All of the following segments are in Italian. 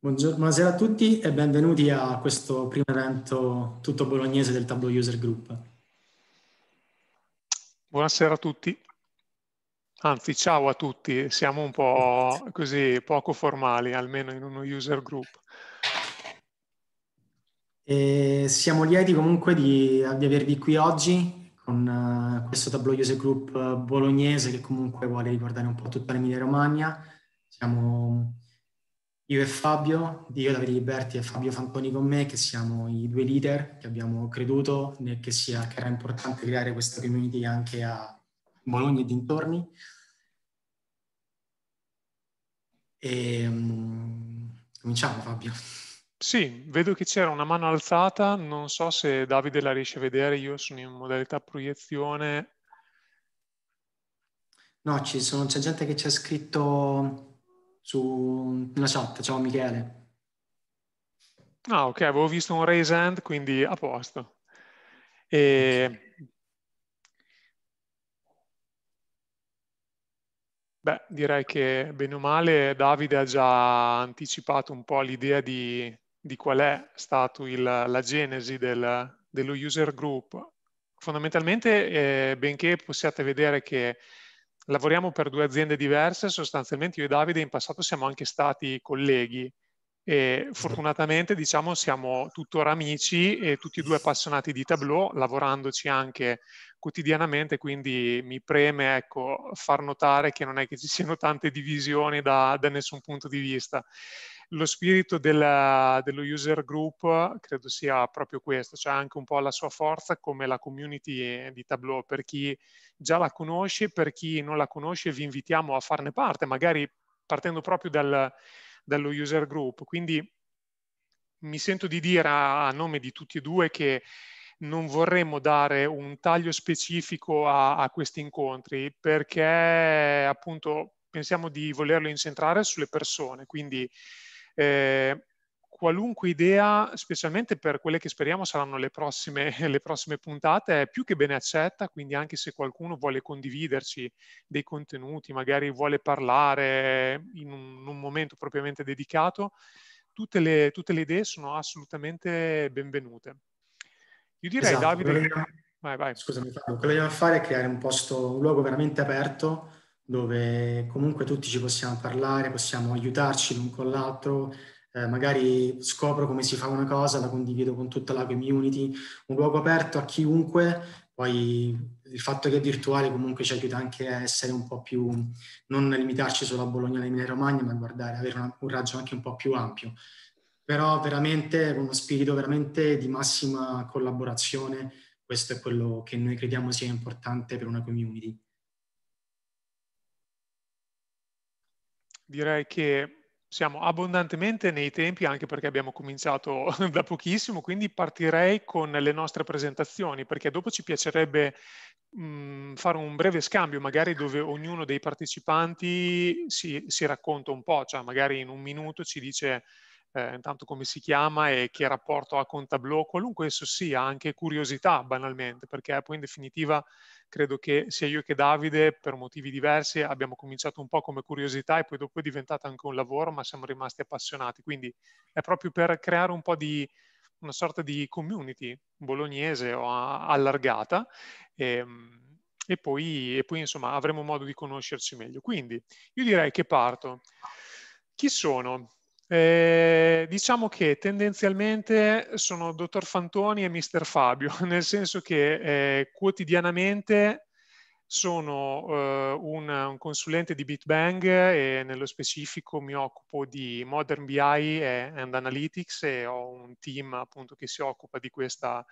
Buonasera a tutti e benvenuti a questo primo evento tutto bolognese del Tableau User Group. Buonasera a tutti, anzi ciao a tutti, siamo un po' così poco formali, almeno in uno user group. E siamo lieti comunque di, di, avervi qui oggi con eh, questo Tableau User Group eh, bolognese che comunque vuole ricordare un po' tutta l'Emilia Romagna. Siamo io e Fabio Io Davide Liberti e Fabio Fantoni con me, che siamo i due leader che abbiamo creduto che, sia, che era importante creare questa community anche a Bologna e dintorni. E, um, cominciamo Fabio. Sì, vedo che c'era una mano alzata, non so se Davide la riesce a vedere, io sono in modalità proiezione. No, sono, c'è gente che ci ha scritto su una chat. Ciao Michele. Ah, ok, avevo visto un raise hand, quindi a posto. E... Beh, direi che bene o male Davide ha già anticipato un po' l'idea di, di, qual è stata la genesi del, dello user group. Fondamentalmente, eh, benché possiate vedere che lavoriamo per due aziende diverse, sostanzialmente io e Davide in passato siamo anche stati colleghi e fortunatamente diciamo siamo tuttora amici e tutti e due appassionati di Tableau, lavorandoci anche quotidianamente, quindi mi preme ecco, far notare che non è che ci siano tante divisioni da, da nessun punto di vista lo spirito della, dello user group credo sia proprio questo, cioè anche un po' la sua forza come la community di Tableau, per chi già la conosce, per chi non la conosce vi invitiamo a farne parte, magari partendo proprio dal, dallo user group. Quindi mi sento di dire a, a nome di tutti e due che non vorremmo dare un taglio specifico a, a questi incontri perché appunto pensiamo di volerlo incentrare sulle persone, quindi eh, qualunque idea, specialmente per quelle che speriamo saranno le prossime, le prossime, puntate, è più che bene accetta, quindi anche se qualcuno vuole condividerci dei contenuti, magari vuole parlare in un, in un momento propriamente dedicato, tutte le, tutte le, idee sono assolutamente benvenute. Io direi, esatto, Davide... Quello Vai, vai. Scusami, Fabio, quello che dobbiamo fare è creare un posto, un luogo veramente aperto dove comunque tutti ci possiamo parlare, possiamo aiutarci l'un con l'altro, eh, magari scopro come si fa una cosa, la condivido con tutta la community, un luogo aperto a chiunque, poi il fatto che è virtuale comunque ci aiuta anche a essere un po' più, non limitarci solo a Bologna e Emilia Romagna, ma guardare, avere una, un raggio anche un po' più ampio, però veramente con uno spirito veramente di massima collaborazione, questo è quello che noi crediamo sia importante per una community. direi che siamo abbondantemente nei tempi anche perché abbiamo cominciato da pochissimo, quindi partirei con le nostre presentazioni perché dopo ci piacerebbe mh, mm, fare un breve scambio, magari dove ognuno dei partecipanti si, si racconta un po', cioè magari in un minuto ci dice eh, intanto come si chiama e che rapporto ha con Tableau, qualunque esso sia, anche curiosità banalmente, perché eh, poi in definitiva credo che sia io che Davide, per motivi diversi, abbiamo cominciato un po' come curiosità e poi dopo è diventato anche un lavoro, ma siamo rimasti appassionati. Quindi è proprio per creare un po' di una sorta di community bolognese o ah, allargata. E, ehm, e poi, e poi, insomma avremo modo di conoscerci meglio. Quindi io direi che parto. Chi sono? Eh, diciamo che tendenzialmente sono dottor Fantoni e mister Fabio, nel senso che eh, quotidianamente sono eh, un, un, consulente di BitBang e nello specifico mi occupo di Modern BI e, and Analytics e ho un team appunto che si occupa di questa,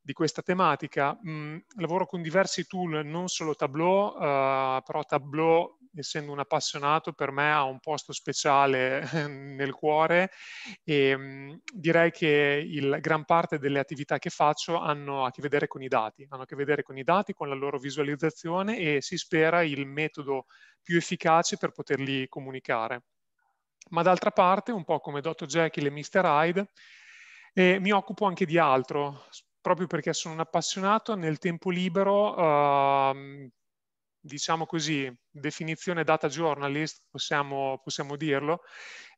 di questa tematica. Mm, lavoro con diversi tool, non solo Tableau, eh, però Tableau essendo un appassionato, per me ha un posto speciale nel cuore e mm, direi che il, gran parte delle attività che faccio hanno a che vedere con i dati, hanno a che vedere con i dati, con la loro visualizzazione e si spera il metodo più efficace per poterli comunicare. Ma d'altra parte, un po' come Dotto Jekyll e Mr. Hyde, eh, mi occupo anche di altro, proprio perché sono un appassionato, nel tempo libero eh, diciamo così, definizione data journalist, possiamo, possiamo dirlo,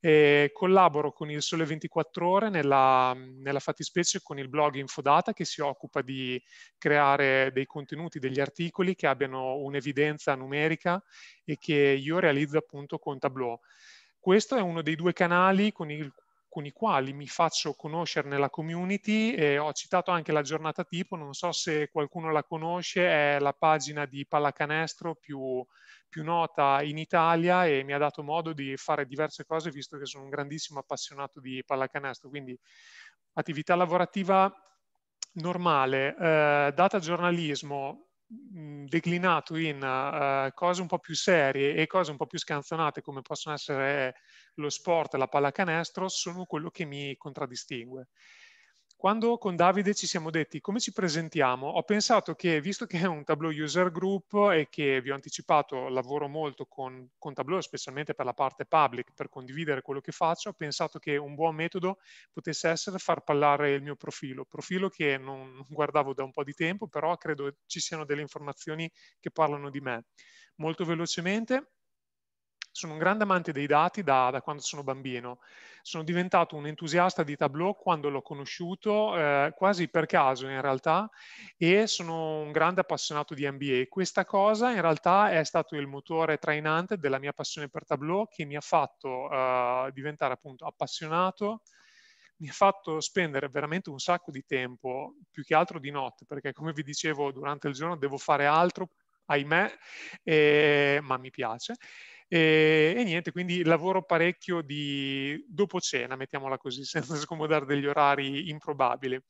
e collaboro con il Sole 24 Ore nella, nella, fattispecie con il blog Infodata che si occupa di creare dei contenuti, degli articoli che abbiano un'evidenza numerica e che io realizzo appunto con Tableau. Questo è uno dei due canali con il con i quali mi faccio conoscere nella community. E ho citato anche la giornata tipo, non so se qualcuno la conosce, è la pagina di pallacanestro più, più nota in Italia e mi ha dato modo di fare diverse cose visto che sono un grandissimo appassionato di pallacanestro. Quindi attività lavorativa normale, eh, data giornalismo, Mhmm, declinato in uh, cose un po' più serie e cose un po' più scanzonate come possono essere lo sport e la pallacanestro sono quello che mi contraddistingue. Quando con Davide ci siamo detti come ci presentiamo, ho pensato che visto che è un Tableau User Group e che vi ho anticipato lavoro molto con, con Tableau, specialmente per la parte public, per condividere quello che faccio, ho pensato che un buon metodo potesse essere far parlare il mio profilo, profilo che non guardavo da un po' di tempo, però credo ci siano delle informazioni che parlano di me. Molto velocemente, sono un grande amante dei dati da, da quando sono bambino. Sono diventato un entusiasta di Tableau quando l'ho conosciuto, eh, quasi per caso in realtà, e sono un grande appassionato di MBA. Questa cosa in realtà è stato il motore trainante della mia passione per Tableau che mi ha fatto eh, diventare appunto appassionato mi ha fatto spendere veramente un sacco di tempo, più che altro di notte, perché come vi dicevo durante il giorno devo fare altro, ahimè, e... ma mi piace. E, e niente, quindi lavoro parecchio di dopo cena, mettiamola così, senza scomodare degli orari improbabili.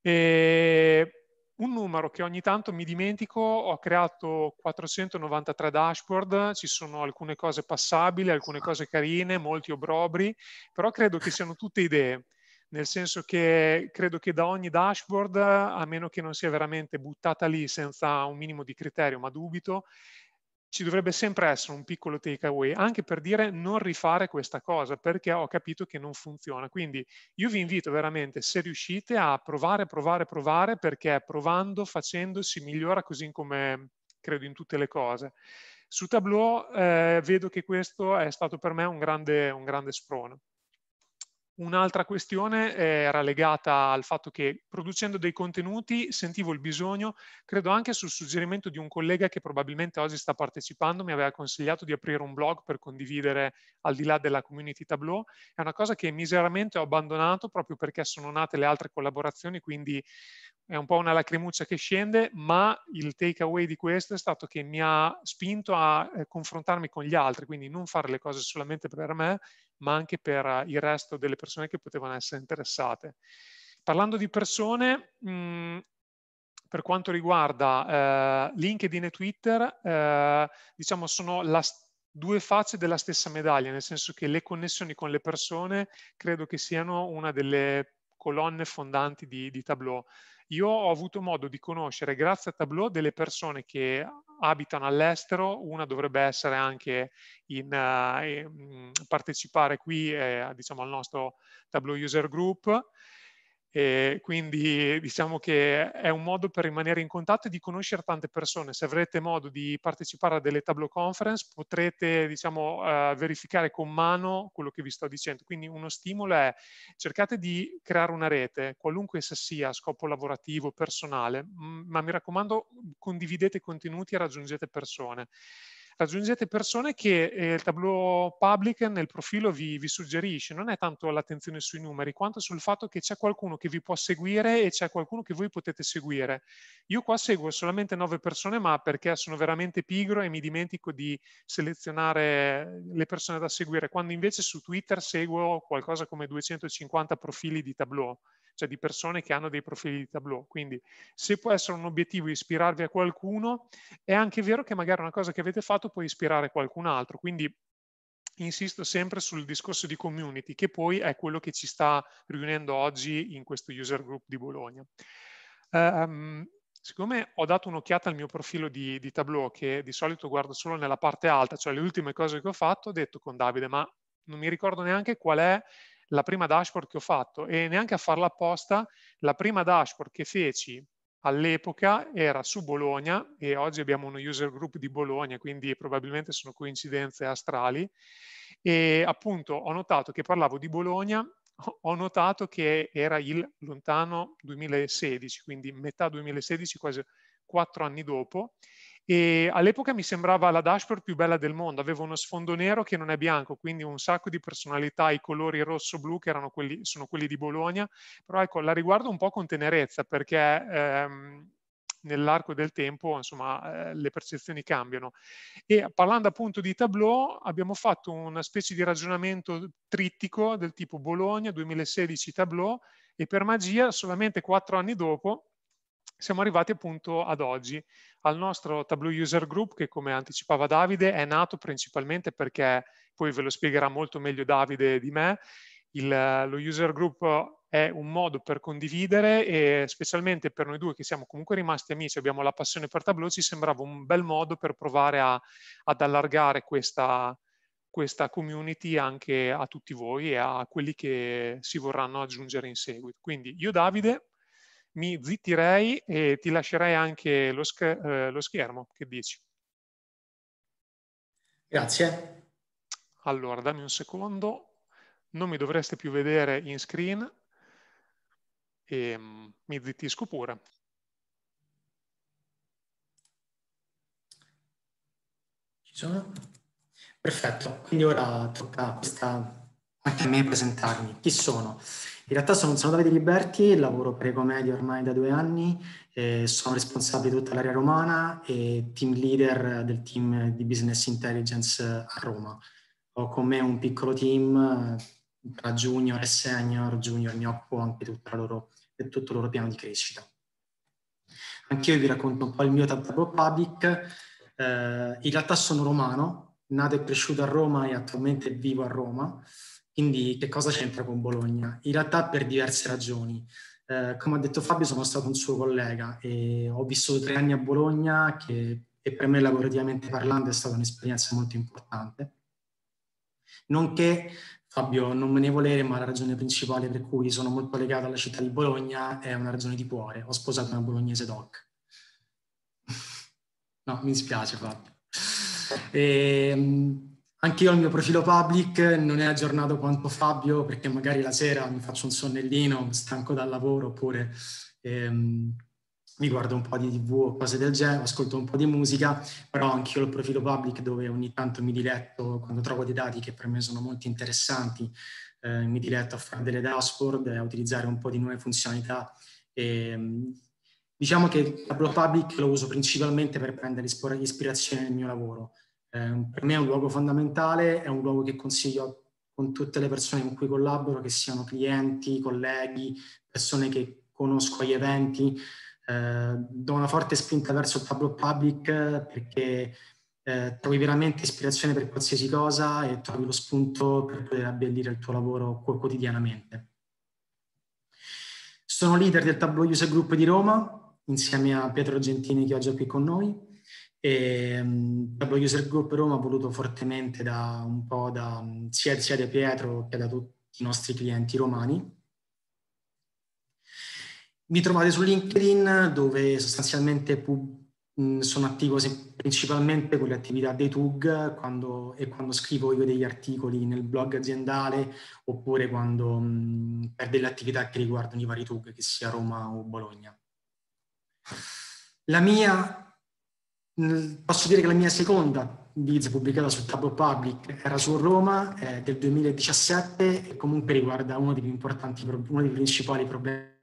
E un numero che ogni tanto mi dimentico, ho creato 493 dashboard, ci sono alcune cose passabili, alcune cose carine, molti obrobri, però credo che siano tutte idee, nel senso che credo che da ogni dashboard, a meno che non sia veramente buttata lì senza un minimo di criterio, ma dubito, ci dovrebbe sempre essere un piccolo takeaway, anche per dire non rifare questa cosa, perché ho capito che non funziona. Quindi io vi invito veramente, se riuscite, a provare, provare, provare, perché provando, facendo, si migliora così come credo in tutte le cose. Su Tableau eh, vedo che questo è stato per me un grande, un grande sprono. Un'altra questione eh, era legata al fatto che producendo dei contenuti sentivo il bisogno, credo anche sul suggerimento di un collega che probabilmente oggi sta partecipando, mi aveva consigliato di aprire un blog per condividere al di là della community Tableau. È una cosa che miseramente ho abbandonato proprio perché sono nate le altre collaborazioni, quindi è un po' una lacrimuccia che scende, ma il takeaway di questo è stato che mi ha spinto a eh, confrontarmi con gli altri, quindi non fare le cose solamente per me, ma anche per eh, il resto delle persone che potevano essere interessate. Parlando di persone, mh, mm, per quanto riguarda eh, LinkedIn e Twitter, eh, diciamo sono la, due facce della stessa medaglia, nel senso che le connessioni con le persone credo che siano una delle colonne fondanti di, di Tableau. Io ho avuto modo di conoscere, grazie a Tableau, delle persone che abitano all'estero, una dovrebbe essere anche in, uh, partecipare qui eh, diciamo, al nostro Tableau User Group, e quindi diciamo che è un modo per rimanere in contatto e di conoscere tante persone. Se avrete modo di partecipare a delle tableau conference potrete diciamo, uh, verificare con mano quello che vi sto dicendo. Quindi uno stimolo è cercate di creare una rete, qualunque essa sia, a scopo lavorativo, personale, ma mi raccomando condividete contenuti e raggiungete persone raggiungete persone che eh, il tableau public nel profilo vi, vi, suggerisce. Non è tanto l'attenzione sui numeri, quanto sul fatto che c'è qualcuno che vi può seguire e c'è qualcuno che voi potete seguire. Io qua seguo solamente nove persone, ma perché sono veramente pigro e mi dimentico di selezionare le persone da seguire, quando invece su Twitter seguo qualcosa come 250 profili di tableau cioè di persone che hanno dei profili di tableau. Quindi se può essere un obiettivo ispirarvi a qualcuno, è anche vero che magari una cosa che avete fatto può ispirare qualcun altro. Quindi insisto sempre sul discorso di community, che poi è quello che ci sta riunendo oggi in questo user group di Bologna. Um, siccome ho dato un'occhiata al mio profilo di, di, Tableau, che di solito guardo solo nella parte alta, cioè le ultime cose che ho fatto, ho detto con Davide, ma non mi ricordo neanche qual è la prima dashboard che ho fatto e neanche a farla apposta, la prima dashboard che feci all'epoca era su Bologna e oggi abbiamo uno user group di Bologna, quindi probabilmente sono coincidenze astrali e appunto ho notato che parlavo di Bologna, ho notato che era il lontano 2016, quindi metà 2016, quasi quattro anni dopo, e all'epoca mi sembrava la dashboard più bella del mondo, aveva uno sfondo nero che non è bianco, quindi un sacco di personalità, i colori rosso-blu che quelli, sono quelli di Bologna, però ecco, la riguardo un po' con tenerezza perché ehm, nell'arco del tempo insomma, eh, le percezioni cambiano. E parlando appunto di Tableau, abbiamo fatto una specie di ragionamento trittico del tipo Bologna 2016 Tableau e per magia solamente quattro anni dopo siamo arrivati appunto ad oggi al nostro Tableau User Group che come anticipava Davide è nato principalmente perché, poi ve lo spiegherà molto meglio Davide di me, il, lo User Group è un modo per condividere e specialmente per noi due che siamo comunque rimasti amici, e abbiamo la passione per Tableau, ci sembrava un bel modo per provare a, ad allargare questa, questa community anche a tutti voi e a quelli che si vorranno aggiungere in seguito. Quindi io Davide mi zittirei e ti lascerei anche lo, sch eh, lo schermo. Che dici? Grazie. Allora, dammi un secondo. Non mi dovreste più vedere in screen. E, ehm, mi zittisco pure. Ci sono? Perfetto, quindi ora tocca questa... anche a me presentarmi. Chi sono? In realtà sono, sono Davide Liberti, lavoro per Ecomedia ormai da due anni, eh, sono responsabile di tutta l'area romana e team leader del team di business intelligence a Roma. Ho con me un piccolo team tra junior e senior, junior mi occupo anche loro, di tutto il loro piano di crescita. Anch'io vi racconto un po' il mio Tableau Public. Eh, in realtà sono romano, nato e cresciuto a Roma e attualmente vivo a Roma. Quindi che cosa c'entra con Bologna? In realtà per diverse ragioni. Eh, come ha detto Fabio sono stato un suo collega e ho vissuto tre anni a Bologna che e per me lavorativamente parlando è stata un'esperienza molto importante. Nonché, Fabio, non me ne volere, ma la ragione principale per cui sono molto legato alla città di Bologna è una ragione di cuore. Ho sposato una bolognese doc. no, mi dispiace Fabio. E, ehm, anche io il mio profilo public non è aggiornato quanto Fabio perché magari la sera mi faccio un sonnellino, stanco dal lavoro oppure ehm, mi guardo un po' di tv o cose del genere, ascolto un po' di musica, però anch'io ho il profilo public dove ogni tanto mi diletto quando trovo dei dati che per me sono molto interessanti, eh, mi diletto a fare delle dashboard, a utilizzare un po' di nuove funzionalità. E, ehm, diciamo che il Tableau Public lo uso principalmente per prendere ispirazione nel mio lavoro, Ehm, per me è un luogo fondamentale, è un luogo che consiglio con tutte le persone con cui collaboro, che siano clienti, colleghi, persone che conosco agli eventi. Eh, do una forte spinta verso il Tableau Public perché eh, trovi veramente ispirazione per qualsiasi cosa e trovi lo spunto per poter abbellire il tuo lavoro quotidianamente. Sono leader del Tableau User Group di Roma, insieme a Pietro Gentini che oggi è qui con noi e, ehm, Tablo User Group Roma ha voluto fortemente da un po' da, sia, sia da Pietro che da tutti i nostri clienti romani. Mi trovate su LinkedIn dove sostanzialmente pub- sono attivo principalmente con le attività dei TUG quando, e quando scrivo io degli articoli nel blog aziendale oppure quando, per delle attività che riguardano i vari TUG, che sia Roma o Bologna. La mia Posso dire che la mia seconda Diz pubblicata su Tableau Public era su Roma eh, del 2017 e comunque riguarda uno degli importanti, uno dei principali problemi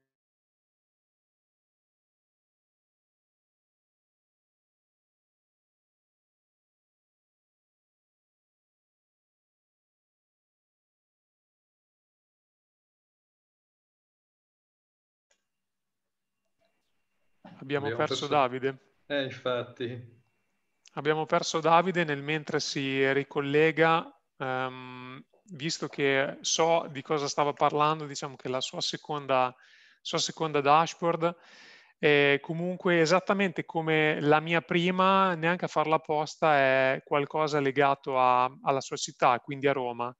Abbiamo, Abbiamo perso, perso Davide. Eh, infatti. Abbiamo perso Davide nel mentre si ricollega. Um, visto che so di cosa stava parlando, diciamo che la sua seconda, sua seconda dashboard è comunque esattamente come la mia prima, neanche a farla apposta, è qualcosa legato a, alla sua città, quindi a Roma.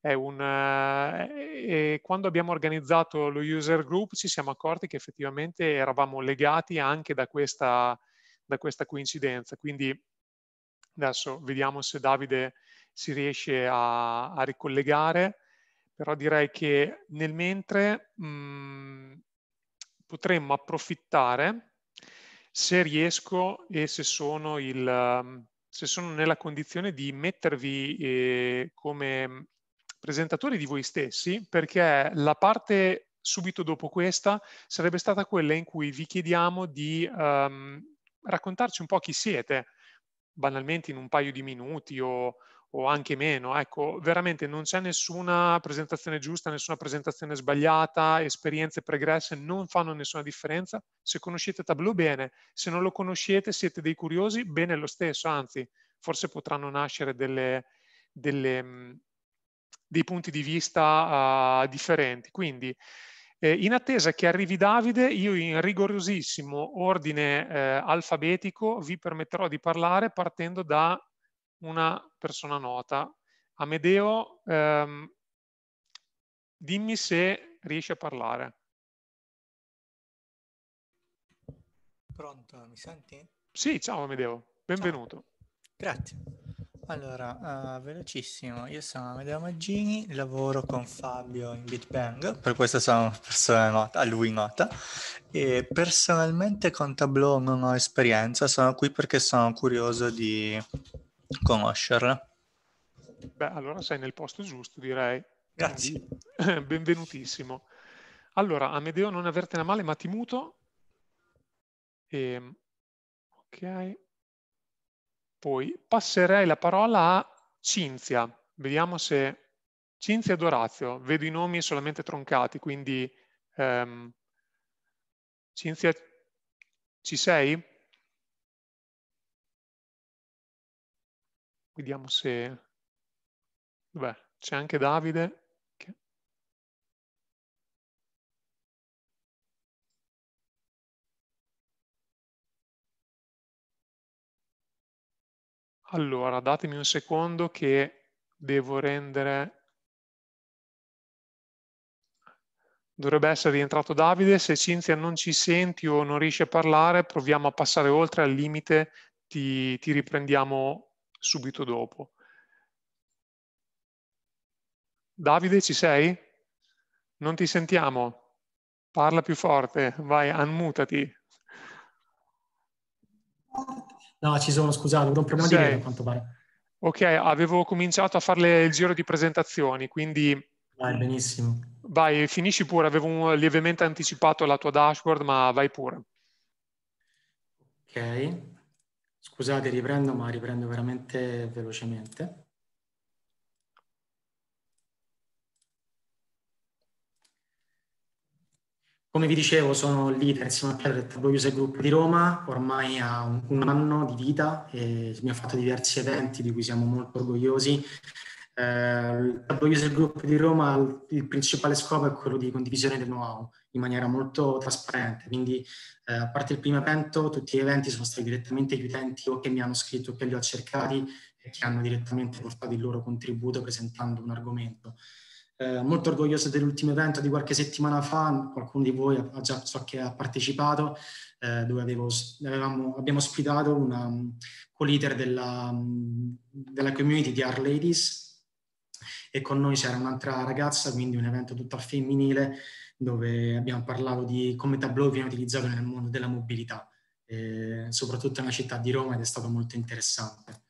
È Un, eh, quando abbiamo organizzato lo user group ci siamo accorti che effettivamente eravamo legati anche da questa da questa coincidenza. Quindi adesso vediamo se Davide si riesce a, a ricollegare, però direi che nel mentre mh, mm, potremmo approfittare, se riesco e se sono, il, se sono nella condizione di mettervi eh, come presentatori di voi stessi, perché la parte subito dopo questa sarebbe stata quella in cui vi chiediamo di um, raccontarci un po' chi siete, banalmente in un paio di minuti o, o anche meno. Ecco, veramente non c'è nessuna presentazione giusta, nessuna presentazione sbagliata, esperienze pregresse non fanno nessuna differenza. Se conoscete Tableau bene, se non lo conoscete, siete dei curiosi, bene lo stesso, anzi, forse potranno nascere delle, delle, dei punti di vista uh, differenti. Quindi eh, in attesa che arrivi Davide, io in rigorosissimo ordine eh, alfabetico vi permetterò di parlare partendo da una persona nota. Amedeo, ehm, dimmi se riesci a parlare. Pronto, mi senti? Sì, ciao Amedeo, benvenuto. Ciao. Grazie. Allora, uh, velocissimo, io sono Amedeo Maggini, lavoro con Fabio in BitBang, per questo sono una persona nota, a lui nota, e personalmente con Tableau non ho esperienza, sono qui perché sono curioso di conoscerla. Beh, allora sei nel posto giusto, direi. Grazie. Benvenutissimo. Allora, Amedeo, non avertene a male, ma ti muto. E... Ehm, ok. Poi passerei la parola a Cinzia. Vediamo se Cinzia ed Orazio, vedo i nomi solamente troncati, quindi ehm, Cinzia ci sei? Vediamo se... Beh, c'è anche Davide. Allora, datemi un secondo che devo rendere... Dovrebbe essere rientrato Davide, se Cinzia non ci senti o non riesce a parlare proviamo a passare oltre al limite, ti, ti riprendiamo subito dopo. Davide, ci sei? Non ti sentiamo? Parla più forte, vai, unmutati. No, ci sono, scusate, un problema Sei. di rete a quanto pare. Ok, avevo cominciato a fare il giro di presentazioni, quindi... Vai, benissimo. Vai, finisci pure, avevo lievemente anticipato la tua dashboard, ma vai pure. Ok, scusate, riprendo, ma riprendo veramente velocemente. Come vi dicevo, sono il leader insieme a Pietro del Tablo User Group di Roma, ormai ha un, un anno di vita e abbiamo fatto diversi eventi di cui siamo molto orgogliosi. Eh, il Tablo User Group di Roma, il principale scopo è quello di condivisione del know-how in maniera molto trasparente, quindi eh, a parte il primo evento, tutti gli eventi sono stati direttamente gli utenti o che mi hanno scritto o che li ho cercati e che hanno direttamente portato il loro contributo presentando un argomento eh, molto orgoglioso dell'ultimo evento di qualche settimana fa, qualcuno di voi ha già, so che ha partecipato, eh, dove avevo, avevamo, abbiamo ospitato una mm, co-leader della, mm, della community di Art Ladies e con noi c'era un'altra ragazza, quindi un evento tutto al femminile dove abbiamo parlato di come Tableau viene utilizzato nel mondo della mobilità, eh, soprattutto nella città di Roma ed è stato molto interessante.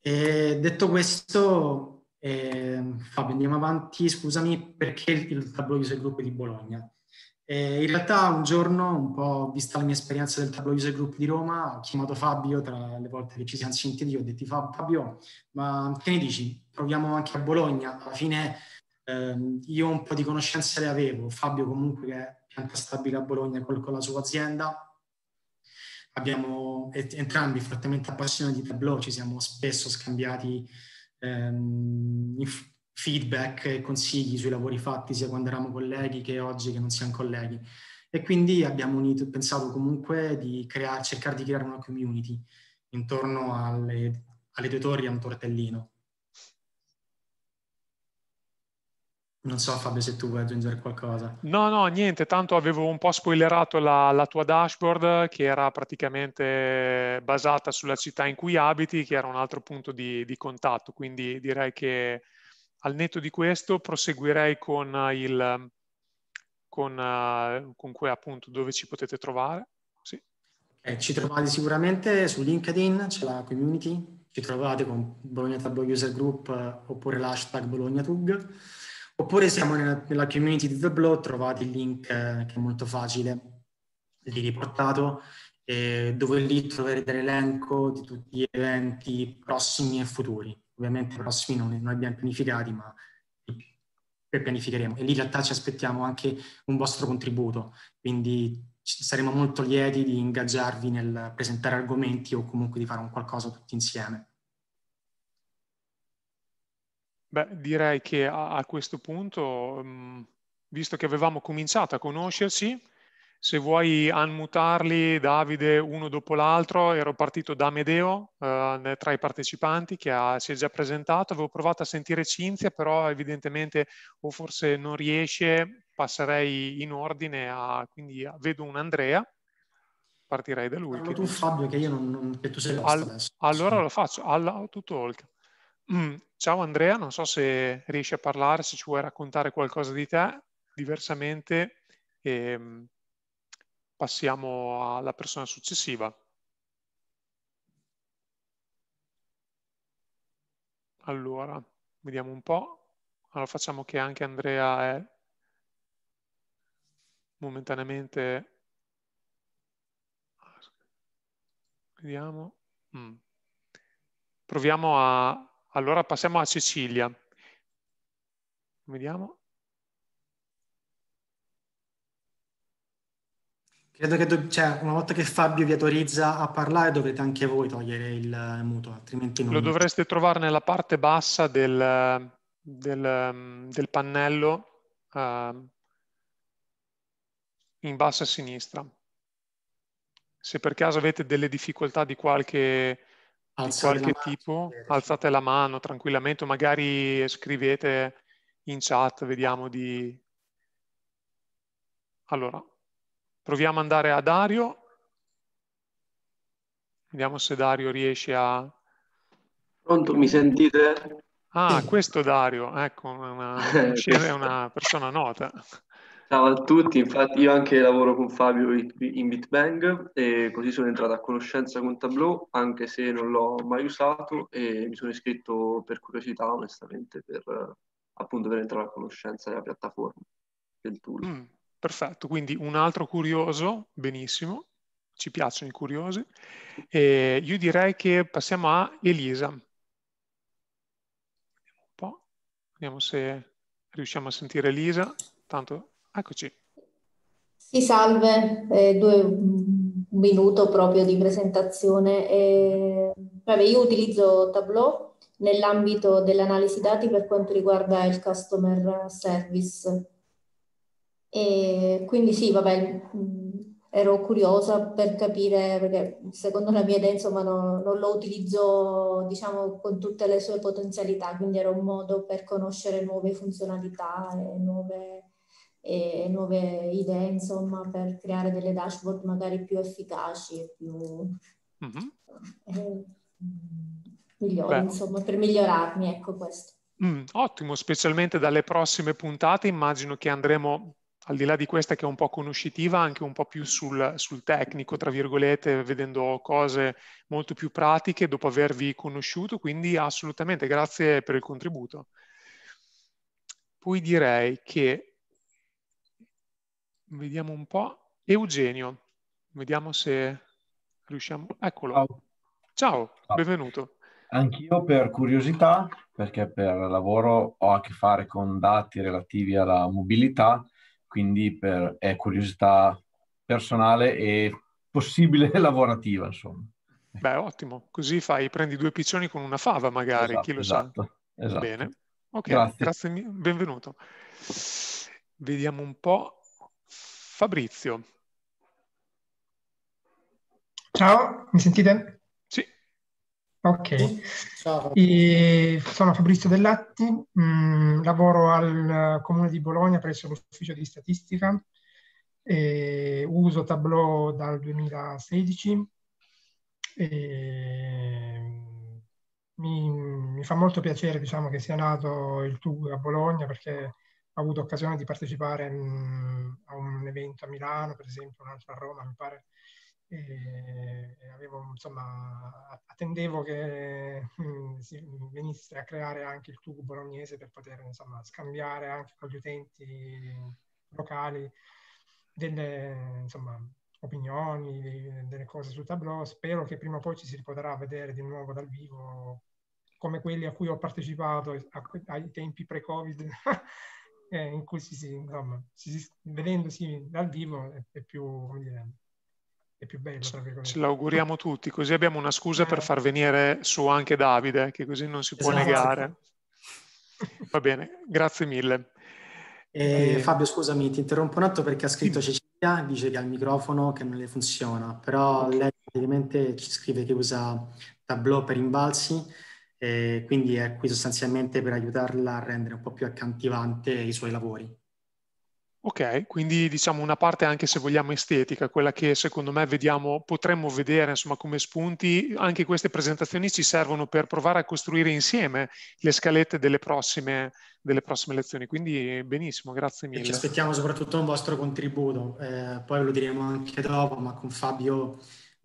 E detto questo, eh, Fabio, andiamo avanti, scusami, perché il, il Tableau User Group di Bologna? Eh, in realtà un giorno, un po' vista la mia esperienza del Tableau User Group di Roma, ho chiamato Fabio tra le volte che ci siamo sentiti, ho detto Fabio, ma che ne dici? Proviamo anche a Bologna. Alla fine eh, io un po' di conoscenze le avevo, Fabio comunque che è pianta stabile a Bologna con, con la sua azienda, abbiamo entrambi fortemente appassionati di Tableau, ci siamo spesso scambiati ehm, feedback e consigli sui lavori fatti sia quando eravamo colleghi che oggi che non siamo colleghi. E quindi abbiamo unito, pensato comunque di creare, cercare di creare una community intorno alle, alle tutorie a un tortellino. Non so Fabio se tu vuoi aggiungere qualcosa. No, no, niente, tanto avevo un po' spoilerato la, la, tua dashboard che era praticamente basata sulla città in cui abiti, che era un altro punto di, di contatto, quindi direi che al netto di questo proseguirei con il... Con, eh, con cui appunto dove ci potete trovare. Sì. Eh, ci trovate sicuramente su LinkedIn, c'è la community, ci trovate con Bologna Tab User Group eh, oppure l'hashtag BolognaTug. Oppure siamo nella, nella community di The Blow, trovate il link eh, che è molto facile, lì riportato, eh, dove lì troverete l'elenco di tutti gli eventi prossimi e futuri. Ovviamente i prossimi non, li abbiamo pianificati, ma li pianificheremo. E lì in realtà ci aspettiamo anche un vostro contributo, quindi saremo molto lieti di ingaggiarvi nel presentare argomenti o comunque di fare un qualcosa tutti insieme. Beh, direi che a, a questo punto, mh, mm, visto che avevamo cominciato a conoscerci, se vuoi unmutarli, Davide, uno dopo l'altro, ero partito da Medeo eh, tra i partecipanti che ha, si è già presentato, avevo provato a sentire Cinzia, però evidentemente o forse non riesce, passerei in ordine a, quindi vedo un Andrea, partirei da lui. Parlo che tu dice. Fabio, che, io non, non, che tu sei Al, adesso. Allora lo faccio, alla to talk. Mm, ciao Andrea, non so se riesci a parlare, se ci vuoi raccontare qualcosa di te, diversamente ehm, passiamo alla persona successiva. Allora, vediamo un po'. Allora facciamo che anche Andrea è momentaneamente... Vediamo. Mm. Proviamo a allora passiamo a Cecilia. Vediamo. Credo che cioè, una volta che Fabio vi autorizza a parlare dovrete anche voi togliere il eh, muto, altrimenti non... Lo dovreste trovare nella parte bassa del, del, ehm, del pannello uh, in basso a sinistra. Se per caso avete delle difficoltà di qualche alzate qualche tipo, eh, alzate la mano tranquillamente, magari scrivete in chat, vediamo di... Allora, proviamo ad andare a Dario. Vediamo se Dario riesce a... Pronto, mi sentite? Ah, questo Dario, ecco, è una, una persona nota. Ciao a tutti, infatti io anche lavoro con Fabio in Bitbang e così sono entrato a conoscenza con Tableau anche se non l'ho mai usato e mi sono iscritto per curiosità onestamente per appunto per entrare a conoscenza della piattaforma, del tool. Mm, perfetto, quindi un altro curioso, benissimo, ci piacciono i curiosi. E io direi che passiamo a Elisa. Vediamo un po', vediamo se riusciamo a sentire Elisa, tanto Eccoci. Sì, salve, eh, due, mm, un minuto proprio di presentazione. Eh, vabbè, io utilizzo Tableau nell'ambito dell'analisi dati per quanto riguarda il customer service. E quindi sì, vabbè, mm, ero curiosa per capire, perché secondo la mia idea insomma no, non lo utilizzo diciamo con tutte le sue potenzialità, quindi era un modo per conoscere nuove funzionalità e nuove e nuove idee, insomma, per creare delle dashboard magari più efficaci e più mm-hmm. eh, mm, migliori, Beh. insomma, per migliorarmi, ecco questo. Mm, ottimo, specialmente dalle prossime puntate immagino che andremo al di là di questa che è un po' conoscitiva, anche un po' più sul, sul, tecnico, tra virgolette, vedendo cose molto più pratiche dopo avervi conosciuto, quindi assolutamente grazie per il contributo. Poi direi che Vediamo un po'. Eugenio, vediamo se riusciamo. Eccolo. Ciao, Ciao. benvenuto. Anch'io per curiosità, perché per lavoro ho a che fare con dati relativi alla mobilità, quindi per, è curiosità personale e possibile lavorativa, insomma. Beh, ottimo. Così fai, prendi due piccioni con una fava magari, esatto, chi lo esatto, sa. Esatto. Bene. Ok, grazie. grazie benvenuto. Vediamo un po'. Fabrizio. Ciao, mi sentite? Sì. Ok. Ciao. E sono Fabrizio Dellatti, mh, mm, lavoro al Comune di Bologna presso l'Ufficio di Statistica, uso Tableau dal 2016. Mi, mi, fa molto piacere diciamo, che sia nato il TUG a Bologna perché ho avuto occasione di partecipare mh, a un evento a Milano, per esempio, un altro a Roma, mi pare, e, e avevo, insomma, attendevo che mh, si venisse a creare anche il tubo bolognese per poter, insomma, scambiare anche con gli utenti locali delle, insomma, opinioni, delle cose sul tableau. Spero che prima o poi ci si potrà vedere di nuovo dal vivo come quelli a cui ho partecipato ai tempi pre-Covid eh, in cui si, si, insomma, si, vedendosi dal vivo è, è più, dire, è più bello. Ce l'auguriamo tutti, così abbiamo una scusa eh. per far venire su anche Davide, che così non si esatto. può negare. Va bene, grazie mille. Eh, eh, Fabio, scusami, ti interrompo un attimo perché ha scritto Cecilia, dice che ha il microfono che non le funziona, però okay. lei praticamente ci scrive che usa Tableau per imbalzi eh, quindi è qui sostanzialmente per aiutarla a rendere un po' più accantivante i suoi lavori. Ok, quindi diciamo una parte anche se vogliamo estetica, quella che secondo me vediamo, potremmo vedere insomma come spunti, anche queste presentazioni ci servono per provare a costruire insieme le scalette delle prossime, delle prossime lezioni, quindi benissimo, grazie mille. E ci aspettiamo soprattutto un vostro contributo, eh, poi lo diremo anche dopo, ma con Fabio,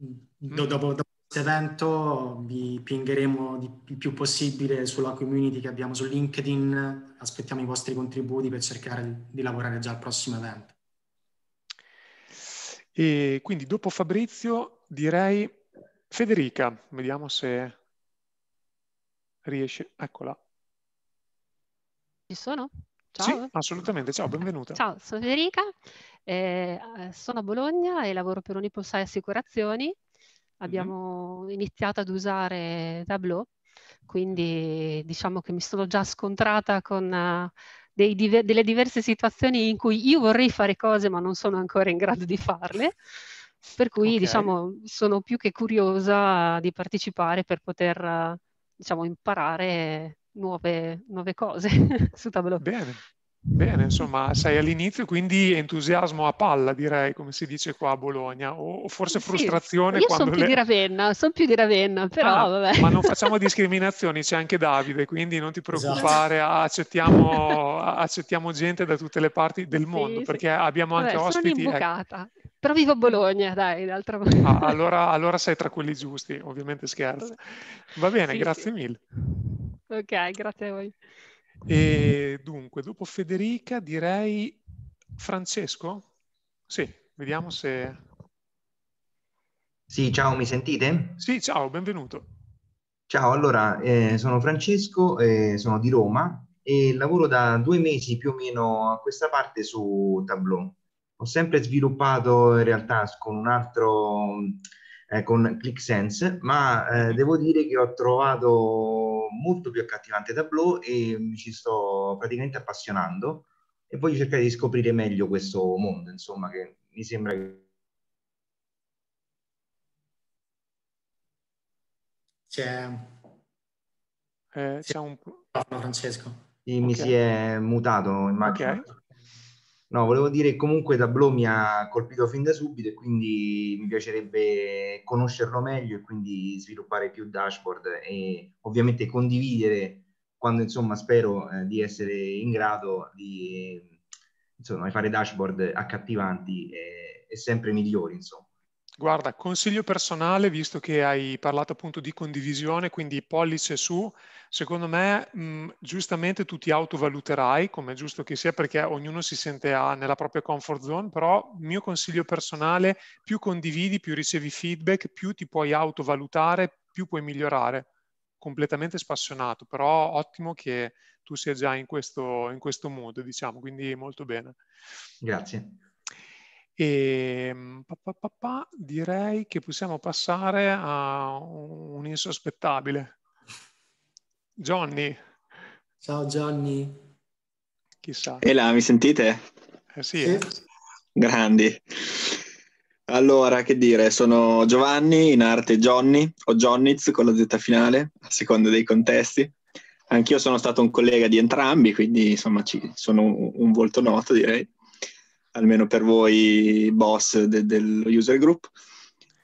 mm. do, dopo, dopo evento, vi pingheremo il più possibile sulla community che abbiamo su LinkedIn, aspettiamo i vostri contributi per cercare di lavorare già al prossimo evento. E quindi dopo Fabrizio direi Federica, vediamo se riesce, eccola. Ci sono? Ciao. Sì, assolutamente, ciao, benvenuta. Ciao, sono Federica, eh, sono a Bologna e lavoro per Unipolsai Assicurazioni abbiamo mm-hmm. iniziato ad usare Tableau, quindi diciamo che mi sono già scontrata con uh, dei, diver- delle diverse situazioni in cui io vorrei fare cose ma non sono ancora in grado di farle. Per cui okay. diciamo sono più che curiosa di partecipare per poter diciamo, imparare nuove, nuove cose su Tableau. Bene, Bene, insomma, sei all'inizio, quindi entusiasmo a palla, direi, come si dice qua a Bologna, o forse sì, frustrazione io quando... Io sono le... più di Ravenna, sono più di Ravenna, però ah, vabbè. Ma non facciamo discriminazioni, c'è anche Davide, quindi non ti esatto. preoccupare, esatto. accettiamo, accettiamo, gente da tutte le parti del mondo, sì, perché abbiamo anche vabbè, ospiti... Sono ecco. però vivo a Bologna, dai, d'altra parte. Ah, allora, allora, sei tra quelli giusti, ovviamente scherzo. Va bene, grazie mille. Ok, grazie a voi. E mm. dunque, dopo Federica direi Francesco? Sì, vediamo se... Sì, ciao, mi sentite? Sì, ciao, benvenuto. Ciao, allora, eh, sono Francesco, eh, sono di Roma e lavoro da due mesi più o meno a questa parte su Tableau. Ho sempre sviluppato in realtà con un altro eh, con ClickSense, ma eh, mm. devo dire che ho trovato molto più accattivante Tableau e mi ci sto praticamente appassionando e voglio cercare di scoprire meglio questo mondo, insomma, che mi sembra che... C'è, eh, c'è un... Francesco. Sì, okay. mi si è mutato, immagino. Okay. No, volevo dire comunque Tableau mi ha colpito fin da subito e quindi mi piacerebbe conoscerlo meglio e quindi sviluppare più dashboard e ovviamente condividere quando insomma spero eh, di essere in grado di insomma, fare dashboard accattivanti e, e sempre migliori insomma. Guarda, consiglio personale, visto che hai parlato appunto di condivisione, quindi pollice su, secondo me mh, mm, giustamente tu ti autovaluterai, come è giusto che sia, perché ognuno si sente a, ah, nella propria comfort zone, però mio consiglio personale, più condividi, più ricevi feedback, più ti puoi autovalutare, più puoi migliorare. Completamente spassionato, però ottimo che tu sia già in questo, in questo mood, diciamo, quindi molto bene. Grazie. E ehm, pa, pa, pa, direi che possiamo passare a un insospettabile. Johnny. Ciao Johnny. Chissà. E là, mi sentite? Eh sì. sì. Eh. Grandi. Allora, che dire, sono Giovanni, in arte Johnny, o Johnnitz con la Z finale, a seconda dei contesti. Anch'io sono stato un collega di entrambi, quindi insomma ci, sono un, un volto noto direi almeno per voi boss de- dello user group.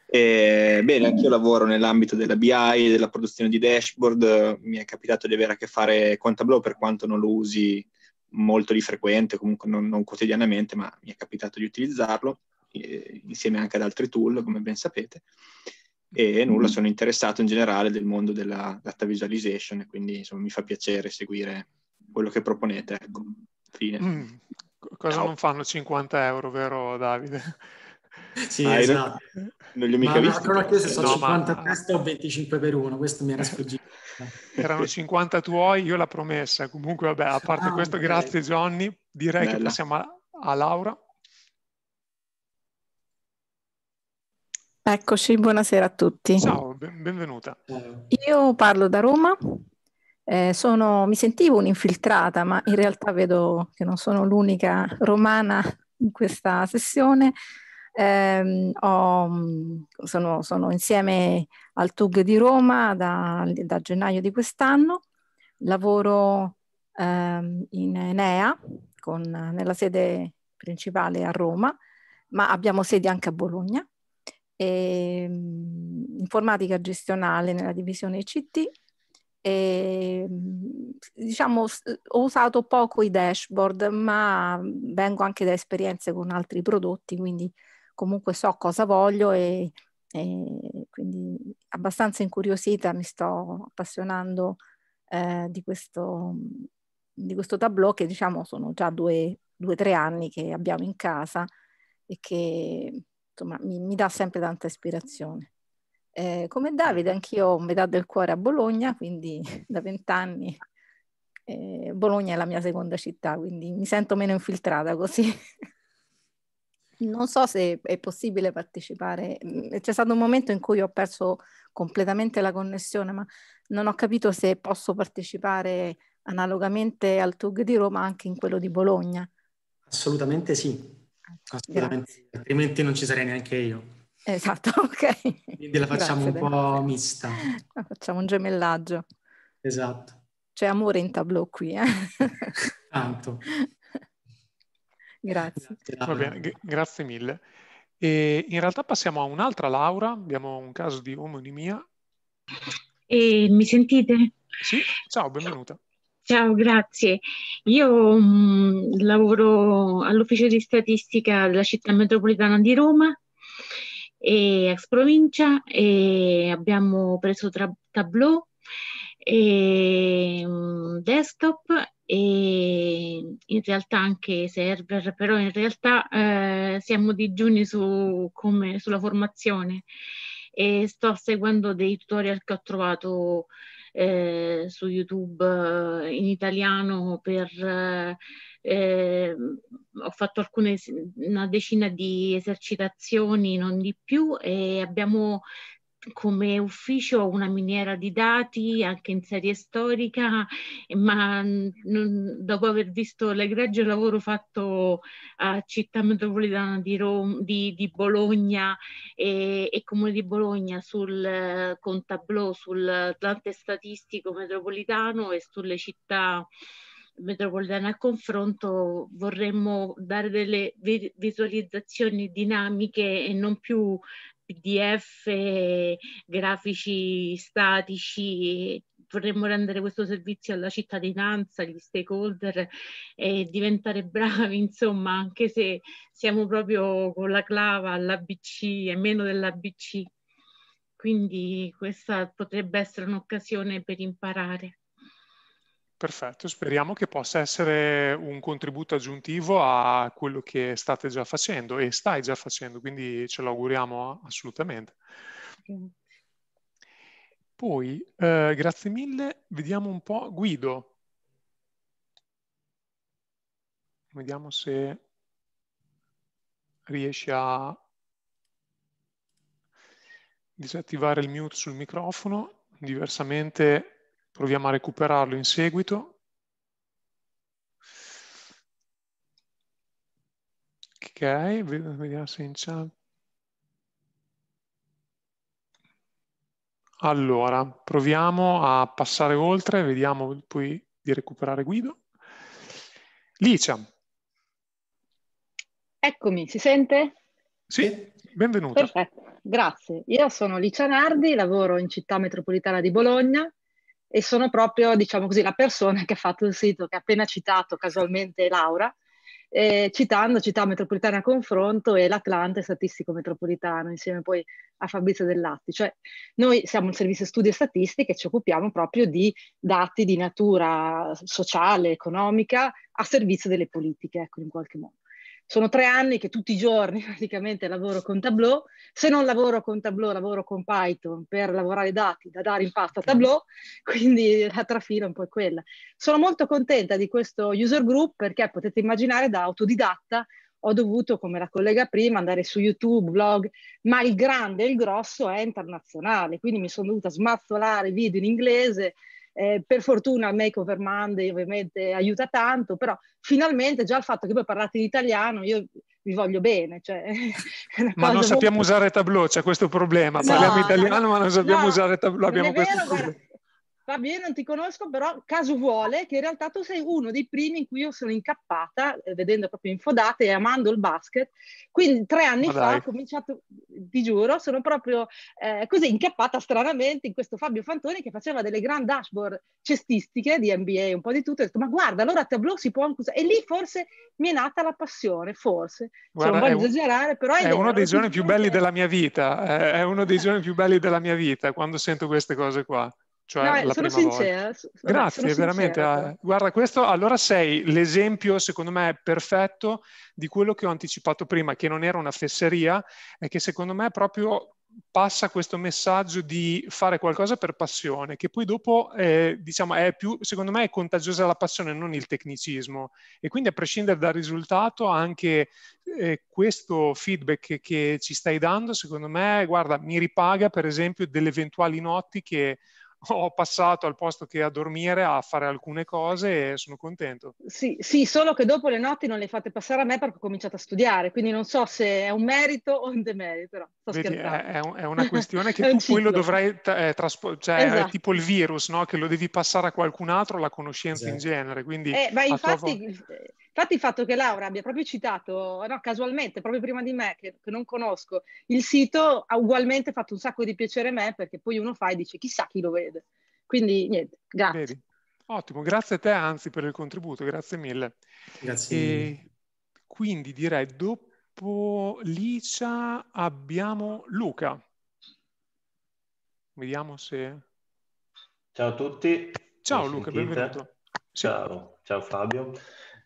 E, bene, mm. anch'io lavoro nell'ambito della BI, della produzione di dashboard, mi è capitato di avere a che fare con Tableau per quanto non lo usi molto di frequente, comunque non, non quotidianamente, ma mi è capitato di utilizzarlo eh, insieme anche ad altri tool, come ben sapete. E mm-hmm. nulla, sono interessato in generale del mondo della data visualization, quindi insomma, mi fa piacere seguire quello che proponete. Ecco. Fine. Mm. Cosa no. non fanno 50 euro, vero Davide? Sì, ah, esatto. Non li ho mica visti. Però se sono 50 ma... testa o 25 per uno, questo mi era sfuggito. Erano 50 tuoi, io la promessa. Comunque, vabbè, a parte ah, questo, okay. grazie Johnny. Direi Bella. che passiamo a, a Laura. Eccoci, buonasera a tutti. Ciao, benvenuta. Eh. Io parlo da Roma eh, sono, mi sentivo un'infiltrata, ma in realtà vedo che non sono l'unica romana in questa sessione. Eh, ho, mm, sono, sono, insieme al TUG di Roma da, da gennaio di quest'anno, lavoro eh, in Enea con, nella sede principale a Roma, ma abbiamo sedi anche a Bologna, e, ehm, informatica gestionale nella divisione ICT e, ehm, diciamo, ho usato poco i dashboard, ma vengo anche da esperienze con altri prodotti, quindi comunque so cosa voglio e, e quindi abbastanza incuriosita mi sto appassionando eh, di, questo, di questo tableau che diciamo sono già due o tre anni che abbiamo in casa e che insomma mi, mi dà sempre tanta ispirazione. Eh, come Davide, anch'io ho metà del cuore a Bologna, quindi da vent'anni eh, Bologna è la mia seconda città, quindi mi sento meno infiltrata così. Non so se è possibile partecipare, mm, c'è stato un momento in cui ho perso completamente la connessione, ma non ho capito se posso partecipare analogamente al TUG di Roma anche in quello di Bologna. Assolutamente sì, Assolutamente. altrimenti non ci sarei neanche io. Esatto, ok. Quindi la facciamo Grazie, un po' mista. La facciamo un gemellaggio. Esatto. C'è amore in tableau qui, eh? Tanto. Grazie. Vabbè, g- grazie mille. E in realtà passiamo a un'altra Laura, abbiamo un caso di omonimia. E mi sentite? Sì, ciao, benvenuta. Ciao, grazie. Io mh, mm, lavoro all'ufficio di statistica della città metropolitana di Roma e ex provincia e abbiamo preso tra- Tableau e mm, desktop e in realtà anche server, però in realtà eh, siamo digiuni su come, sulla formazione e sto seguendo dei tutorial che ho trovato eh, su YouTube eh, in italiano per eh, eh, ho fatto alcune, una decina di esercitazioni, non di più, e abbiamo come ufficio una miniera di dati anche in serie storica, ma non, dopo aver visto l'egregio lavoro fatto a Città Metropolitana di, Rom, di, di Bologna e, e, Comune di Bologna sul, con tableau sull'Atlante Statistico Metropolitano e sulle città metropolitana a confronto vorremmo dare delle visualizzazioni dinamiche e non più PDF, grafici statici, vorremmo rendere questo servizio alla cittadinanza, agli stakeholder e diventare bravi, insomma, anche se siamo proprio con la clava all'ABC e meno dell'ABC. Quindi questa potrebbe essere un'occasione per imparare. Perfetto, speriamo che possa essere un contributo aggiuntivo a quello che state già facendo e stai già facendo, quindi ce lo auguriamo assolutamente. Poi, eh, grazie mille, vediamo un po' Guido. Vediamo se riesci a disattivare il mute sul microfono, diversamente Proviamo a recuperarlo in seguito. Ok, vediamo se in chat. Allora, proviamo a passare oltre, vediamo poi di recuperare Guido. Licia. Eccomi, si sente? Sì, benvenuta. Perfetto, grazie. Io sono Licia Nardi, lavoro in città metropolitana di Bologna e sono proprio, diciamo così, la persona che ha fatto il sito che ha appena citato casualmente Laura, eh, citando Città Metropolitana Confronto e l'Atlante Statistico Metropolitano, insieme poi a Fabrizio Dell'Atti. Cioè, noi siamo un servizio studi e statistiche e ci occupiamo proprio di dati di natura sociale, economica, a servizio delle politiche, ecco, in qualche modo sono tre anni che tutti i giorni praticamente lavoro con Tableau. Se non lavoro con Tableau, lavoro con Python per lavorare i dati da dare in pasto a certo. Tableau, quindi la trafila è un po' quella. Sono molto contenta di questo user group perché potete immaginare da autodidatta ho dovuto, come la collega prima, andare su YouTube, blog, ma il grande, e il grosso è internazionale, quindi mi sono dovuta smazzolare video in inglese, eh, per fortuna il Makeover Monday ovviamente aiuta tanto, però finalmente già il fatto che voi parlate in italiano, io vi voglio bene. Cioè, ma non sappiamo molto... usare Tableau, c'è questo problema. No, Parliamo italiano, no, ma non sappiamo no, usare Tableau. Abbiamo questo vero, problema. Guarda, Fabio, io non ti conosco, però caso vuole che in realtà tu sei uno dei primi in cui io sono incappata, eh, vedendo proprio infodate e amando il basket. Quindi tre anni fa ho cominciato, ti giuro, sono proprio eh, così incappata stranamente in questo Fabio Fantoni che faceva delle grand dashboard cestistiche di NBA, un po' di tutto. E ho detto, Ma guarda, allora a tableau si può anche usare. E lì forse mi è nata la passione, forse. Guarda, cioè, non voglio esagerare, però è, è uno dei giorni più belli della mia vita, eh, è uno dei giorni più belli della mia vita quando sento queste cose qua. Cioè no, eh, sono sincera. Sono, Grazie, sono veramente. Sincera. Ah, ecco. Guarda, questo allora sei l'esempio, secondo me, perfetto di quello che ho anticipato prima, che non era una fesseria, e che secondo me proprio passa questo messaggio di fare qualcosa per passione, che poi dopo, eh, diciamo, è più, secondo me, è contagiosa la passione, non il tecnicismo. E quindi a prescindere dal risultato, anche eh, questo feedback che ci stai dando, secondo me, guarda, mi ripaga, per esempio, delle eventuali notti che ho passato al posto che a dormire a fare alcune cose e sono contento. Sì, sì, solo che dopo le notti non le fate passare a me perché ho cominciato a studiare, quindi non so se è un merito o un demerito, però sto Vedi, è, è, una questione che un tu ciclo. poi lo dovrai eh, trasportare, cioè esatto. tipo il virus, no? che lo devi passare a qualcun altro la conoscenza esatto. in genere. Quindi eh, ma infatti... Tua... Infatti il fatto che Laura abbia proprio citato, no, casualmente, proprio prima di me, che, che, non conosco, il sito ha ugualmente fatto un sacco di piacere a me perché poi uno fa e dice chissà chi lo vede. Quindi niente, grazie. Vedi. Ottimo, grazie a te anzi per il contributo, grazie mille. Grazie. E quindi direi dopo Licia abbiamo Luca. Vediamo se... Ciao a tutti. Ciao Mi Luca, sentite? benvenuto. Ciao, ciao Fabio.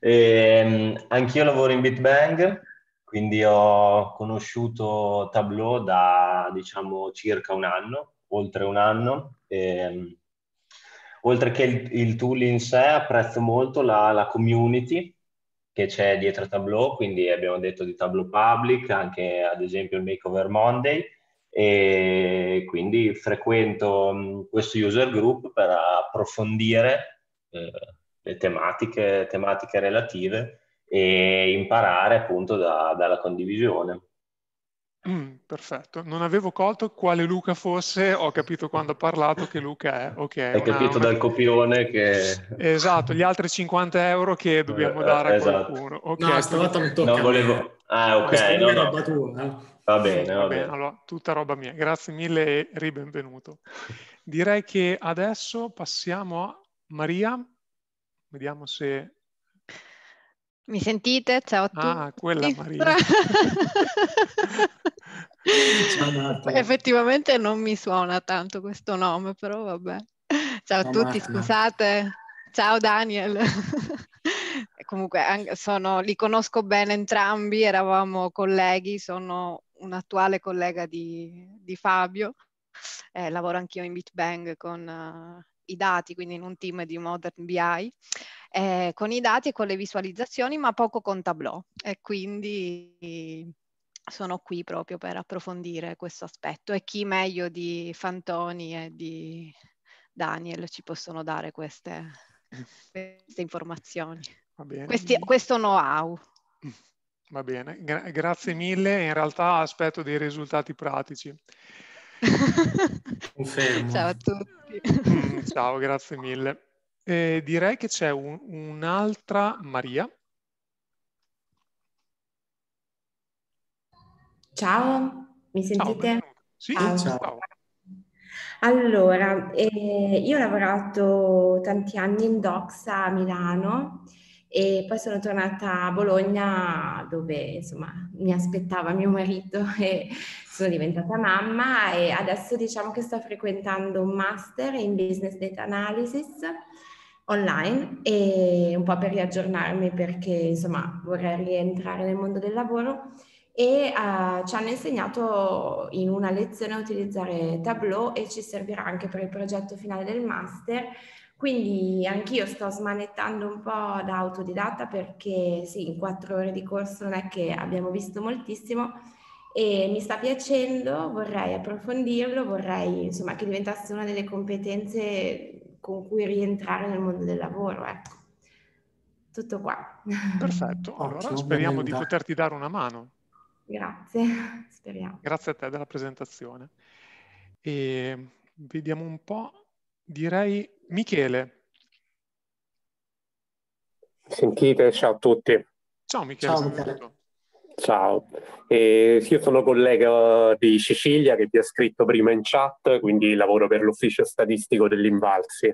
E, ehm, anch'io lavoro in Bitbang, quindi ho conosciuto Tableau da diciamo circa un anno, oltre un anno. E, ehm, oltre che il, il, tool in sé, apprezzo molto la, la, community che c'è dietro Tableau, quindi abbiamo detto di Tableau Public, anche ad esempio il Makeover Monday, e quindi frequento questo user group per approfondire eh, le tematiche, tematiche relative e imparare appunto da, dalla condivisione. Mm, perfetto, non avevo colto quale Luca fosse, ho capito quando ha parlato che Luca è. Okay, Hai una, capito una... dal copione che... Esatto, gli altri 50 euro che dobbiamo eh, dare esatto. a qualcuno. Okay, no, stavolta mi tocca. Non volevo... Ah, ok, no, no. Roba tua, eh? Va bene, va, va bene. bene. Allora, tutta roba mia. Grazie mille e ribenvenuto. Direi che adesso passiamo a Maria Vediamo se... Mi sentite? Ciao a ah, tutti. Ah, quella Maria. Effettivamente non mi suona tanto questo nome, però vabbè. Ciao a tutti, scusate. Ciao Daniel. Comunque sono, li conosco bene entrambi, eravamo colleghi, sono un'attuale collega di, di Fabio. Eh, lavoro anch'io in BitBang con uh, i dati, quindi in un team di Modern BI, eh, con i dati e con le visualizzazioni, ma poco con Tableau. E quindi sono qui proprio per approfondire questo aspetto e chi meglio di Fantoni e di Daniel ci possono dare queste, queste informazioni, Questi, questo know-how. Va bene, Gra grazie mille. In realtà aspetto dei risultati pratici. Confermo. Ciao a tutti. Mm, ciao, grazie mille. Eh, direi che c'è un, un'altra Maria. Ciao, mi sentite? Ciao, sì, ciao. ciao. Allora, eh, io ho lavorato tanti anni in Doxa a Milano e poi sono tornata a Bologna dove insomma mi aspettava mio marito e sono diventata mamma e adesso diciamo che sto frequentando un master in business data analysis online e un po' per riaggiornarmi perché insomma vorrei rientrare nel mondo del lavoro e uh, ci hanno insegnato in una lezione a utilizzare Tableau e ci servirà anche per il progetto finale del master quindi anch'io sto smanettando un po' da autodidatta perché sì, in quattro ore di corso non è che abbiamo visto moltissimo e mi sta piacendo, vorrei approfondirlo, vorrei insomma che diventasse una delle competenze con cui rientrare nel mondo del lavoro. Ecco. Tutto qua. Perfetto, allora Ottimo, speriamo benvenuta. di poterti dare una mano. Grazie, speriamo. Grazie a te della presentazione. E vediamo un po', direi Michele. Sentite, ciao a tutti. Ciao Michele. Ciao, Ciao, eh, io sono collega di Sicilia che vi ha scritto prima in chat, quindi lavoro per l'ufficio statistico dell'Invalsi.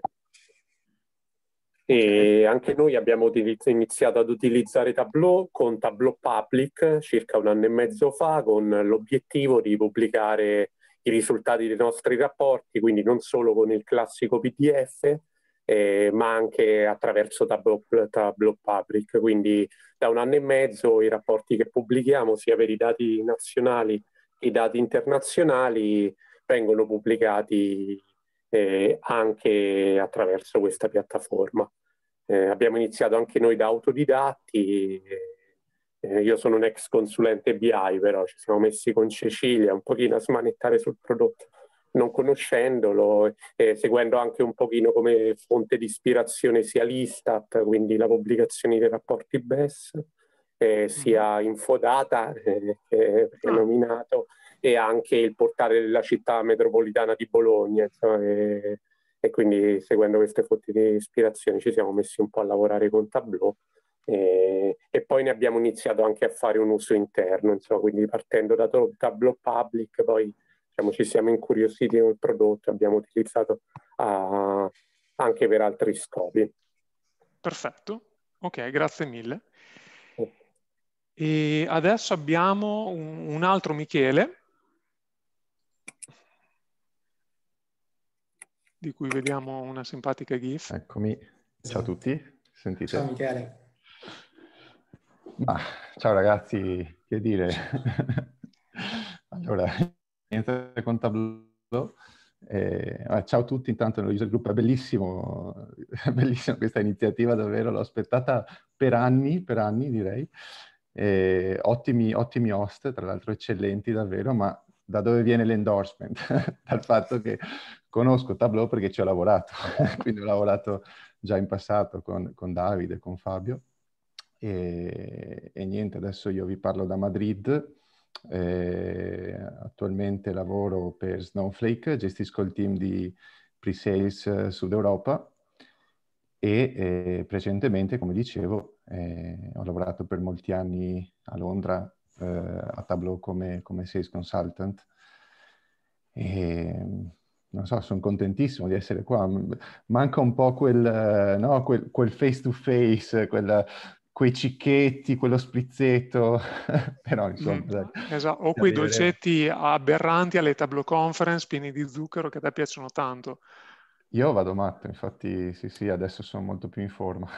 E anche noi abbiamo iniziato ad utilizzare Tableau con Tableau Public circa un anno e mezzo fa con l'obiettivo di pubblicare i risultati dei nostri rapporti, quindi non solo con il classico PDF, eh, ma anche attraverso Tableau, Tableau Public. Quindi da un anno e mezzo i rapporti che pubblichiamo, sia per i dati nazionali che i dati internazionali, vengono pubblicati eh, anche attraverso questa piattaforma. Eh, abbiamo iniziato anche noi da autodidatti. Eh, eh, io sono un ex consulente BI, però ci siamo messi con Cecilia un pochino a smanettare sul prodotto, non conoscendolo, eh, seguendo anche un pochino come fonte di ispirazione sia l'Istat, quindi la pubblicazione dei rapporti BES, eh, mm-hmm. sia Infodata, eh, eh, ah. prenominato, e anche il portale della città metropolitana di Bologna. Insomma, e quindi seguendo queste fonti di ispirazione ci siamo messi un po' a lavorare con Tableau e, e, poi ne abbiamo iniziato anche a fare un uso interno, insomma, quindi partendo da, Tableau Public, poi diciamo, ci siamo incuriositi nel prodotto, abbiamo utilizzato uh, anche per altri scopi. Perfetto, ok, grazie mille. E adesso abbiamo un, un altro Michele, di cui vediamo una simpatica GIF. Eccomi, ciao a tutti, sentite? Ciao Michele. Ma, ciao ragazzi, che dire? allora, niente con Tableau. Eh, ciao a tutti, intanto nello user group è bellissimo, è bellissima questa iniziativa, davvero l'ho aspettata per anni, per anni direi. Eh, ottimi, ottimi host, tra l'altro eccellenti davvero, ma da dove viene l'endorsement? Dal fatto che conosco Tableau perché ci ho lavorato, quindi ho lavorato già in passato con, con Davide, con Fabio e, e, niente, adesso io vi parlo da Madrid. Eh, attualmente lavoro per Snowflake, gestisco il team di pre-sales eh, Sud Europa e eh, precedentemente, come dicevo, eh, ho lavorato per molti anni a Londra eh, a Tableau come, come sales consultant. E, non so, sono contentissimo di essere qua. Manca un po' quel, eh, no, quel, quel face to face, quella quei cicchetti, quello sprizzetto, però insomma... Mm, esatto, o quei dolcetti aberranti alle tableau conference pieni di zucchero che a te piacciono tanto. Io vado matto, infatti sì sì, adesso sono molto più in forma.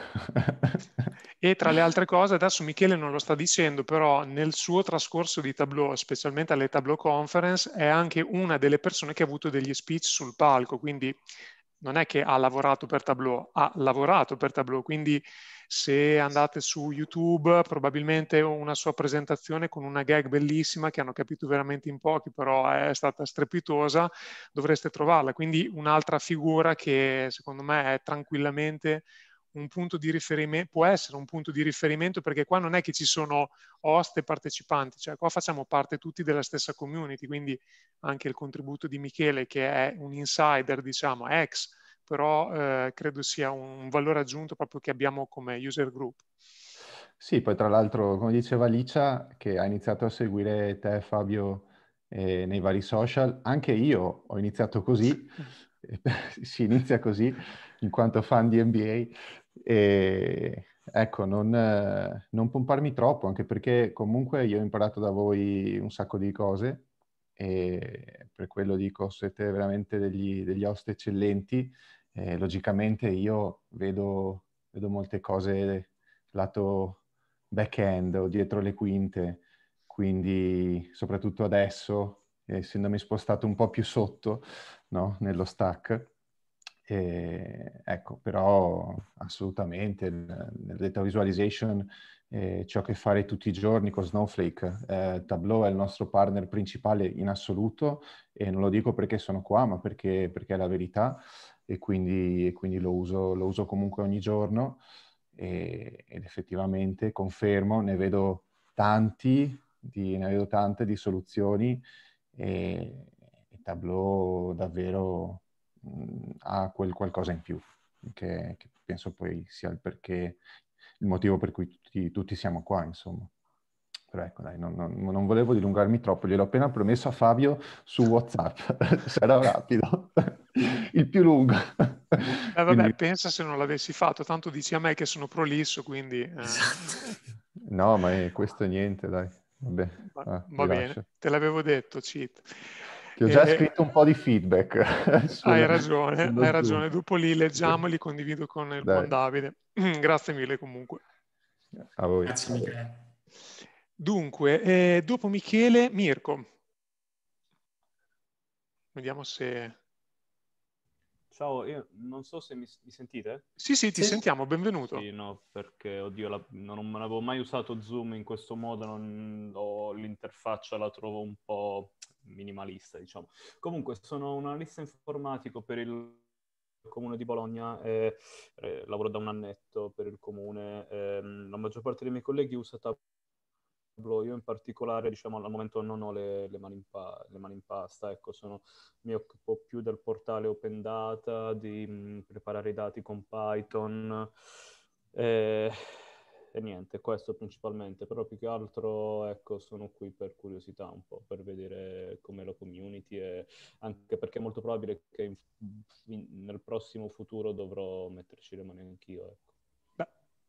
e tra le altre cose, adesso Michele non lo sta dicendo, però nel suo trascorso di tableau, specialmente alle tableau conference, è anche una delle persone che ha avuto degli speech sul palco, quindi non è che ha lavorato per tableau, ha lavorato per tableau, quindi se andate su YouTube, probabilmente una sua presentazione con una gag bellissima che hanno capito veramente in pochi, però è stata strepitosa, dovreste trovarla. Quindi un'altra figura che secondo me è tranquillamente un punto di riferimento, può essere un punto di riferimento perché qua non è che ci sono host e partecipanti, cioè qua facciamo parte tutti della stessa community, quindi anche il contributo di Michele che è un insider, diciamo, ex però eh, credo sia un valore aggiunto proprio che abbiamo come user group. Sì, poi tra l'altro, come diceva Licia, che ha iniziato a seguire te Fabio eh, nei vari social, anche io ho iniziato così, si inizia così in quanto fan di NBA e ecco, non, eh, non pomparmi troppo, anche perché comunque io ho imparato da voi un sacco di cose e per quello dico siete veramente degli, degli host eccellenti eh, logicamente io vedo, vedo, molte cose lato back-end o dietro le quinte, quindi soprattutto adesso, essendomi spostato un po' più sotto no? nello stack, eh, ecco, però assolutamente nel data visualization eh, ciò che fare tutti i giorni con Snowflake. Eh, Tableau è il nostro partner principale in assoluto e non lo dico perché sono qua, ma perché, perché è la verità e quindi, e quindi lo, uso, lo, uso, comunque ogni giorno e, ed effettivamente confermo, ne vedo tanti, di, ne vedo tante di soluzioni e, e Tableau davvero mh, ha quel qualcosa in più, che, che, penso poi sia il perché, il motivo per cui tutti, tutti siamo qua, insomma. Però ecco, dai, non, non, non, volevo dilungarmi troppo, gliel'ho appena promesso a Fabio su WhatsApp, sarà rapido, il più lungo. Eh vabbè, quindi... pensa se non l'avessi fatto, tanto dici a me che sono prolisso, quindi... Eh. Esatto. No, ma è, questo è niente, dai. Vabbè, va, ah, va bene, lascio. te l'avevo detto, cheat. Ti ho già e... Eh, scritto un po' di feedback. hai ragione, hai Zoom. ragione. Dopo li leggiamo e li condivido con il dai. buon Davide. Grazie mille comunque. A voi. Grazie mille. Dunque, eh, dopo Michele, Mirko. Vediamo se... Ciao, io non so se mi, mi sentite. Sì, sì, ti sì. sentiamo, benvenuto. Sì, no, perché, oddio, la, non, non avevo mai usato Zoom in questo modo, non, oh, l'interfaccia la trovo un po' minimalista, diciamo. Comunque, sono un analista informatico per il comune di Bologna, eh, eh, lavoro da un annetto per il comune. Eh, la maggior parte dei miei colleghi usa Tableau io in particolare, diciamo, al momento non ho le, le, mani, in pa- le mani, in pasta, ecco, sono, mi occupo più del portale open data, di mh, mm, preparare i dati con Python eh, e niente, questo principalmente, però più che altro, ecco, sono qui per curiosità un po', per vedere com'è la community e anche perché è molto probabile che in, in, nel prossimo futuro dovrò metterci le mani anch'io, ecco.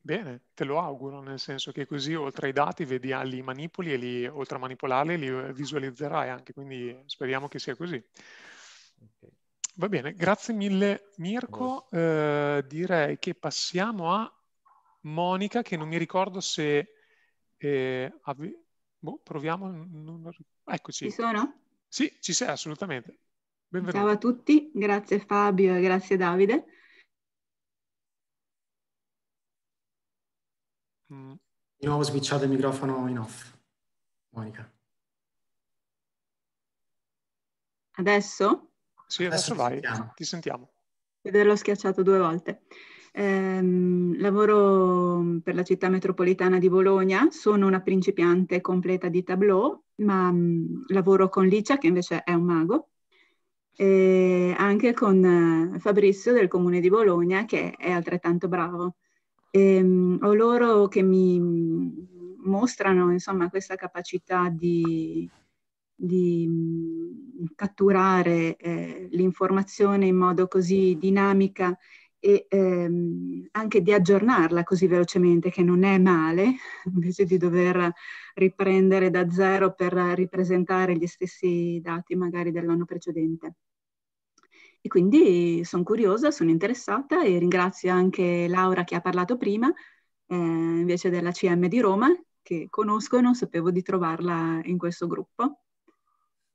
Bene, te lo auguro, nel senso che così oltre ai dati vedi, ah, li manipoli e li, oltre a manipolarli li eh, visualizzerai anche, quindi speriamo che sia così. Okay. Va bene, grazie mille Mirko, eh, direi che passiamo a Monica che non mi ricordo se... Eh, ave... boh, proviamo, non... eccoci. Ci sono? Sì, ci sei assolutamente. Benvenuto. Ciao a tutti, grazie Fabio e grazie Davide. Di nuovo switchato il microfono in off. Monica. Adesso? Sì, adesso, adesso vai, sentiamo. ti sentiamo. Vederlo schiacciato due volte. Eh, lavoro mm, per la città metropolitana di Bologna, sono una principiante completa di tableau, ma mh, mm, lavoro con Licia, che invece è un mago, e anche con eh, Fabrizio del comune di Bologna, che è altrettanto bravo e, ehm, o loro che mi mostrano insomma, questa capacità di, di mm, catturare eh, l'informazione in modo così dinamica e ehm, anche di aggiornarla così velocemente, che non è male, invece di dover riprendere da zero per ripresentare gli stessi dati magari dell'anno precedente. E quindi sono curiosa, sono interessata e ringrazio anche Laura che ha parlato prima, eh, invece della CM di Roma, che conosco e non sapevo di trovarla in questo gruppo.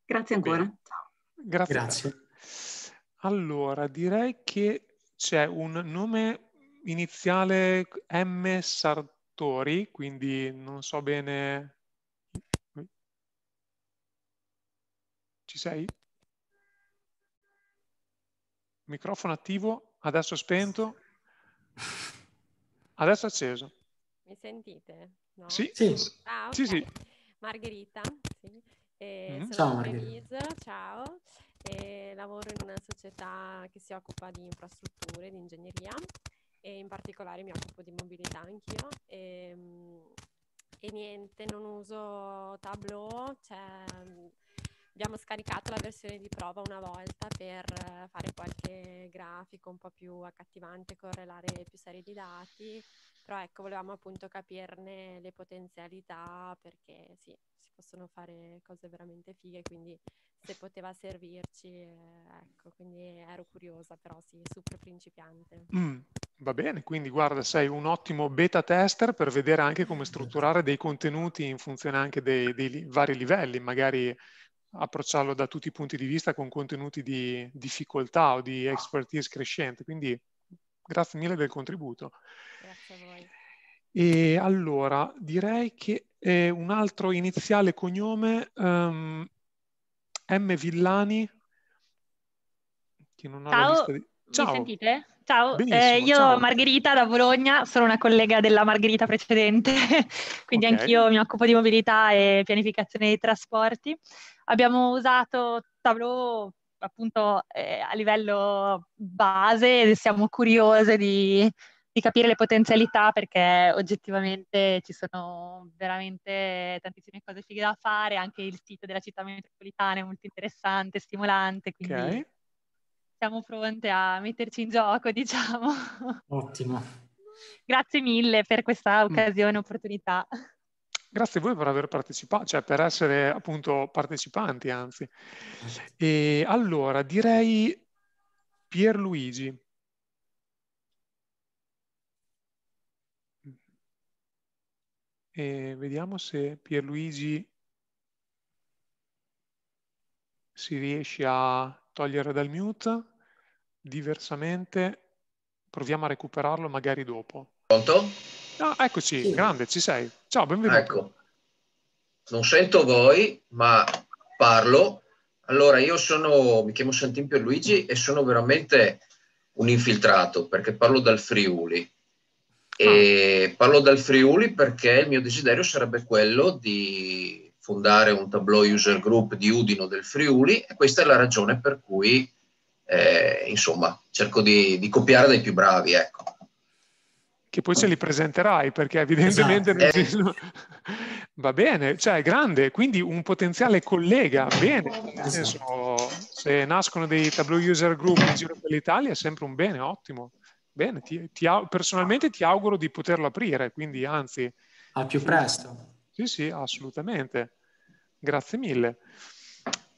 Grazie ancora. Bene. Grazie. Grazie. Allora, direi che c'è un nome iniziale M. Sartori, quindi non so bene... Ci sei? Microfono attivo, adesso spento, adesso acceso. Mi sentite? No? Sì. Sì. Ah, okay. sì, sì. Margherita, sì. Eh, mm-hmm. Ciao Margherita. ciao. Eh, lavoro in una società che si occupa di infrastrutture, di ingegneria e in particolare mi occupo di mobilità anch'io. E, ehm, e niente, non uso Tableau, cioè abbiamo scaricato la versione di prova una volta per eh, fare qualche grafico un po' più accattivante, correlare più serie di dati, però ecco, volevamo appunto capirne le potenzialità perché sì, si possono fare cose veramente fighe, quindi se poteva servirci, eh, ecco, quindi ero curiosa, però sì, super principiante. Mm, va bene, quindi guarda, sei un ottimo beta tester per vedere anche come strutturare dei contenuti in funzione anche dei, dei vari livelli, magari approcciarlo da tutti i punti di vista con contenuti di difficoltà o di ah. expertise crescente. Quindi grazie mille del contributo. Grazie a voi. E allora direi che eh, un altro iniziale cognome, um, M. Villani, che non ho Ciao. la lista di... Ciao. Mi sentite? Ciao, eh, io ciao. Margherita da Bologna, sono una collega della Margherita precedente, quindi okay. anch'io mi occupo di mobilità e pianificazione dei trasporti. Abbiamo usato Tableau appunto eh, a livello base, e siamo curiose di, di capire le potenzialità perché oggettivamente ci sono veramente tantissime cose fighe da fare, anche il sito della città metropolitana è molto interessante, stimolante, quindi... Okay siamo pronte a metterci in gioco, diciamo. Ottimo. Grazie mille per questa mm. occasione, opportunità. Grazie a voi per aver partecipato, cioè per essere appunto partecipanti, anzi. E allora direi Pierluigi. E vediamo se Pierluigi si riesce a togliere dal mute diversamente, proviamo a recuperarlo magari dopo. Pronto? Ah, eccoci, sì. grande, ci sei. Ciao, benvenuto. Ecco, non sento voi, ma parlo. Allora, io sono, mi chiamo Santimpio Luigi e sono veramente un infiltrato perché parlo dal Friuli. E ah. parlo dal Friuli perché il mio desiderio sarebbe quello di fondare un tableau user group di Udino del Friuli e questa è la ragione per cui eh, insomma, cerco di, di, copiare dai più bravi, ecco. Che poi ce li presenterai perché evidentemente esatto. non ci... va bene, cioè è grande, quindi un potenziale collega, bene, nel senso, se nascono dei Tableau User Group in giro per l'Italia è sempre un bene, ottimo. Bene, ti, ti, personalmente ti auguro di poterlo aprire, quindi anzi... Al più presto. Sì, sì, assolutamente. Grazie mille.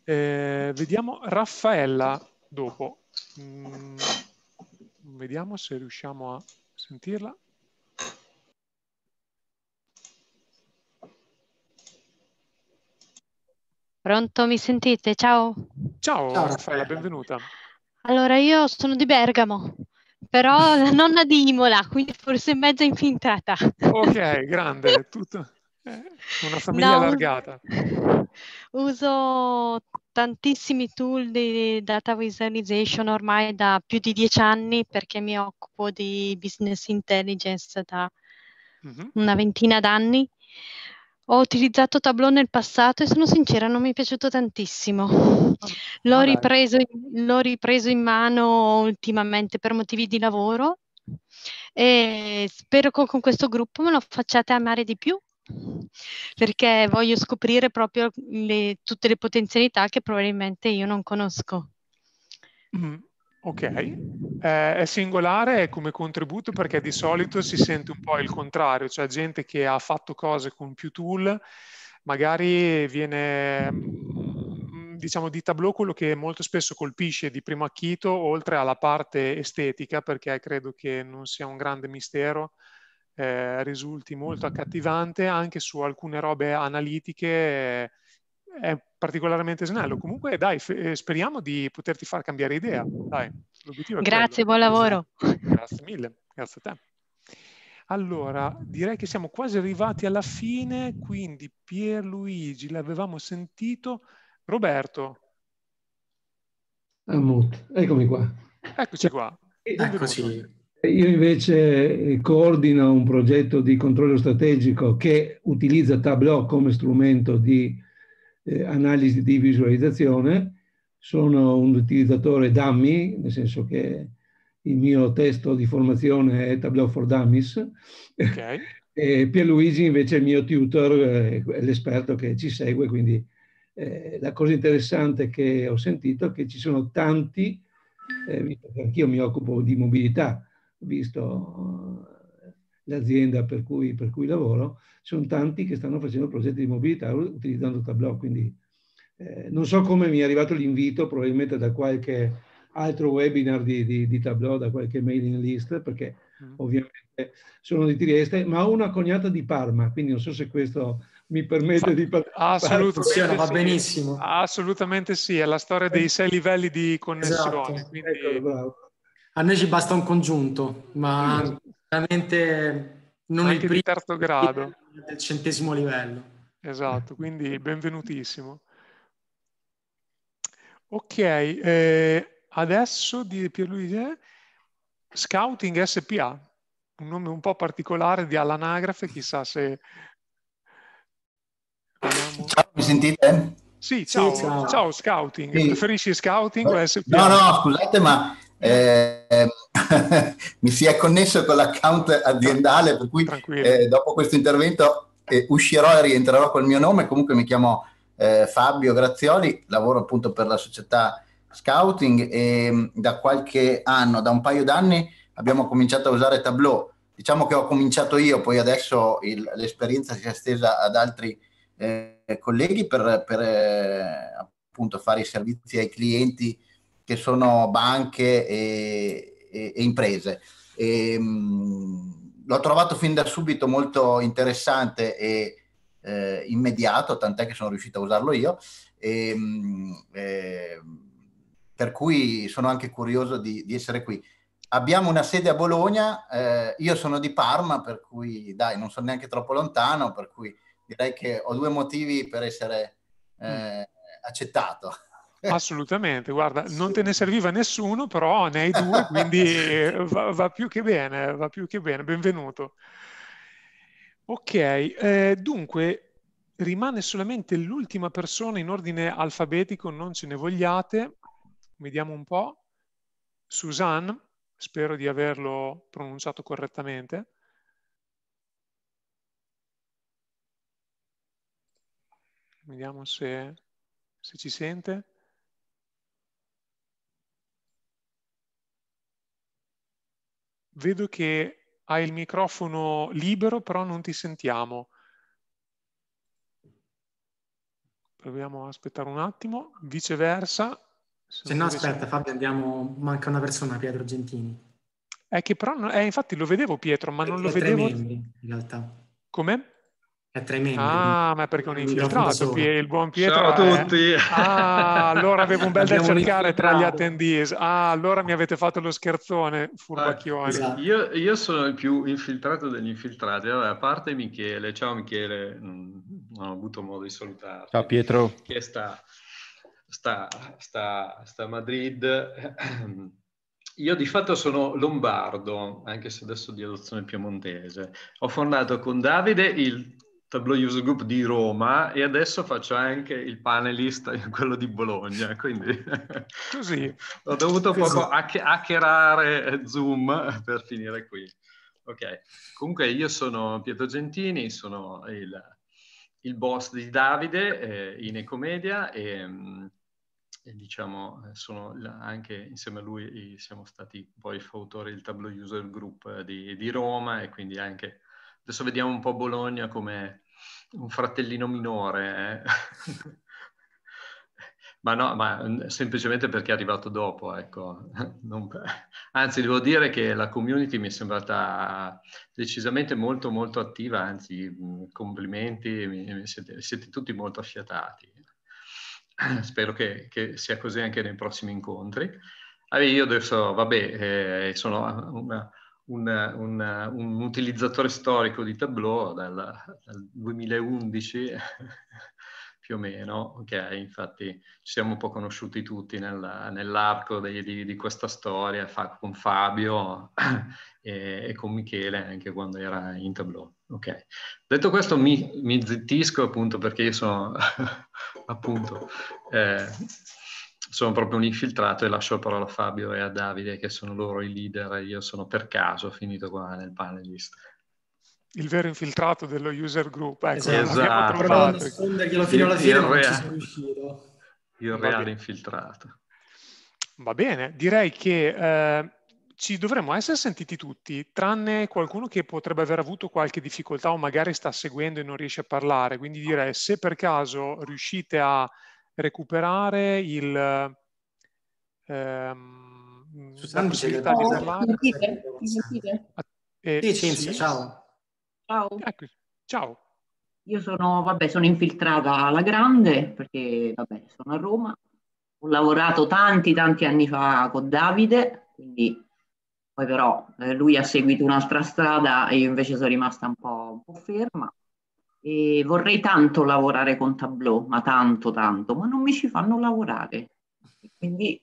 Eh, vediamo Raffaella dopo. Mm, vediamo se riusciamo a sentirla. Pronto, mi sentite? Ciao. Ciao, Ciao Raffaella, benvenuta. Allora, io sono di Bergamo, però la nonna di Imola, quindi forse mezza infiltrata. Ok, grande, tutto. Eh, una famiglia no. allargata uso tantissimi tool di data visualization ormai da più di dieci anni perché mi occupo di business intelligence da mm-hmm. una ventina d'anni. Ho utilizzato Tableau nel passato e sono sincera, non mi è piaciuto tantissimo. L'ho, ah, ripreso l'ho ripreso in mano ultimamente per motivi di lavoro e spero che con questo gruppo me lo facciate amare di più perché voglio scoprire proprio le, tutte le potenzialità che probabilmente io non conosco. Mm, ok, eh, è singolare come contributo perché di solito si sente un po' il contrario, cioè gente che ha fatto cose con più tool magari viene mm, diciamo di Tableau quello che molto spesso colpisce di primo acchito oltre alla parte estetica perché credo che non sia un grande mistero eh, risulti molto mm-hmm. accattivante anche su alcune robe analitiche eh, è particolarmente snello. Mm-hmm. Comunque, dai, f- eh, speriamo di poterti far cambiare idea. Dai, Grazie, quello. buon esatto. lavoro. Grazie mille, grazie a te. Allora, direi che siamo quasi arrivati alla fine, quindi Pierluigi l'avevamo sentito. Roberto. Ammut, eccomi qua. Eccoci qua. Eccoci. Io invece eh, coordino un progetto di controllo strategico che utilizza Tableau come strumento di eh, analisi di visualizzazione. Sono un utilizzatore Dummy, nel senso che il mio testo di formazione è Tableau for Dummies. Okay. e Pierluigi invece è il mio tutor, eh, è l'esperto che ci segue, quindi eh, la cosa interessante che ho sentito è che ci sono tanti, eh, anch'io mi occupo di mobilità, visto eh, l'azienda per cui, per cui lavoro, ci sono tanti che stanno facendo progetti di mobilità utilizzando Tableau, quindi eh, non so come mi è arrivato l'invito, probabilmente da qualche altro webinar di, di, di Tableau, da qualche mailing list, perché mm. ovviamente sono di Trieste, ma ho una cognata di Parma, quindi non so se questo mi permette di parlare. Assolutamente, va sì. benissimo. Assolutamente sì, è la storia dei sei livelli di connessione. Esatto. Quindi... Ecco, bravo a noi ci basta un congiunto, ma mm. veramente non Anche il primo, terzo grado del centesimo livello. Esatto, quindi benvenutissimo. Ok, eh, adesso di Pierluigi Scouting SPA, un nome un po' particolare di all'anagrafe, chissà se... Ciao, mi sentite? Sì, ciao, sì, ciao. ciao Scouting. Sì. Preferisci Scouting o SPA? No, no, scusate, ma eh, mi si è connesso con l'account aziendale, per cui eh, dopo questo intervento eh, uscirò e rientrerò col mio nome. Comunque mi chiamo eh, Fabio Grazioli, lavoro appunto per la società Scouting e mm, da qualche anno, da un paio d'anni, abbiamo cominciato a usare Tableau. Diciamo che ho cominciato io, poi adesso il, l'esperienza si è estesa ad altri eh, colleghi per, per eh, appunto fare i servizi ai clienti che sono banche e, e, e imprese. E, ehm, mh, l'ho trovato fin da subito molto interessante e eh, immediato, tant'è che sono riuscito a usarlo io. E, mh, eh, per cui sono anche curioso di, di, essere qui. Abbiamo una sede a Bologna, eh, io sono di Parma, per cui dai, non sono neanche troppo lontano, per cui direi che ho due motivi per essere mm. eh, accettato. Assolutamente, guarda, non te ne serviva nessuno, però ne hai due, quindi eh, va, va più che bene, va più che bene, benvenuto. Ok, eh, dunque rimane solamente l'ultima persona in ordine alfabetico, non ce ne vogliate. Vediamo un po'. Suzanne, spero di averlo pronunciato correttamente. Vediamo se, se ci sente. vedo che hai il microfono libero, però non ti sentiamo. Proviamo a aspettare un attimo, viceversa. Se, se no, invece... aspetta, Fabio, andiamo. Manca una persona, Pietro Gentini. È che però, eh, infatti, lo vedevo Pietro, ma non lo vedevo. Membri, in realtà. Come? è tremendo. Ah, ma perché un infiltrato, il buon Pietro. Ciao a tutti. Eh? Ah, allora avevo un bel da cercare tra gli attendees. Ah, allora mi avete fatto lo scherzone, furbacchioni. Ah, eh, esatto. io, io, sono il più infiltrato degli infiltrati. Allora, a parte Michele, ciao Michele, non ho avuto modo di salutarti. Ciao Pietro. Che sta, sta, sta, sta a Madrid. Io di fatto sono lombardo, anche se adesso di adozione piemontese. Ho fondato con Davide il Tableau User Group di Roma e adesso faccio anche il panelista in quello di Bologna, quindi Così. ho dovuto Così. poco hack- hackerare Zoom per finire qui. Ok, comunque io sono Pietro Gentini, sono il, il boss di Davide eh, in Ecomedia e, mm, e diciamo sono anche insieme a lui siamo stati poi fautori del Tableau User Group eh, di, di Roma e quindi anche Adesso vediamo un po' Bologna come un fratellino minore. Eh? ma no, ma mm, semplicemente perché è arrivato dopo, ecco. Per... Anzi, devo dire che la community mi è sembrata decisamente molto, molto attiva, anzi, mm, complimenti, siete, siete tutti molto affiatati. Spero che, che, sia così anche nei prossimi incontri. Allora, io adesso, vabbè, eh, sono una, un, un, un, utilizzatore storico di Tableau dal, dal 2011 più o meno, ok? Infatti ci siamo un po' conosciuti tutti nel, nell'arco di, di, di, questa storia fa, con Fabio e, e, con Michele anche quando era in Tableau, ok? Detto questo mi, mi zittisco appunto perché io sono appunto... Eh, sono proprio un infiltrato e lascio la parola a Fabio e a Davide che sono loro i leader e io sono per caso finito qua nel panelist. Il vero infiltrato dello user group, ecco, esatto. esatto. provato. nasconderglielo fino alla fine, il, non reale, ci sono riuscito. Il reale infiltrato. Va bene, direi che... Eh ci dovremmo essere sentiti tutti, tranne qualcuno che potrebbe aver avuto qualche difficoltà o magari sta seguendo e non riesce a parlare. Quindi direi, se per caso riuscite a recuperare il... Ehm, Susanna, di parlare. Sentite, sentite. Eh, sì, Cinzia, sì. ciao. Ciao. Ecco, ciao. Io sono, vabbè, sono infiltrata alla grande perché, vabbè, sono a Roma. Ho lavorato tanti, tanti anni fa con Davide, quindi poi però eh, lui ha seguito un'altra strada e io invece sono rimasta un po', un po ferma. E vorrei tanto lavorare con Tableau, ma tanto, tanto, ma non mi ci fanno lavorare. Quindi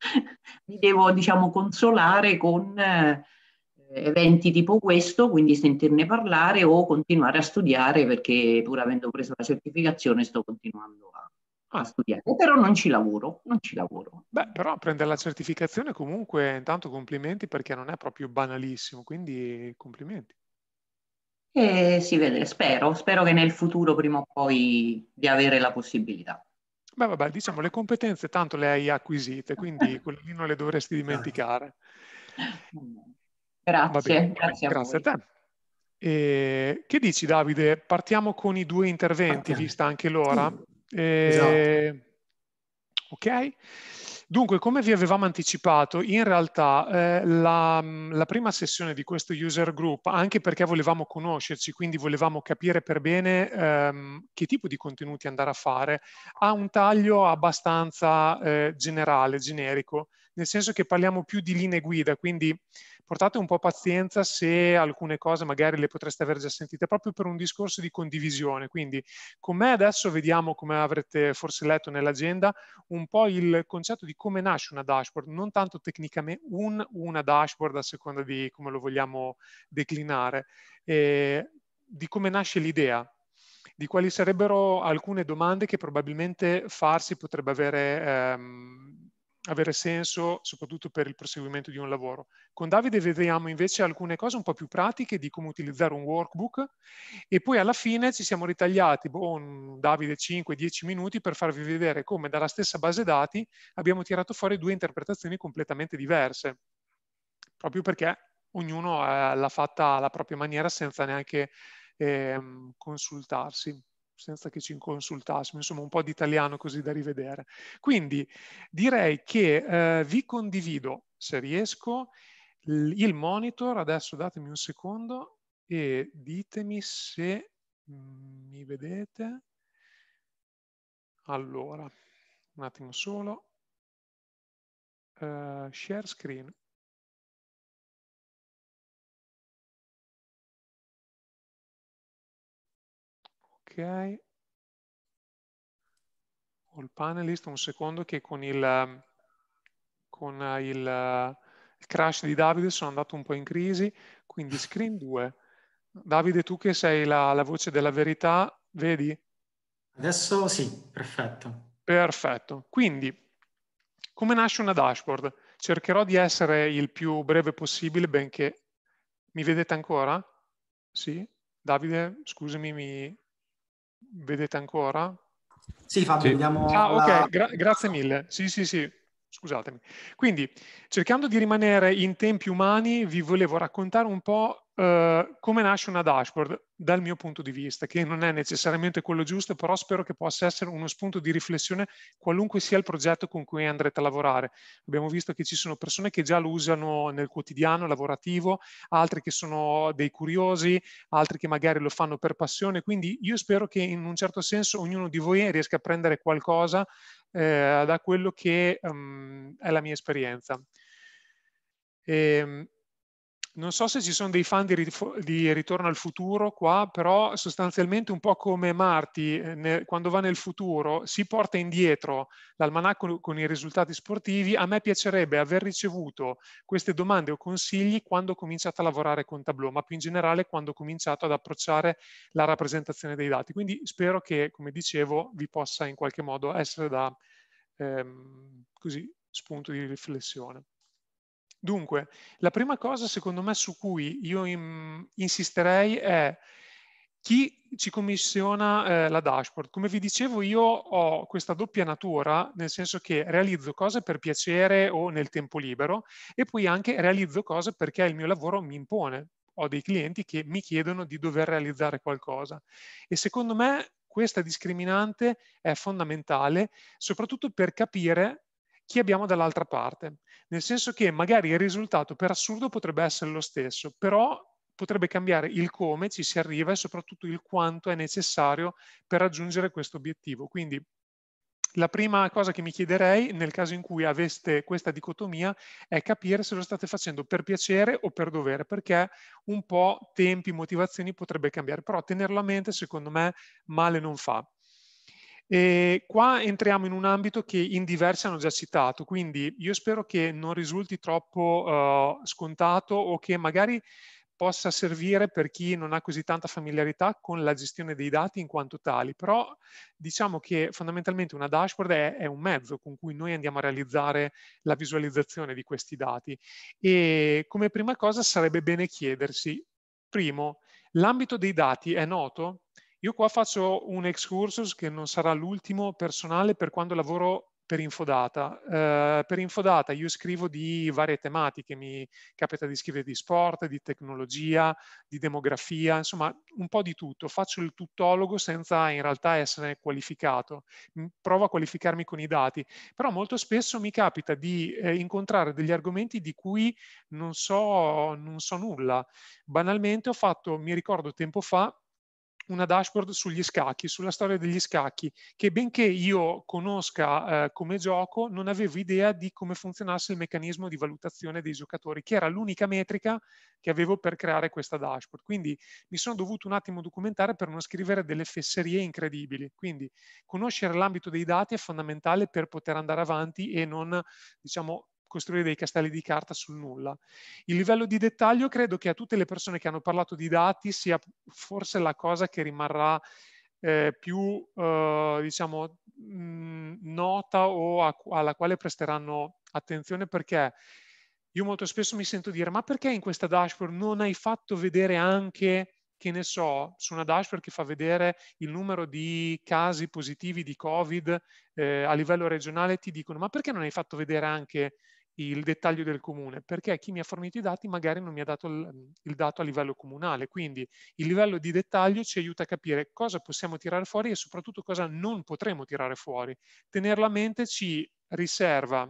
mi devo, diciamo, consolare con eh, eventi tipo questo, quindi sentirne parlare o continuare a studiare perché pur avendo preso la certificazione sto continuando a, a studiare, però non ci lavoro, non ci lavoro. Beh, però prendere la certificazione comunque, intanto complimenti perché non è proprio banalissimo, quindi complimenti. E si vede, spero, spero che nel futuro prima o poi di avere la possibilità. Beh, vabbè, diciamo le competenze tanto le hai acquisite, quindi quelle lì non le dovresti dimenticare. Grazie, grazie, grazie a, te. E, che dici Davide? Partiamo con i due interventi, okay. vista anche l'ora. Sì. E, esatto. Eh, ok? Dunque, come vi avevamo anticipato, in realtà eh, la, mm, la, prima sessione di questo user group, anche perché volevamo conoscerci, quindi volevamo capire per bene ehm, che tipo di contenuti andare a fare, ha un taglio abbastanza eh, generale, generico, nel senso che parliamo più di linee guida, quindi portate un po' pazienza se alcune cose magari le potreste aver già sentite, proprio per un discorso di condivisione. Quindi con me adesso vediamo, come avrete forse letto nell'agenda, un po' il concetto di come nasce una dashboard, non tanto tecnicamente un, una dashboard a seconda di come lo vogliamo declinare, eh, di come nasce l'idea, di quali sarebbero alcune domande che probabilmente farsi potrebbe avere ehm, avere senso soprattutto per il proseguimento di un lavoro. Con Davide vediamo invece alcune cose un po' più pratiche di come utilizzare un workbook e poi alla fine ci siamo ritagliati, boh, Davide 5-10 minuti per farvi vedere come dalla stessa base dati abbiamo tirato fuori due interpretazioni completamente diverse, proprio perché ognuno eh, l'ha fatta alla propria maniera senza neanche eh, consultarsi senza che ci consultassimo, insomma un po' di italiano così da rivedere. Quindi direi che eh, vi condivido, se riesco, il monitor, adesso datemi un secondo e ditemi se mm, mi vedete. Allora, un attimo solo. Uh, share screen. ok ho il panelist un secondo che con il con eh, il, il crash di Davide sono andato un po' in crisi quindi screen 2 Davide tu che sei la, la voce della verità vedi? adesso sì perfetto perfetto quindi come nasce una dashboard? Cercherò di essere il più breve possibile, benché... Mi vedete ancora? Sì? Davide, scusami, mi... Vedete ancora? Sì, Fabio, sì. vediamo. Ah, la... ok, Gra grazie mille. Sì, sì, sì, scusatemi. Quindi, cercando di rimanere in tempi umani, vi volevo raccontare un po' Eh, come nasce una dashboard dal mio punto di vista, che non è necessariamente quello giusto, però spero che possa essere uno spunto di riflessione qualunque sia il progetto con cui andrete a lavorare. Abbiamo visto che ci sono persone che già lo usano nel quotidiano lavorativo, altri che sono dei curiosi, altri che magari lo fanno per passione, quindi io spero che in un certo senso ognuno di voi riesca a prendere qualcosa eh, da quello che um, è la mia esperienza. E, ehm, non so se ci sono dei fan di, di, Ritorno al futuro qua, però sostanzialmente un po' come Marti, eh, quando va nel futuro, si porta indietro l'almanacco con i risultati sportivi. A me piacerebbe aver ricevuto queste domande o consigli quando ho cominciato a lavorare con Tableau, ma più in generale quando ho cominciato ad approcciare la rappresentazione dei dati. Quindi spero che, come dicevo, vi possa in qualche modo essere da ehm, così, spunto di riflessione. Dunque, la prima cosa secondo me su cui io in, insisterei è chi ci commissiona eh, la dashboard. Come vi dicevo io ho questa doppia natura, nel senso che realizzo cose per piacere o nel tempo libero e poi anche realizzo cose perché il mio lavoro mi impone. Ho dei clienti che mi chiedono di dover realizzare qualcosa e secondo me questa discriminante è fondamentale soprattutto per capire chi abbiamo dall'altra parte. Nel senso che magari il risultato per assurdo potrebbe essere lo stesso, però potrebbe cambiare il come ci si arriva e soprattutto il quanto è necessario per raggiungere questo obiettivo. Quindi la prima cosa che mi chiederei nel caso in cui aveste questa dicotomia è capire se lo state facendo per piacere o per dovere, perché un po' tempi, motivazioni potrebbe cambiare, però tenerlo a mente secondo me male non fa. E qua entriamo in un ambito che in diversi hanno già citato, quindi io spero che non risulti troppo uh, scontato o che magari possa servire per chi non ha così tanta familiarità con la gestione dei dati in quanto tali, però diciamo che fondamentalmente una dashboard è, è un mezzo con cui noi andiamo a realizzare la visualizzazione di questi dati e come prima cosa sarebbe bene chiedersi, primo, l'ambito dei dati è noto? Io qua faccio un excursus che non sarà l'ultimo personale per quando lavoro per Infodata. Eh, per Infodata io scrivo di varie tematiche, mi capita di scrivere di sport, di tecnologia, di demografia, insomma un po' di tutto. Faccio il tuttologo senza in realtà essere qualificato, provo a qualificarmi con i dati, però molto spesso mi capita di eh, incontrare degli argomenti di cui non so, non so nulla. Banalmente ho fatto, mi ricordo tempo fa, una dashboard sugli scacchi, sulla storia degli scacchi, che benché io conosca eh, come gioco, non avevo idea di come funzionasse il meccanismo di valutazione dei giocatori, che era l'unica metrica che avevo per creare questa dashboard. Quindi mi sono dovuto un attimo documentare per non scrivere delle fesserie incredibili. Quindi conoscere l'ambito dei dati è fondamentale per poter andare avanti e non, diciamo, costruire dei castelli di carta sul nulla. Il livello di dettaglio credo che a tutte le persone che hanno parlato di dati sia forse la cosa che rimarrà eh, più eh, diciamo, mh, mm, nota o a, alla quale presteranno attenzione perché io molto spesso mi sento dire ma perché in questa dashboard non hai fatto vedere anche che ne so, su una dashboard che fa vedere il numero di casi positivi di Covid eh, a livello regionale ti dicono ma perché non hai fatto vedere anche il dettaglio del comune, perché chi mi ha fornito i dati magari non mi ha dato il, mhmm, il, dato a livello comunale, quindi il livello di dettaglio ci aiuta a capire cosa possiamo tirare fuori e soprattutto cosa non potremo tirare fuori. Tenerla a mente ci riserva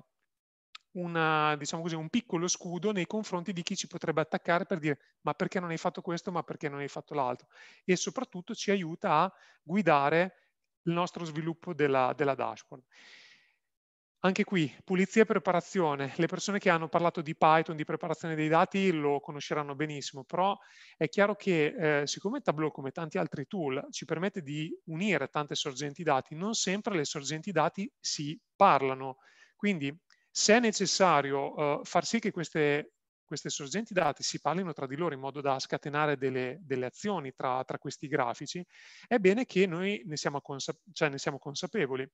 una, diciamo così, un piccolo scudo nei confronti di chi ci potrebbe attaccare per dire ma perché non hai fatto questo, ma perché non hai fatto l'altro e soprattutto ci aiuta a guidare il nostro sviluppo della, della dashboard. Anche qui, pulizia e preparazione. Le persone che hanno parlato di Python, di preparazione dei dati, lo conosceranno benissimo, però è chiaro che eh, siccome Tableau, come tanti altri tool, ci permette di unire tante sorgenti dati, non sempre le sorgenti dati si parlano. Quindi, se è necessario eh, far sì che queste, queste, sorgenti dati si parlino tra di loro in modo da scatenare delle, delle azioni tra, tra, questi grafici, è bene che noi ne siamo, consap cioè ne siamo consapevoli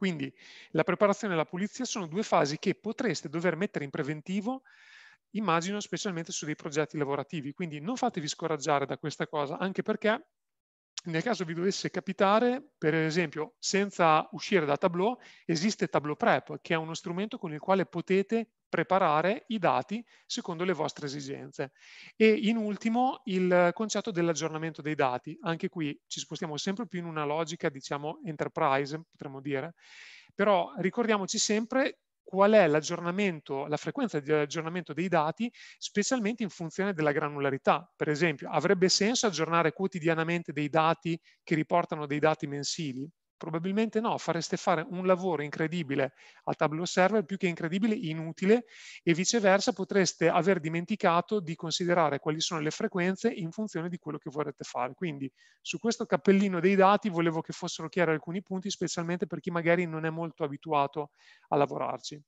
quindi la preparazione e la pulizia sono due fasi che potreste dover mettere in preventivo, immagino specialmente su dei progetti lavorativi. Quindi non fatevi scoraggiare da questa cosa, anche perché nel caso vi dovesse capitare, per esempio, senza uscire da Tableau, esiste Tableau Prep, che è uno strumento con il quale potete preparare i dati secondo le vostre esigenze. E in ultimo il concetto dell'aggiornamento dei dati. Anche qui ci spostiamo sempre più in una logica, diciamo, enterprise, potremmo dire. Però ricordiamoci sempre qual è l'aggiornamento, la frequenza di aggiornamento dei dati, specialmente in funzione della granularità. Per esempio, avrebbe senso aggiornare quotidianamente dei dati che riportano dei dati mensili? Probabilmente no, fareste fare un lavoro incredibile al Tableau Server, più che incredibile, inutile, e viceversa potreste aver dimenticato di considerare quali sono le frequenze in funzione di quello che vorrete fare. Quindi su questo cappellino dei dati volevo che fossero chiari alcuni punti, specialmente per chi magari non è molto abituato a lavorarci.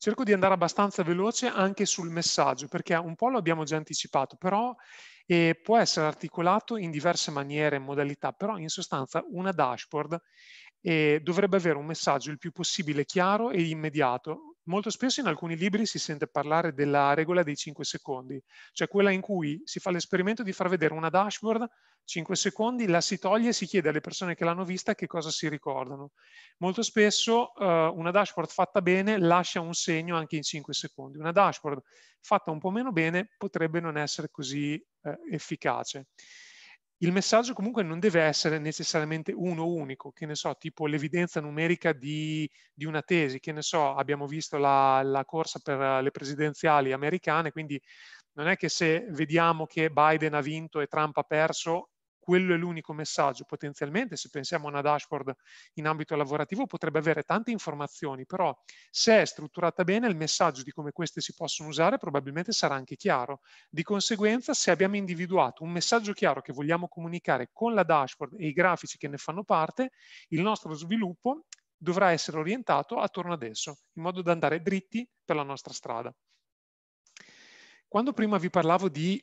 Cerco di andare abbastanza veloce anche sul messaggio, perché un po' lo abbiamo già anticipato, però e può essere articolato in diverse maniere e modalità, però in sostanza una dashboard eh, dovrebbe avere un messaggio il più possibile chiaro e immediato Molto spesso in alcuni libri si sente parlare della regola dei 5 secondi, cioè quella in cui si fa l'esperimento di far vedere una dashboard 5 secondi, la si toglie e si chiede alle persone che l'hanno vista che cosa si ricordano. Molto spesso eh, una dashboard fatta bene lascia un segno anche in 5 secondi. Una dashboard fatta un po' meno bene potrebbe non essere così eh, efficace il messaggio comunque non deve essere necessariamente uno unico, che ne so, tipo l'evidenza numerica di, di una tesi, che ne so, abbiamo visto la, la, corsa per le presidenziali americane, quindi non è che se vediamo che Biden ha vinto e Trump ha perso, quello è l'unico messaggio. Potenzialmente, se pensiamo a una dashboard in ambito lavorativo, potrebbe avere tante informazioni, però se è strutturata bene, il messaggio di come queste si possono usare probabilmente sarà anche chiaro. Di conseguenza, se abbiamo individuato un messaggio chiaro che vogliamo comunicare con la dashboard e i grafici che ne fanno parte, il nostro sviluppo dovrà essere orientato attorno ad esso, in modo da andare dritti per la nostra strada. Quando prima vi parlavo di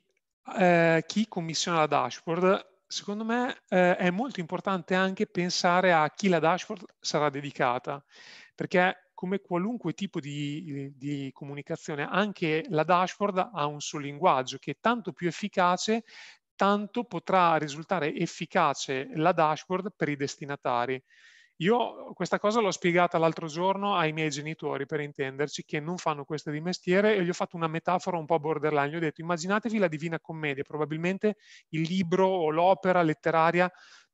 eh, chi commissiona la dashboard, secondo me eh, è molto importante anche pensare a chi la dashboard sarà dedicata, perché come qualunque tipo di, di, comunicazione, anche la dashboard ha un suo linguaggio che è tanto più efficace, tanto potrà risultare efficace la dashboard per i destinatari. Io uhm, questa cosa l'ho spiegata l'altro giorno ai miei genitori, per intenderci, che non fanno questo di mestiere e gli ho fatto una metafora un po' borderline. Gli ho detto, immaginatevi la Divina Commedia, probabilmente il libro o l'opera letteraria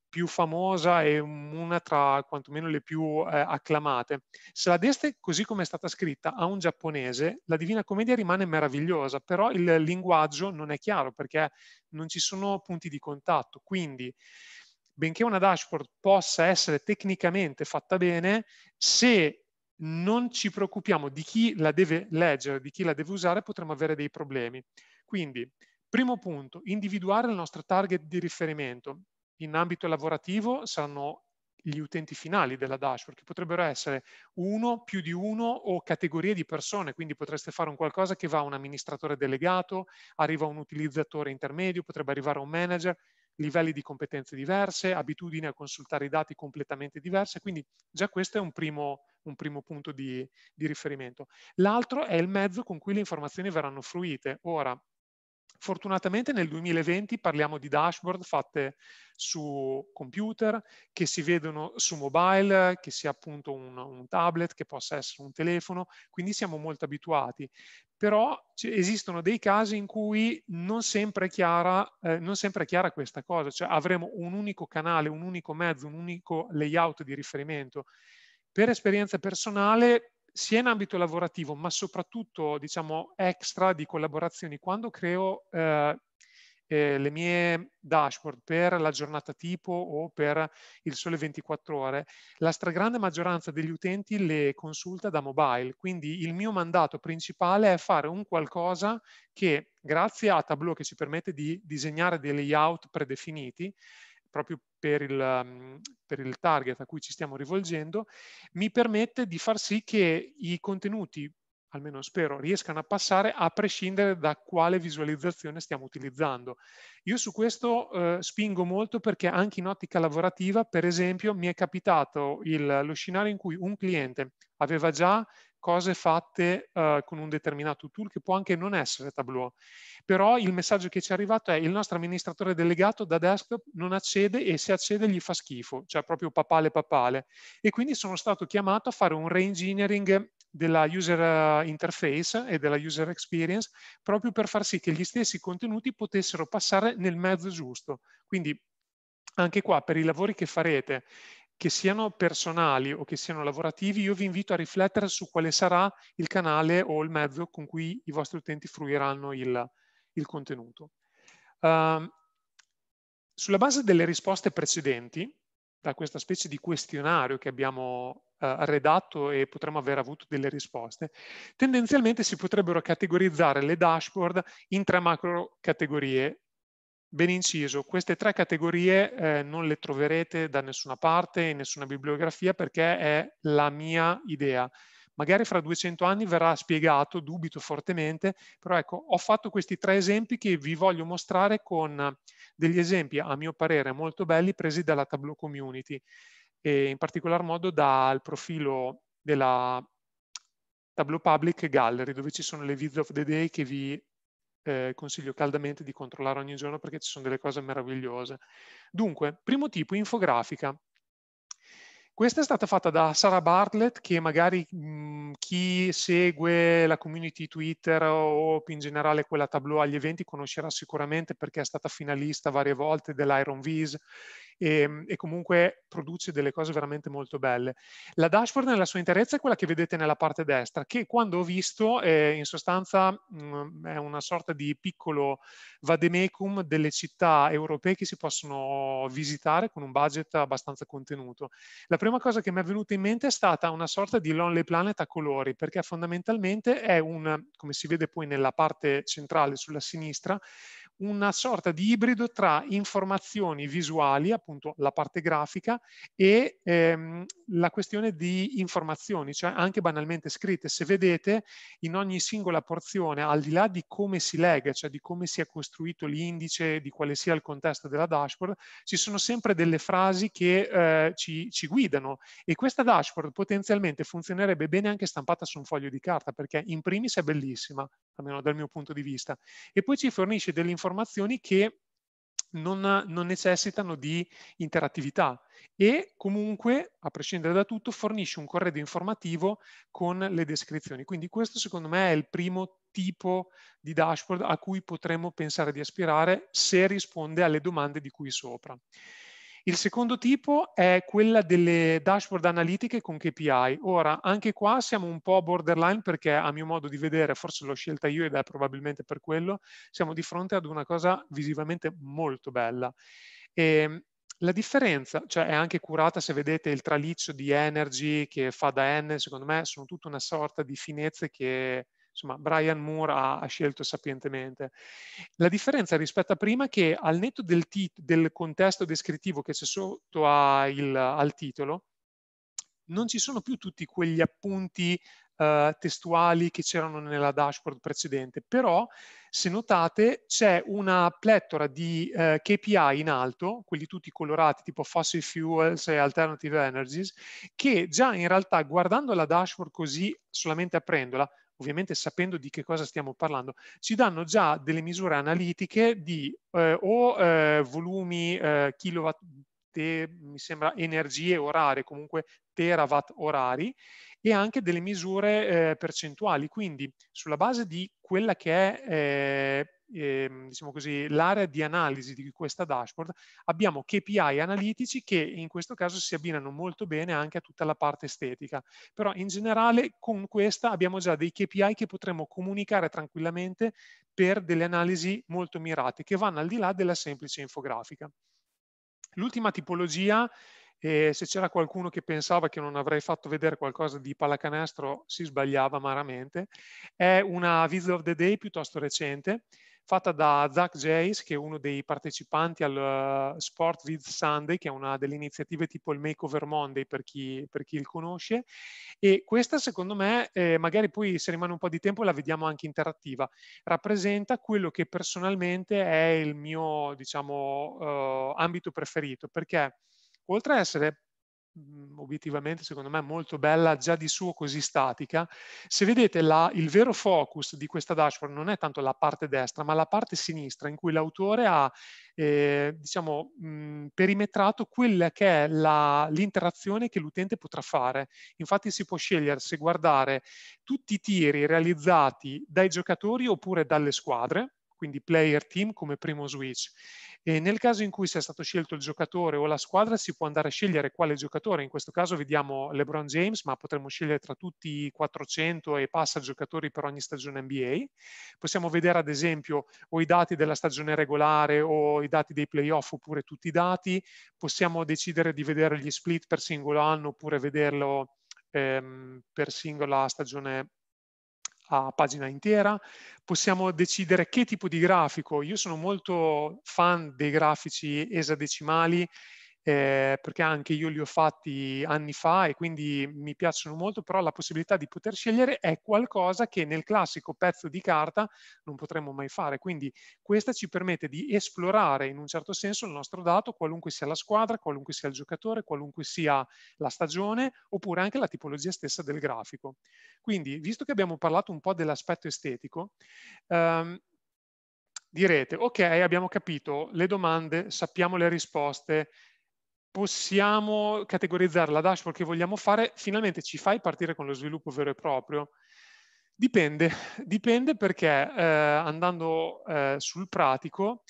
più famosa e una tra quantomeno le più eh, acclamate. Se la deste così come è stata scritta a un giapponese, la Divina Commedia rimane meravigliosa, però il linguaggio non è chiaro perché non ci sono punti di contatto. Quindi benché una dashboard possa essere tecnicamente fatta bene, se non ci preoccupiamo di chi la deve leggere, di chi la deve usare, potremo avere dei problemi. Quindi, primo punto, individuare il nostro target di riferimento. In ambito lavorativo saranno gli utenti finali della dashboard, che potrebbero essere uno, più di uno o categorie di persone, quindi potreste fare un qualcosa che va a un amministratore delegato, arriva a un utilizzatore intermedio, potrebbe arrivare a un manager, livelli di competenze diverse, abitudini a consultare i dati completamente diverse, quindi già questo è un primo, un primo punto di, di riferimento. L'altro è il mezzo con cui le informazioni verranno fruite. Ora, Fortunatamente nel 2020 parliamo di dashboard fatte su computer, che si vedono su mobile, che sia appunto un, un tablet, che possa essere un telefono, quindi siamo molto abituati. Però esistono dei casi in cui non sempre, chiara, eh, non sempre è chiara questa cosa, cioè avremo un unico canale, un unico mezzo, un unico layout di riferimento. Per esperienza personale sia in ambito lavorativo, ma soprattutto, diciamo, extra di collaborazioni, quando creo eh, eh, le mie dashboard per la giornata tipo o per il sole 24 ore, la stragrande maggioranza degli utenti le consulta da mobile, quindi il mio mandato principale è fare un qualcosa che grazie a Tableau che ci permette di disegnare dei layout predefiniti, proprio per il, mm, per il, target a cui ci stiamo rivolgendo, mi permette di far sì che i contenuti, almeno spero, riescano a passare a prescindere da quale visualizzazione stiamo utilizzando. Io su questo eh, spingo molto perché anche in ottica lavorativa, per esempio, mi è capitato il, lo scenario in cui un cliente aveva già cose fatte uh, con un determinato tool che può anche non essere Tableau. Però il messaggio che ci è arrivato è il nostro amministratore delegato da desktop non accede e se accede gli fa schifo, cioè proprio papale papale. E quindi sono stato chiamato a fare un re-engineering della user eh, interface e della user experience proprio per far sì che gli stessi contenuti potessero passare nel mezzo giusto. Quindi anche qua per i lavori che farete che siano personali o che siano lavorativi, io vi invito a riflettere su quale sarà il canale o il mezzo con cui i vostri utenti fruiranno il, il contenuto. Uh, sulla base delle risposte precedenti, da questa specie di questionario che abbiamo uh, redatto e potremmo aver avuto delle risposte, tendenzialmente si potrebbero categorizzare le dashboard in tre macro categorie Ben inciso, queste tre categorie eh, non le troverete da nessuna parte, in nessuna bibliografia, perché è la mia idea. Magari fra 200 anni verrà spiegato, dubito fortemente, però ecco, ho fatto questi tre esempi che vi voglio mostrare con degli esempi, a mio parere, molto belli, presi dalla Tableau Community, e in particolar modo dal profilo della Tableau Public Gallery, dove ci sono le Vids of the Day che vi eh, consiglio caldamente di controllare ogni giorno perché ci sono delle cose meravigliose. Dunque, primo tipo, infografica. Questa è stata fatta da Sara Bartlett, che magari mh, mm, chi segue la community Twitter o più in generale quella tableau agli eventi conoscerà sicuramente perché è stata finalista varie volte dell'Iron Vise e, ehm, e comunque produce delle cose veramente molto belle. La dashboard nella sua interezza è quella che vedete nella parte destra, che quando ho visto eh, in sostanza mh, mm, è una sorta di piccolo vademecum delle città europee che si possono visitare con un budget abbastanza contenuto. La prima cosa che mi è venuta in mente è stata una sorta di Lonely Planet a colori, perché fondamentalmente è un, come si vede poi nella parte centrale sulla sinistra, una sorta di ibrido tra informazioni visuali, appunto la parte grafica, e ehm, la questione di informazioni, cioè anche banalmente scritte. Se vedete, in ogni singola porzione, al di là di come si lega, cioè di come si è costruito l'indice, di quale sia il contesto della dashboard, ci sono sempre delle frasi che eh, ci, ci guidano. E questa dashboard potenzialmente funzionerebbe bene anche stampata su un foglio di carta, perché in primis è bellissima, almeno dal mio punto di vista, e poi ci fornisce delle informazioni che non, non, necessitano di interattività e comunque, a prescindere da tutto, fornisce un corredo informativo con le descrizioni. Quindi questo secondo me è il primo tipo di dashboard a cui potremmo pensare di aspirare se risponde alle domande di qui sopra. Il secondo tipo è quella delle dashboard analitiche con KPI. Ora, anche qua siamo un po' borderline perché a mio modo di vedere, forse l'ho scelta io ed è probabilmente per quello, siamo di fronte ad una cosa visivamente molto bella. E, ehm, la differenza, cioè è anche curata se vedete il traliccio di energy che fa da N, secondo me sono tutta una sorta di finezze che insomma, Brian Moore ha, ha, scelto sapientemente. La differenza rispetto a prima è che al netto del, tit- del contesto descrittivo che c'è sotto il, al titolo, non ci sono più tutti quegli appunti eh, testuali che c'erano nella dashboard precedente, però se notate c'è una plettora di eh, KPI in alto, quelli tutti colorati tipo fossil fuels e alternative energies, che già in realtà guardando la dashboard così solamente aprendola ovviamente sapendo di che cosa stiamo parlando, ci danno già delle misure analitiche di eh, o eh, volumi eh, kilowatt, te, mi sembra energie orarie, comunque terawatt orari, e anche delle misure eh, percentuali. Quindi sulla base di quella che è eh, eh, diciamo così, l'area di analisi di questa dashboard, abbiamo KPI analitici che in questo caso si abbinano molto bene anche a tutta la parte estetica. Però in generale con questa abbiamo già dei KPI che potremmo comunicare tranquillamente per delle analisi molto mirate che vanno al di là della semplice infografica. L'ultima tipologia e eh, se c'era qualcuno che pensava che non avrei fatto vedere qualcosa di pallacanestro si sbagliava amaramente, è una Visual of the Day piuttosto recente fatta da Zach Jace, che è uno dei partecipanti al uh, Sport with Sunday, che è una delle iniziative tipo il Makeover Monday per chi, per chi il conosce. E questa, secondo me, eh, magari poi se rimane un po' di tempo la vediamo anche interattiva, rappresenta quello che personalmente è il mio, diciamo, uh, ambito preferito, perché oltre a essere Mhmm, obiettivamente secondo me molto bella, già di suo così statica. Se vedete la, il vero focus di questa dashboard non è tanto la parte destra, ma la parte sinistra in cui l'autore ha eh, diciamo, mh, mhmm, perimetrato quella che è l'interazione che l'utente potrà fare. Infatti si può scegliere se guardare tutti i tiri realizzati dai giocatori oppure dalle squadre, quindi player team come primo switch. E nel caso in cui sia stato scelto il giocatore o la squadra, si può andare a scegliere quale giocatore. In questo caso vediamo LeBron James, ma potremmo scegliere tra tutti i 400 e passa giocatori per ogni stagione NBA. Possiamo vedere ad esempio o i dati della stagione regolare o i dati dei playoff oppure tutti i dati. Possiamo decidere di vedere gli split per singolo anno oppure vederlo ehm, per singola stagione a pagina intera, possiamo decidere che tipo di grafico. Io sono molto fan dei grafici esadecimali eh, perché anche io li ho fatti anni fa e quindi mi piacciono molto, però la possibilità di poter scegliere è qualcosa che nel classico pezzo di carta non potremmo mai fare. Quindi questa ci permette di esplorare in un certo senso il nostro dato, qualunque sia la squadra, qualunque sia il giocatore, qualunque sia la stagione, oppure anche la tipologia stessa del grafico. Quindi, visto che abbiamo parlato un po' dell'aspetto estetico, ehm, direte, ok, abbiamo capito le domande, sappiamo le risposte, possiamo categorizzare la dashboard che vogliamo fare, finalmente ci fai partire con lo sviluppo vero e proprio? Dipende, dipende perché eh, andando eh, sul pratico,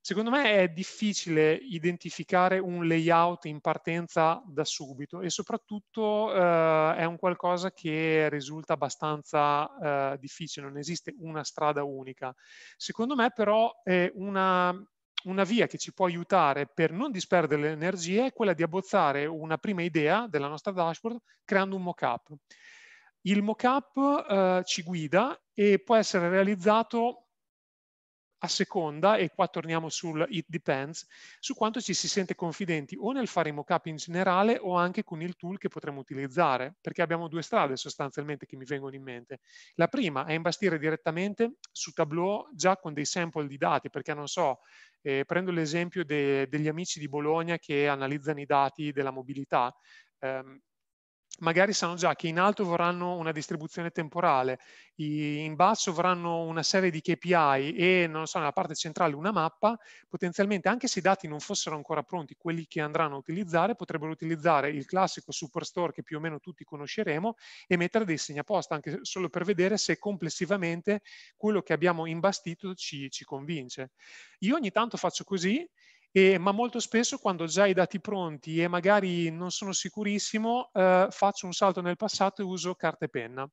secondo me è difficile identificare un layout in partenza da subito e soprattutto eh, è un qualcosa che risulta abbastanza eh, difficile, non esiste una strada unica. Secondo me però è una una via che ci può aiutare per non disperdere le energie è quella di abbozzare una prima idea della nostra dashboard creando un mock-up. Il mock-up eh, ci guida e può essere realizzato a seconda, e qua torniamo sul it depends, su quanto ci si sente confidenti o nel fare i mockup in generale o anche con il tool che potremmo utilizzare, perché abbiamo due strade sostanzialmente che mi vengono in mente. La prima è imbastire direttamente su Tableau già con dei sample di dati, perché non so, eh, prendo l'esempio de degli amici di Bologna che analizzano i dati della mobilità, Um, magari sanno già che in alto vorranno una distribuzione temporale, in basso vorranno una serie di KPI e, non so, nella parte centrale una mappa, potenzialmente anche se i dati non fossero ancora pronti, quelli che andranno a utilizzare potrebbero utilizzare il classico superstore che più o meno tutti conosceremo e mettere dei segni apposta, anche solo per vedere se complessivamente quello che abbiamo imbastito ci, ci convince. Io ogni tanto faccio così e, ma molto spesso quando ho già i dati pronti e magari non sono sicurissimo, eh, faccio un salto nel passato e uso carta e penna.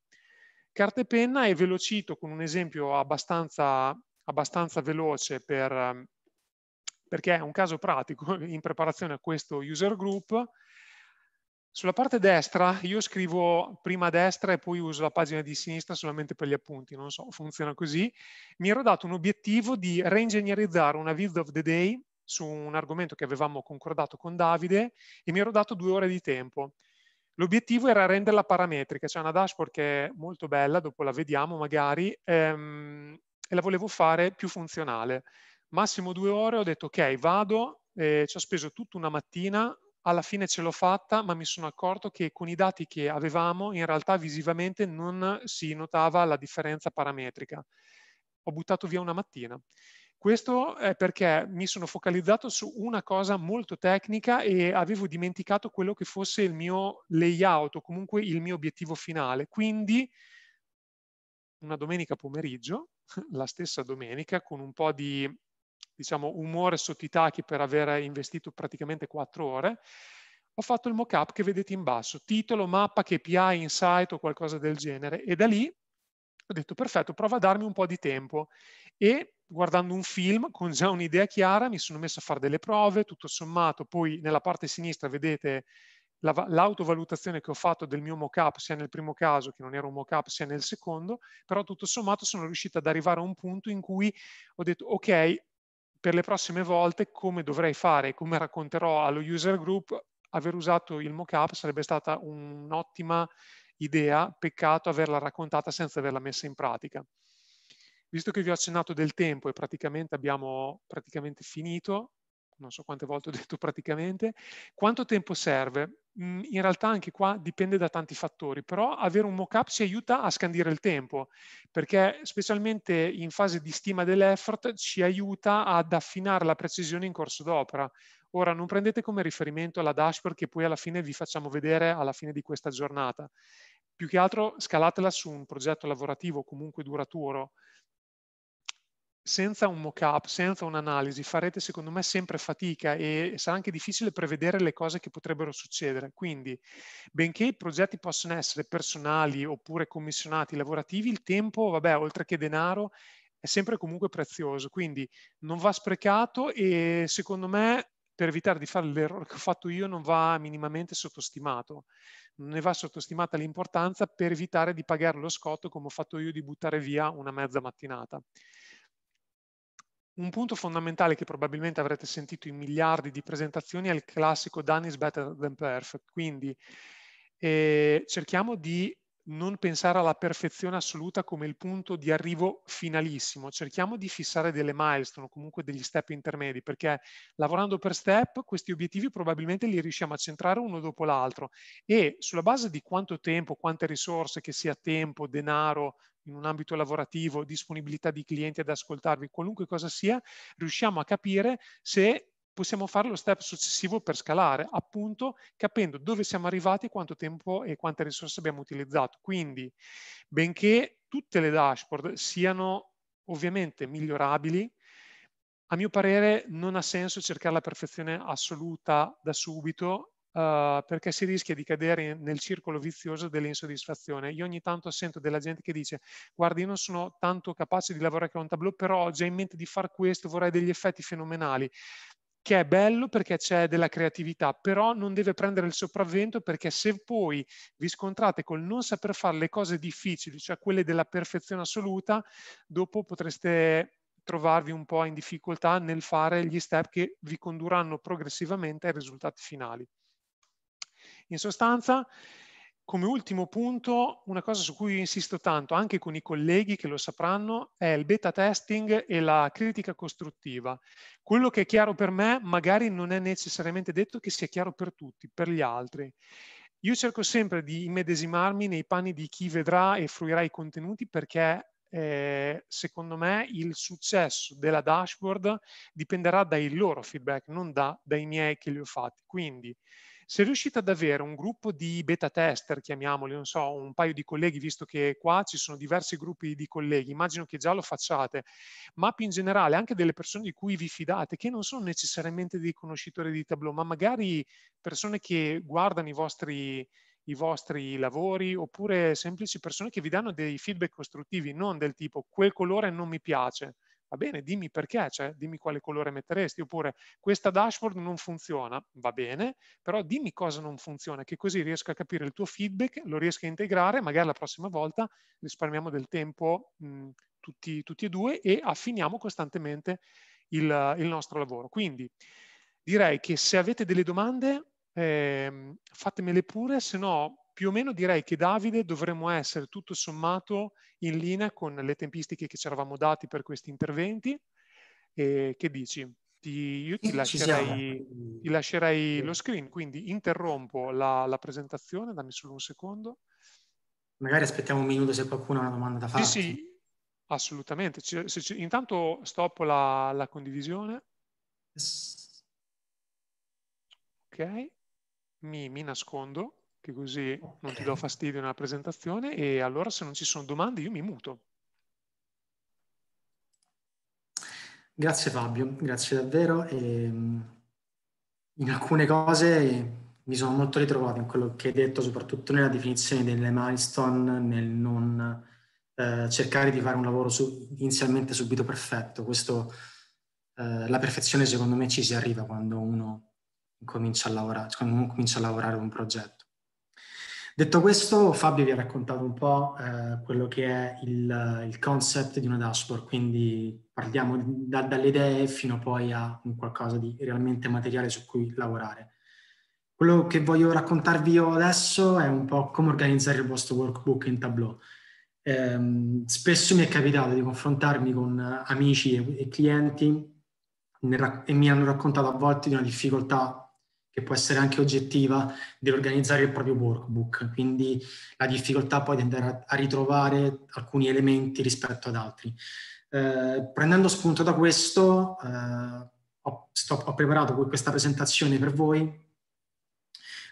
Carta e penna e ve lo cito con un esempio abbastanza, abbastanza veloce per, ehm, perché è un caso pratico in preparazione a questo user group. Sulla parte destra io scrivo prima a destra e poi uso la pagina di sinistra solamente per gli appunti, non so, funziona così. Mi ero dato un obiettivo di reingegnerizzare una vid of the day su un argomento che avevamo concordato con Davide e mi ero dato due ore di tempo. L'obiettivo era renderla parametrica, c'è una dashboard che è molto bella, dopo la vediamo magari, ehm, e la volevo fare più funzionale. Massimo due ore, ho detto ok, vado, eh, ci ho speso tutta una mattina, alla fine ce l'ho fatta, ma mi sono accorto che con i dati che avevamo in realtà visivamente non si notava la differenza parametrica. Ho buttato via una mattina. Questo è perché mi sono focalizzato su una cosa molto tecnica e avevo dimenticato quello che fosse il mio layout o comunque il mio obiettivo finale. Quindi una domenica pomeriggio, la stessa domenica, con un po' di diciamo, umore sotto i tacchi per aver investito praticamente quattro ore, ho fatto il mock-up che vedete in basso, titolo, mappa, KPI, insight o qualcosa del genere. E da lì ho detto perfetto, prova a darmi un po' di tempo. E guardando un film con già un'idea chiara, mi sono messo a fare delle prove, tutto sommato, poi nella parte sinistra vedete l'autovalutazione che ho fatto del mio mock-up, sia nel primo caso che non era un mock-up, sia nel secondo, però tutto sommato sono riuscito ad arrivare a un punto in cui ho detto ok, per le prossime volte come dovrei fare, come racconterò allo user group, aver usato il mock-up sarebbe stata un'ottima idea, peccato averla raccontata senza averla messa in pratica. Visto che vi ho accennato del tempo e praticamente abbiamo praticamente finito, non so quante volte ho detto praticamente, quanto tempo serve? Mm, in realtà anche qua dipende da tanti fattori, però avere un mock-up ci aiuta a scandire il tempo, perché specialmente in fase di stima dell'effort ci aiuta ad affinare la precisione in corso d'opera. Ora non prendete come riferimento la dashboard che poi alla fine vi facciamo vedere alla fine di questa giornata. Più che altro scalatela su un progetto lavorativo comunque duraturo, senza un mock-up, senza un'analisi, farete secondo me sempre fatica e sarà anche difficile prevedere le cose che potrebbero succedere. Quindi, benché i progetti possano essere personali oppure commissionati, lavorativi, il tempo, vabbè, oltre che denaro, è sempre comunque prezioso. Quindi non va sprecato e secondo me, per evitare di fare l'errore che ho fatto io, non va minimamente sottostimato. Non ne va sottostimata l'importanza per evitare di pagare lo scotto, come ho fatto io, di buttare via una mezza mattinata. Un punto fondamentale che probabilmente avrete sentito in miliardi di presentazioni è il classico done is better than perfect, quindi eh, cerchiamo di non pensare alla perfezione assoluta come il punto di arrivo finalissimo, cerchiamo di fissare delle milestone comunque degli step intermedi, perché lavorando per step questi obiettivi probabilmente li riusciamo a centrare uno dopo l'altro e sulla base di quanto tempo, quante risorse, che sia tempo, denaro, in un ambito lavorativo, disponibilità di clienti ad ascoltarvi, qualunque cosa sia, riusciamo a capire se possiamo fare lo step successivo per scalare, appunto capendo dove siamo arrivati, quanto tempo e quante risorse abbiamo utilizzato. Quindi, benché tutte le dashboard siano ovviamente migliorabili, a mio parere non ha senso cercare la perfezione assoluta da subito Uhm, perché si rischia di cadere nel circolo vizioso dell'insoddisfazione. Io ogni tanto sento della gente che dice guardi io non sono tanto capace di lavorare con un tableau, però ho già in mente di fare questo, vorrei degli effetti fenomenali che è bello perché c'è della creatività, però non deve prendere il sopravvento perché se poi vi scontrate col non saper fare le cose difficili, cioè quelle della perfezione assoluta, dopo potreste trovarvi un po' in difficoltà nel fare gli step che vi condurranno progressivamente ai risultati finali. In sostanza, come ultimo punto, una cosa su cui insisto tanto, anche con i colleghi che lo sapranno, è il beta testing e la critica costruttiva. Quello che è chiaro per me magari non è necessariamente detto che sia chiaro per tutti, per gli altri. Io cerco sempre di immedesimarmi nei panni di chi vedrà e fruirà i contenuti perché eh, secondo me il successo della dashboard dipenderà dai loro feedback, non da, dai miei che li ho fatti. Quindi se riuscite ad avere un gruppo di beta tester, chiamiamoli, non so, un paio di colleghi, visto che qua ci sono diversi gruppi di colleghi, immagino che già lo facciate, ma più in generale anche delle persone di cui vi fidate, che non sono necessariamente dei conoscitori di Tableau, ma magari persone che guardano i vostri i vostri lavori oppure semplici persone che vi danno dei feedback costruttivi, non del tipo quel colore non mi piace. Va bene, dimmi perché, cioè dimmi quale colore metteresti, oppure questa dashboard non funziona, va bene, però dimmi cosa non funziona, che così riesco a capire il tuo feedback, lo riesco a integrare, magari la prossima volta risparmiamo del tempo mh, mhmm, tutti, tutti, e due e affiniamo costantemente il, il nostro lavoro. Quindi direi che se avete delle domande eh, fatemele pure, se no più o meno direi che Davide dovremmo essere tutto sommato in linea con le tempistiche che ci eravamo dati per questi interventi. E che dici? Ti, io ti lascerei, ti lascerei, lo screen, quindi interrompo la, la presentazione, dammi solo un secondo. Magari aspettiamo un minuto se qualcuno ha una domanda da fare. Sì, sì, assolutamente. C- c- intanto stoppo la, la condivisione. Ok mi, mi nascondo, che così non ti do fastidio nella presentazione, e allora se non ci sono domande io mi muto. Grazie Fabio, grazie davvero. E ehm, in alcune cose mi sono molto ritrovato in quello che hai detto, soprattutto nella definizione delle milestone, nel non eh, cercare di fare un lavoro su, inizialmente subito perfetto. Questo, eh, la perfezione secondo me ci si arriva quando uno comincia a lavorare, quando cioè, comincia a lavorare un progetto. Detto questo, Fabio vi ha raccontato un po' eh, quello che è il, il, concept di una dashboard, quindi parliamo da, dalle idee fino poi a un qualcosa di realmente materiale su cui lavorare. Quello che voglio raccontarvi io adesso è un po' come organizzare il vostro workbook in Tableau. Eh, spesso mi è capitato di confrontarmi con amici e, e clienti e mi hanno raccontato a volte di una difficoltà che può essere anche oggettiva, dell'organizzare il proprio workbook, quindi la difficoltà poi di andare a ritrovare alcuni elementi rispetto ad altri. Eh, prendendo spunto da questo, eh, ho, sto, ho preparato questa presentazione per voi,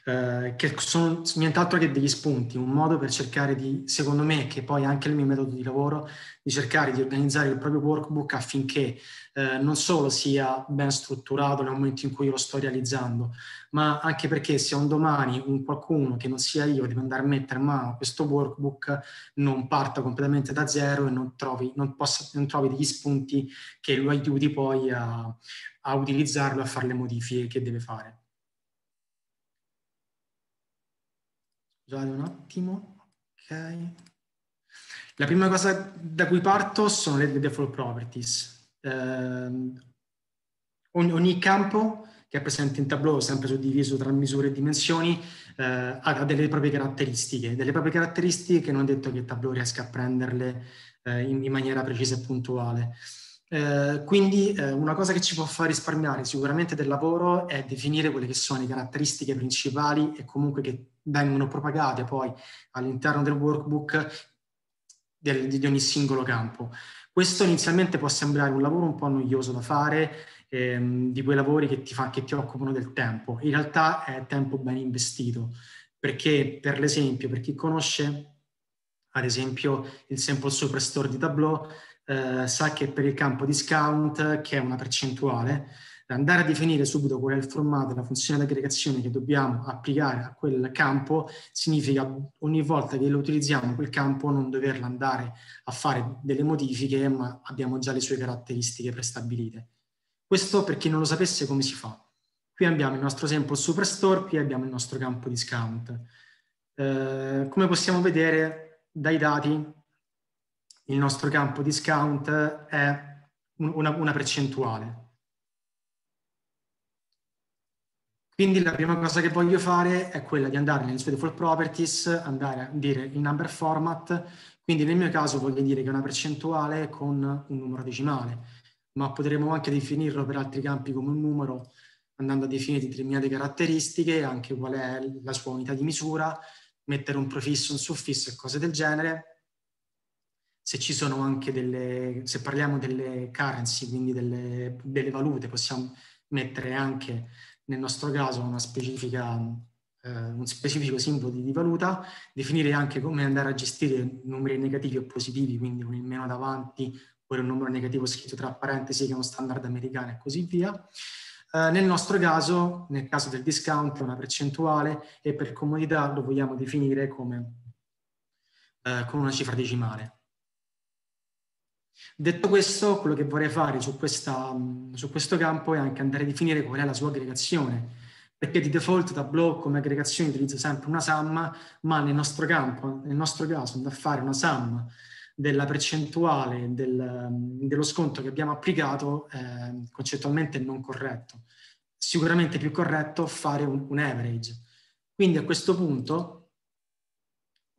eh, che sono nient'altro che degli spunti, un modo per cercare di, secondo me, che poi anche il mio metodo di lavoro, di cercare di organizzare il proprio workbook affinché eh, non solo sia ben strutturato nel momento in cui lo sto realizzando, ma anche perché se un domani un qualcuno che non sia io deve andare a mettere in mano questo workbook non parta completamente da zero e non trovi, non possa, non trovi degli spunti che lo aiuti poi a, a utilizzarlo, a fare le modifiche che deve fare. Scusate un attimo. Ok. La prima cosa da cui parto sono le default properties. Eh, ogni, ogni, campo che è presente in Tableau, sempre suddiviso tra misure e dimensioni, eh, ha delle proprie caratteristiche, delle proprie caratteristiche che non è detto che Tableau riesca a prenderle eh, in, in, maniera precisa e puntuale. Eh, quindi eh, una cosa che ci può far risparmiare sicuramente del lavoro è definire quelle che sono le caratteristiche principali e comunque che vengono propagate poi all'interno del workbook del, di ogni singolo campo. Questo inizialmente può sembrare un lavoro un po' noioso da fare, ehm, di quei lavori che ti, fa, che ti occupano del tempo. In realtà è tempo ben investito, perché per l'esempio, per chi conosce ad esempio il sample superstore di Tableau, eh, sa che per il campo discount, che è una percentuale, andare a definire subito qual è il formato e la funzione di aggregazione che dobbiamo applicare a quel campo significa ogni volta che lo utilizziamo quel campo non doverlo andare a fare delle modifiche, ma abbiamo già le sue caratteristiche prestabilite. Questo per chi non lo sapesse come si fa. Qui abbiamo il nostro sample superstore, qui abbiamo il nostro campo discount. Eh, come possiamo vedere dai dati, il nostro campo discount è una, una percentuale, Quindi la prima cosa che voglio fare è quella di andare nelle sue default properties, andare a dire il number format, quindi nel mio caso voglio dire che è una percentuale con un numero decimale, ma potremmo anche definirlo per altri campi come un numero, andando a definire determinate caratteristiche, anche qual è la sua unità di misura, mettere un prefisso, un suffisso e cose del genere. Se ci sono anche delle, se parliamo delle currency, quindi delle, delle valute, possiamo mettere anche nel nostro caso una specifica, eh, un specifico simbolo di valuta, definire anche come andare a gestire numeri negativi o positivi, quindi un il meno davanti oppure un numero negativo scritto tra parentesi che è uno standard americano e così via. Eh, nel nostro caso, nel caso del discount, è una percentuale e per comodità lo vogliamo definire come eh, con una cifra decimale. Detto questo, quello che vorrei fare su, questa, mm, su questo campo è anche andare a definire qual è la sua aggregazione, perché di default Tableau come aggregazione utilizza sempre una SAM, ma nel nostro campo, nel nostro caso, andare a fare una SAM della percentuale del, mm, dello sconto che abbiamo applicato eh, concettualmente non corretto. Sicuramente è più corretto fare un, un average. Quindi a questo punto,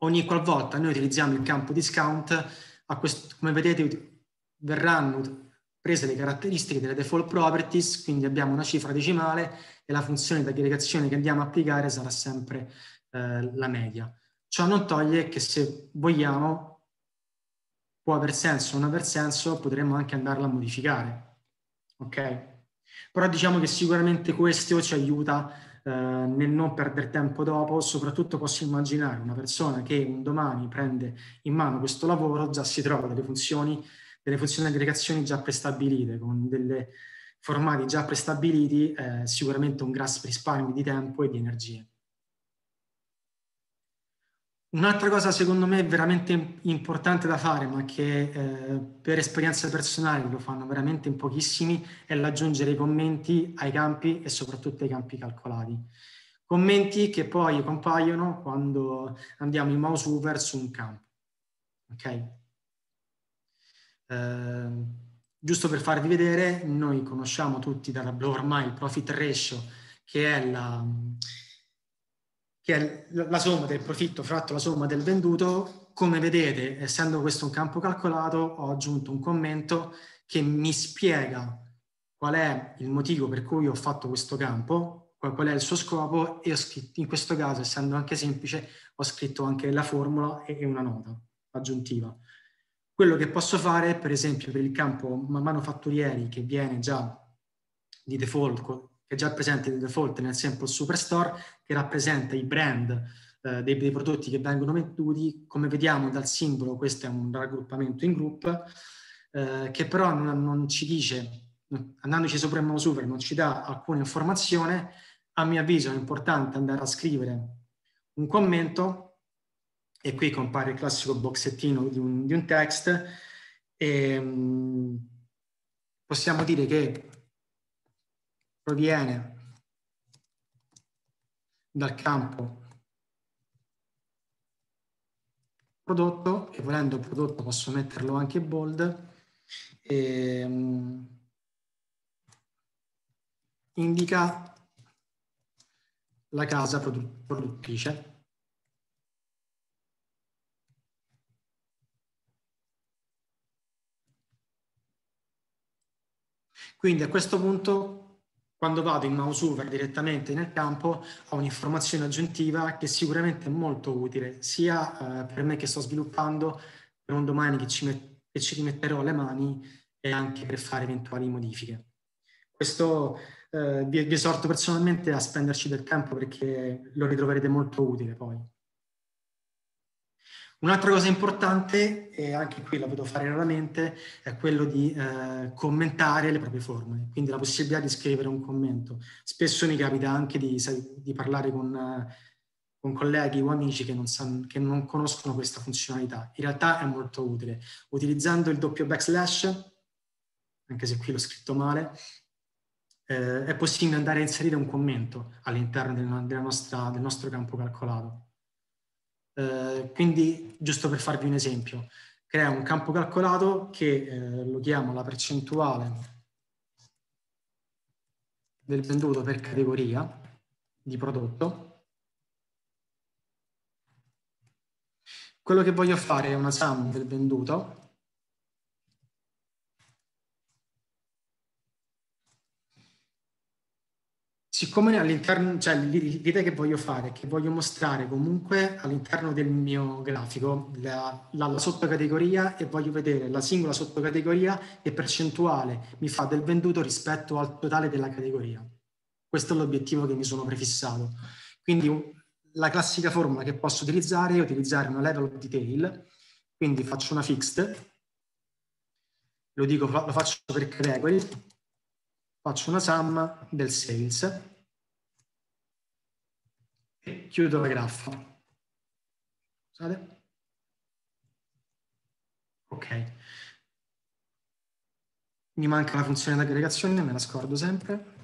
ogni qualvolta noi utilizziamo il campo discount, questo, come vedete verranno prese le caratteristiche delle default properties, quindi abbiamo una cifra decimale e la funzione di aggregazione che andiamo a applicare sarà sempre eh, la media. Ciò non toglie che se vogliamo, può aver senso o non aver senso, potremmo anche andarla a modificare. Ok? Però diciamo che sicuramente questo ci aiuta eh, nel non perdere tempo dopo, soprattutto posso immaginare una persona che un domani prende in mano questo lavoro, già si trova delle funzioni, delle funzioni di aggregazione già prestabilite, con dei formati già prestabiliti, eh, sicuramente un grosso risparmio di tempo e di energie. Un'altra cosa secondo me veramente importante da fare, ma che eh, per esperienza personale lo fanno veramente in pochissimi, è l'aggiungere i commenti ai campi e soprattutto ai campi calcolati. Commenti che poi compaiono quando andiamo in mouse over su un campo. Ok? Eh, giusto per farvi vedere, noi conosciamo tutti da ormai il profit ratio, che è la che è la somma del profitto fratto la somma del venduto. Come vedete, essendo questo un campo calcolato, ho aggiunto un commento che mi spiega qual è il motivo per cui ho fatto questo campo, qual è il suo scopo e scritto, in questo caso, essendo anche semplice, ho scritto anche la formula e una nota aggiuntiva. Quello che posso fare, per esempio, per il campo manufatturieri che viene già di default che è già presente di default nel Sample Superstore, che rappresenta i brand eh, dei, dei, prodotti che vengono venduti. Come vediamo dal simbolo, questo è un raggruppamento in group, eh, che però non, non, ci dice, andandoci sopra il super, non ci dà alcuna informazione. A mio avviso è importante andare a scrivere un commento, e qui compare il classico boxettino di un, di un text, e, ehm, possiamo dire che proviene dal campo prodotto e volendo prodotto posso metterlo anche bold e, um, indica la casa produttrice Quindi a questo punto quando vado in mouse over direttamente nel campo ho un'informazione aggiuntiva che sicuramente è molto utile sia eh, per me che sto sviluppando per un domani che ci, met- che ci rimetterò le mani e anche per fare eventuali modifiche. Questo eh, vi, vi esorto personalmente a spenderci del tempo perché lo ritroverete molto utile poi. Un'altra cosa importante, e anche qui la vedo fare raramente, è quello di eh, commentare le proprie formule, quindi la possibilità di scrivere un commento. Spesso mi capita anche di, di parlare con, con, colleghi o amici che non, san, che non conoscono questa funzionalità. In realtà è molto utile. Utilizzando il doppio backslash, anche se qui l'ho scritto male, eh, è possibile andare a inserire un commento all'interno del, del nostro campo calcolato. Eh, quindi, giusto per farvi un esempio, crea un campo calcolato che eh, lo chiamo la percentuale del venduto per categoria di prodotto. Quello che voglio fare è una sum del venduto siccome all'interno, cioè l'idea che voglio fare è che voglio mostrare comunque all'interno del mio grafico la, la, la, sottocategoria e voglio vedere la singola sottocategoria che percentuale mi fa del venduto rispetto al totale della categoria. Questo è l'obiettivo che mi sono prefissato. Quindi la classica formula che posso utilizzare è utilizzare una level of detail, quindi faccio una fixed, lo, dico, lo faccio per category, faccio una sum del sales e chiudo la graffa. Scusate. Ok. Mi manca la funzione di aggregazione, me la scordo sempre.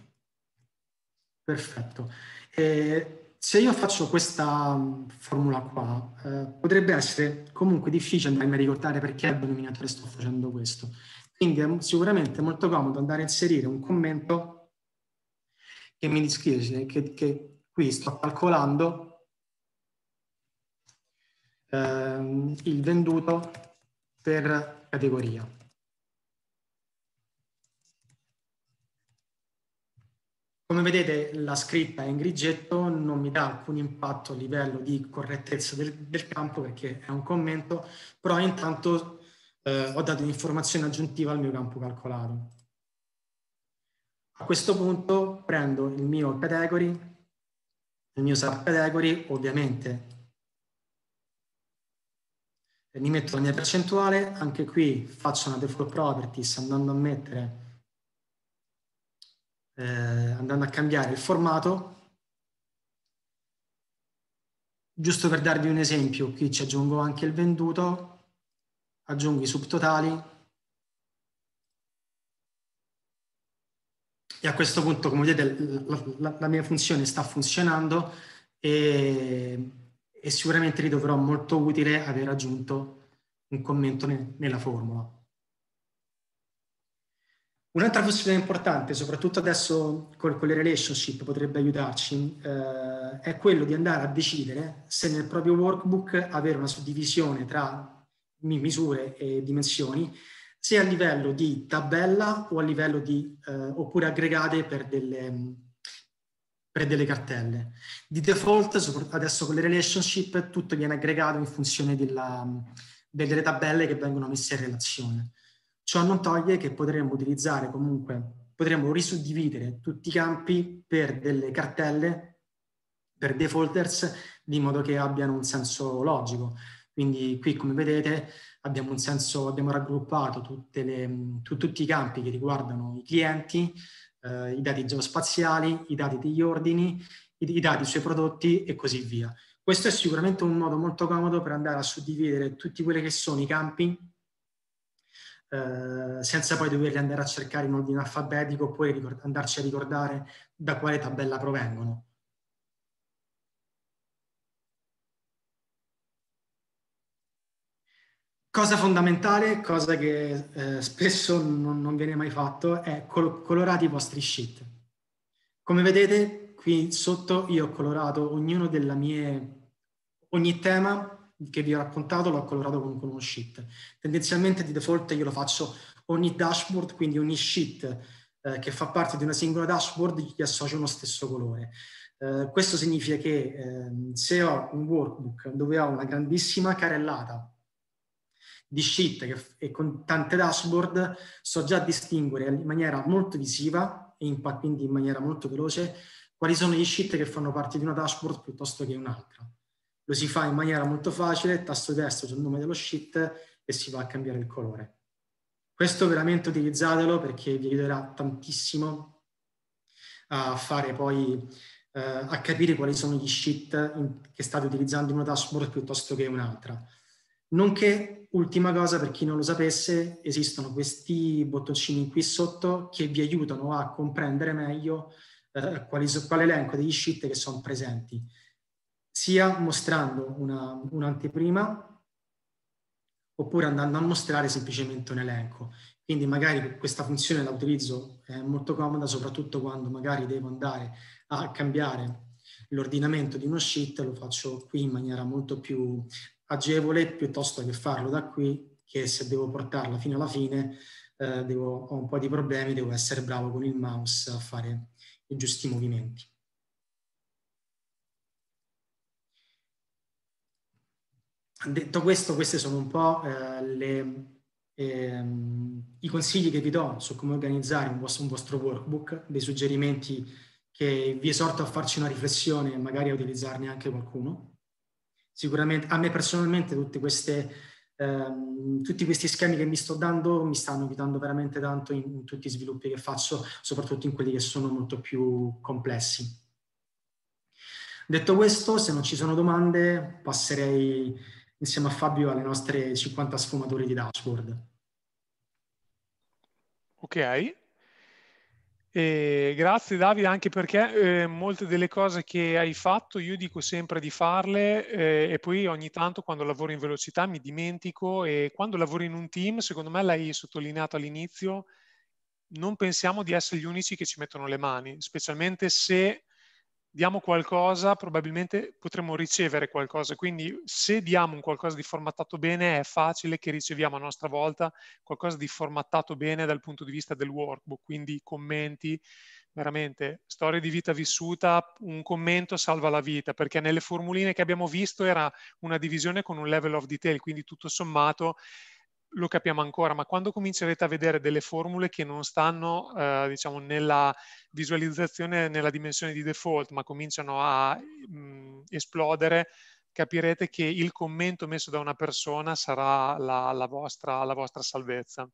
Perfetto. E se io faccio questa formula qua, eh, potrebbe essere comunque difficile andarmi a ricordare perché al denominatore sto facendo questo. Quindi è sicuramente molto comodo andare a inserire un commento che mi descrive, che, che qui sto calcolando ehm, il venduto per categoria. Come vedete la scritta è in grigetto non mi dà alcun impatto a livello di correttezza del, del campo perché è un commento, però intanto eh, ho dato un'informazione aggiuntiva al mio campo calcolato. A questo punto prendo il mio category, il mio subcategory ovviamente, e mi metto la mia percentuale, anche qui faccio una default properties andando a mettere, eh, andando a cambiare il formato, giusto per darvi un esempio, qui ci aggiungo anche il venduto, aggiungo i subtotali e a questo punto, come vedete, la, la, la mia funzione sta funzionando e, e, sicuramente li troverò molto utile aver aggiunto un commento ne, nella formula. Un'altra funzione importante, soprattutto adesso con, con le relationship potrebbe aiutarci, eh, è quello di andare a decidere se nel proprio workbook avere una suddivisione tra misure e dimensioni, sia a livello di tabella o a livello di, eh, oppure aggregate per delle, per delle cartelle. Di default, adesso con le relationship, tutto viene aggregato in funzione della, delle tabelle che vengono messe in relazione. Ciò non toglie che potremmo utilizzare comunque, potremmo risuddividere tutti i campi per delle cartelle, per dei folders, di modo che abbiano un senso logico. Quindi qui, come vedete, abbiamo, senso, abbiamo raggruppato le, tu, tutti i campi che riguardano i clienti, eh, i dati geospaziali, i dati degli ordini, i, i dati sui prodotti e così via. Questo è sicuramente un modo molto comodo per andare a suddividere tutti quelli che sono i campi eh, senza poi doverli andare a cercare in ordine alfabetico oppure andarci a ricordare da quale tabella provengono. Cosa fondamentale, cosa che eh, spesso non, non, viene mai fatto, è col- colorate i vostri sheet. Come vedete, qui sotto io ho colorato ognuno della mie, ogni tema che vi ho raccontato l'ho colorato con, con uno sheet. Tendenzialmente di default io lo faccio ogni dashboard, quindi ogni sheet eh, che fa parte di una singola dashboard gli associo uno stesso colore. Eh, questo significa che ehm, se ho un workbook dove ho una grandissima carellata di sheet che, e con tante dashboard so già distinguere in maniera molto visiva e in, quindi in maniera molto veloce quali sono gli sheet che fanno parte di una dashboard piuttosto che un'altra. Lo si fa in maniera molto facile, tasto destro sul nome dello sheet e si va a cambiare il colore. Questo veramente utilizzatelo perché vi aiuterà tantissimo a fare poi eh, a capire quali sono gli sheet in, che state utilizzando in una dashboard piuttosto che un'altra. Nonché, ultima cosa, per chi non lo sapesse, esistono questi bottoncini qui sotto che vi aiutano a comprendere meglio eh, quali, quale elenco degli sheet che sono presenti, sia mostrando una, un'anteprima oppure andando a mostrare semplicemente un elenco. Quindi magari questa funzione la utilizzo, è eh, molto comoda soprattutto quando magari devo andare a cambiare l'ordinamento di uno sheet, lo faccio qui in maniera molto più agevole piuttosto che farlo da qui, che se devo portarla fino alla fine eh, devo, ho un po' di problemi, devo essere bravo con il mouse a fare i giusti movimenti. Detto questo, questi sono un po' eh, le, ehm, i consigli che vi do su come organizzare un vostro, un vostro workbook, dei suggerimenti che vi esorto a farci una riflessione e magari a utilizzarne anche qualcuno sicuramente a me personalmente tutte queste, ehm, tutti questi schemi che mi sto dando mi stanno aiutando veramente tanto in, in tutti i sviluppi che faccio, soprattutto in quelli che sono molto più complessi. Detto questo, se non ci sono domande, passerei insieme a Fabio alle nostre 50 sfumature di dashboard. Ok, e grazie Davide anche perché eh, molte delle cose che hai fatto io dico sempre di farle eh, e poi ogni tanto quando lavoro in velocità mi dimentico e quando lavoro in un team, secondo me l'hai sottolineato all'inizio, non pensiamo di essere gli unici che ci mettono le mani, specialmente se diamo qualcosa, probabilmente potremo ricevere qualcosa. Quindi se diamo un qualcosa di formattato bene, è facile che riceviamo a nostra volta qualcosa di formattato bene dal punto di vista del workbook, quindi commenti, veramente storie di vita vissuta, un commento salva la vita, perché nelle formuline che abbiamo visto era una divisione con un level of detail, quindi tutto sommato lo capiamo ancora, ma quando comincerete a vedere delle formule che non stanno eh, diciamo, nella visualizzazione, nella dimensione di default, ma cominciano a mh, mm, esplodere, capirete che il commento messo da una persona sarà la, la, vostra, la vostra, salvezza.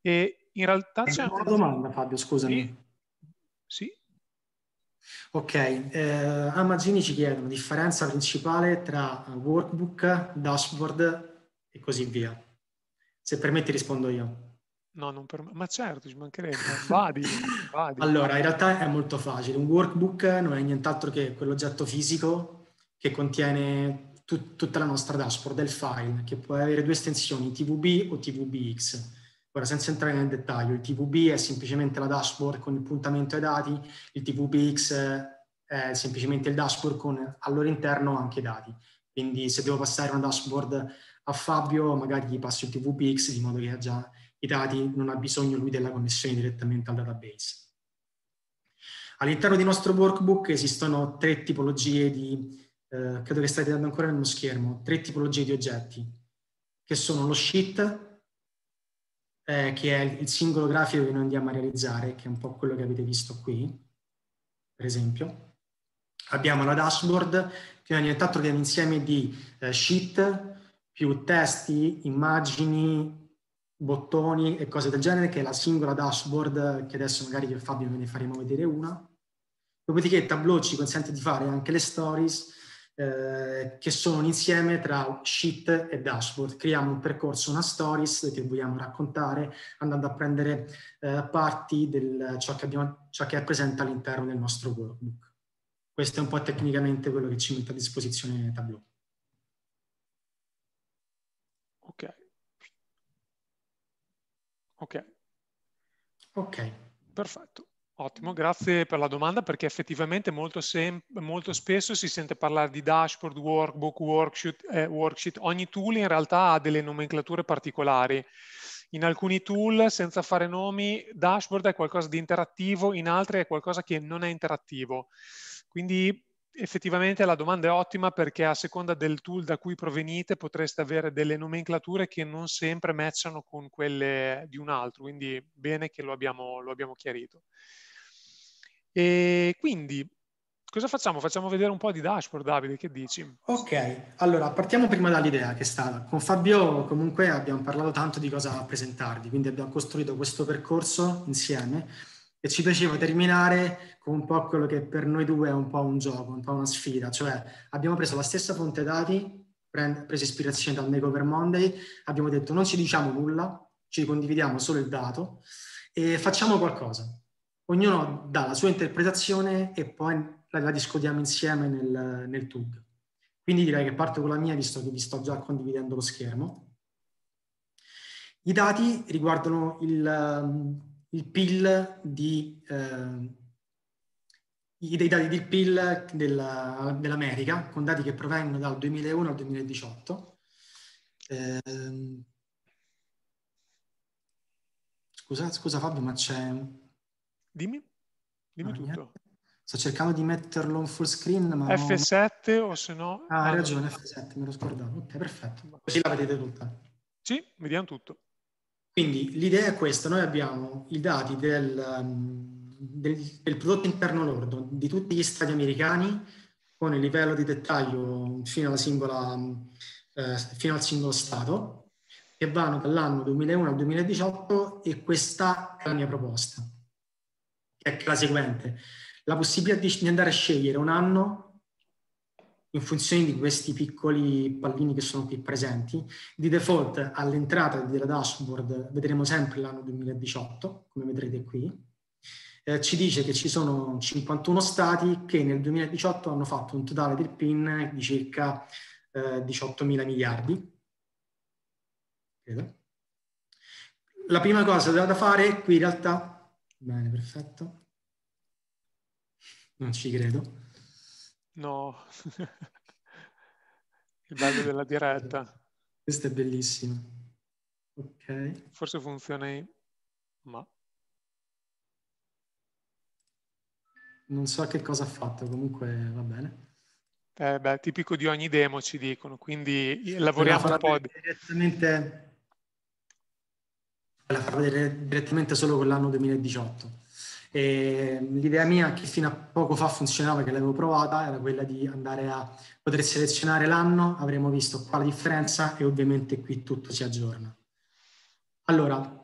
E in realtà c'è una domanda, Fabio, scusami. Sì. sì? Ok, eh, Amazini ci chiedono differenza principale tra workbook, dashboard e così via. Se permetti rispondo io. No, non per me. Ma certo, ci mancherebbe. Vadi, vadi. allora, in realtà è molto facile. Un workbook non è nient'altro che quell'oggetto fisico che contiene tut- tutta la nostra dashboard del file, che può avere due estensioni, TVB o TVBX. Ora, senza entrare nel dettaglio, il TVB è semplicemente la dashboard con il puntamento ai dati, il TVBX è semplicemente il dashboard con al loro interno anche i dati. Quindi se devo passare una dashboard a Fabio magari gli passo il TVPX di modo che ha già i dati, non ha bisogno lui della connessione direttamente al database. All'interno di nostro workbook esistono tre tipologie di, eh, credo che state dando ancora nello schermo, tre tipologie di oggetti, che sono lo sheet, eh, che è il singolo grafico che noi andiamo a realizzare, che è un po' quello che avete visto qui, per esempio. Abbiamo la dashboard, che è un insieme di eh, sheet, più testi, immagini, bottoni e cose del genere che è la singola dashboard che adesso magari io e Fabio ve ne faremo vedere una. Dopodiché Tableau ci consente di fare anche le stories eh, che sono un insieme tra sheet e dashboard. Creiamo un percorso, una stories che vogliamo raccontare andando a prendere eh, parti di ciò, ciò che è presente all'interno del nostro workbook. Questo è un po' tecnicamente quello che ci mette a disposizione Tableau. Ok. Ok. Perfetto. Ottimo, grazie per la domanda perché effettivamente molto, molto, spesso si sente parlare di dashboard, workbook, worksheet, eh, worksheet. Ogni tool in realtà ha delle nomenclature particolari. In alcuni tool, senza fare nomi, dashboard è qualcosa di interattivo, in altri è qualcosa che non è interattivo. Quindi effettivamente la domanda è ottima perché a seconda del tool da cui provenite potreste avere delle nomenclature che non sempre matchano con quelle di un altro, quindi bene che lo abbiamo, lo abbiamo chiarito. E quindi cosa facciamo? Facciamo vedere un po' di dashboard, Davide, che dici? Ok, allora partiamo prima dall'idea che è stata. Con Fabio comunque abbiamo parlato tanto di cosa presentarvi, quindi abbiamo costruito questo percorso insieme e ci piaceva terminare con un po' quello che per noi due è un po' un gioco, un po' una sfida, cioè abbiamo preso la stessa fonte dati, pre- preso ispirazione dal Makeover Monday, abbiamo detto non ci diciamo nulla, ci condividiamo solo il dato e facciamo qualcosa. Ognuno dà la sua interpretazione e poi la, la discutiamo insieme nel, nel TUG. Quindi direi che parto con la mia, visto che vi sto già condividendo lo schermo. I dati riguardano il, il PIL di, eh, dei dati del PIL della, dell'America, con dati che provengono dal 2001 al 2018. Eh, scusa, scusa Fabio, ma c'è... Dimmi, dimmi tutto. Sto cercando di metterlo in full screen, ma... F7 non... o se no... Ah, hai ah, ragione, F7, me lo scordavo. Ok, perfetto. Così la vedete tutta. Sì, vediamo tutto. Quindi l'idea è questa, noi abbiamo i dati del, ehm, del, del, prodotto interno lordo di tutti gli stati americani con il livello di dettaglio fino, singola, eh, fino al singolo stato, che vanno dall'anno 2001 al 2018 e questa è la mia proposta, che è la seguente. La possibilità di, di andare a scegliere un anno in funzione di questi piccoli pallini che sono qui presenti. Di default all'entrata della dashboard vedremo sempre l'anno 2018, come vedrete qui. Eh, ci dice che ci sono 51 stati che nel 2018 hanno fatto un totale del PIN di circa eh, 18 mila miliardi. Credo. La prima cosa da fare qui in realtà... Bene, perfetto. Non ci credo No, il bello della diretta. Questo è bellissimo. Ok. Forse funziona, ma... Non so che cosa ha fatto, comunque va bene. Eh beh, tipico di ogni demo ci dicono, quindi lavoriamo un po'. Direttamente, la farò direttamente solo con l'anno 2018. E l'idea mia, che fino a poco fa funzionava, che l'avevo provata, era quella di andare a poter selezionare l'anno, avremo visto qua la differenza e ovviamente qui tutto si aggiorna. Allora,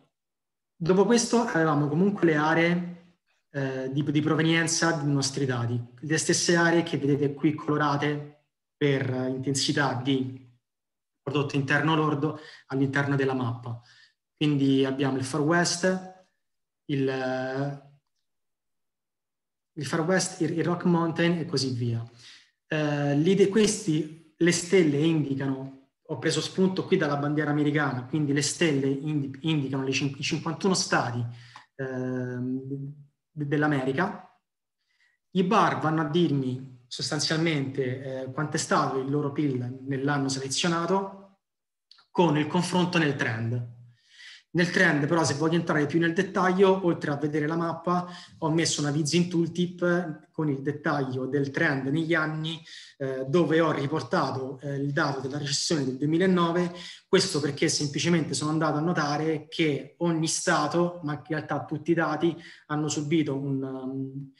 dopo questo avevamo comunque le aree eh, di, di, provenienza dei nostri dati, le stesse aree che vedete qui colorate per intensità di prodotto interno lordo all'interno della mappa. Quindi abbiamo il Far West, il il Far West, il, il Rock Mountain e così via. Eh, l'idea questi, le stelle indicano ho preso spunto qui dalla bandiera americana, quindi le stelle indi- indicano i 51 stati eh, dell'America. I bar vanno a dirmi sostanzialmente eh, quanto è stato il loro PIL nell'anno selezionato con il confronto nel trend. Nel trend però se voglio entrare più nel dettaglio, oltre a vedere la mappa, ho messo una viz in Tooltip con il dettaglio del trend negli anni eh, dove ho riportato eh, il dato della recessione del 2009, questo perché semplicemente sono andato a notare che ogni Stato, ma in realtà tutti i dati, hanno subito un, um,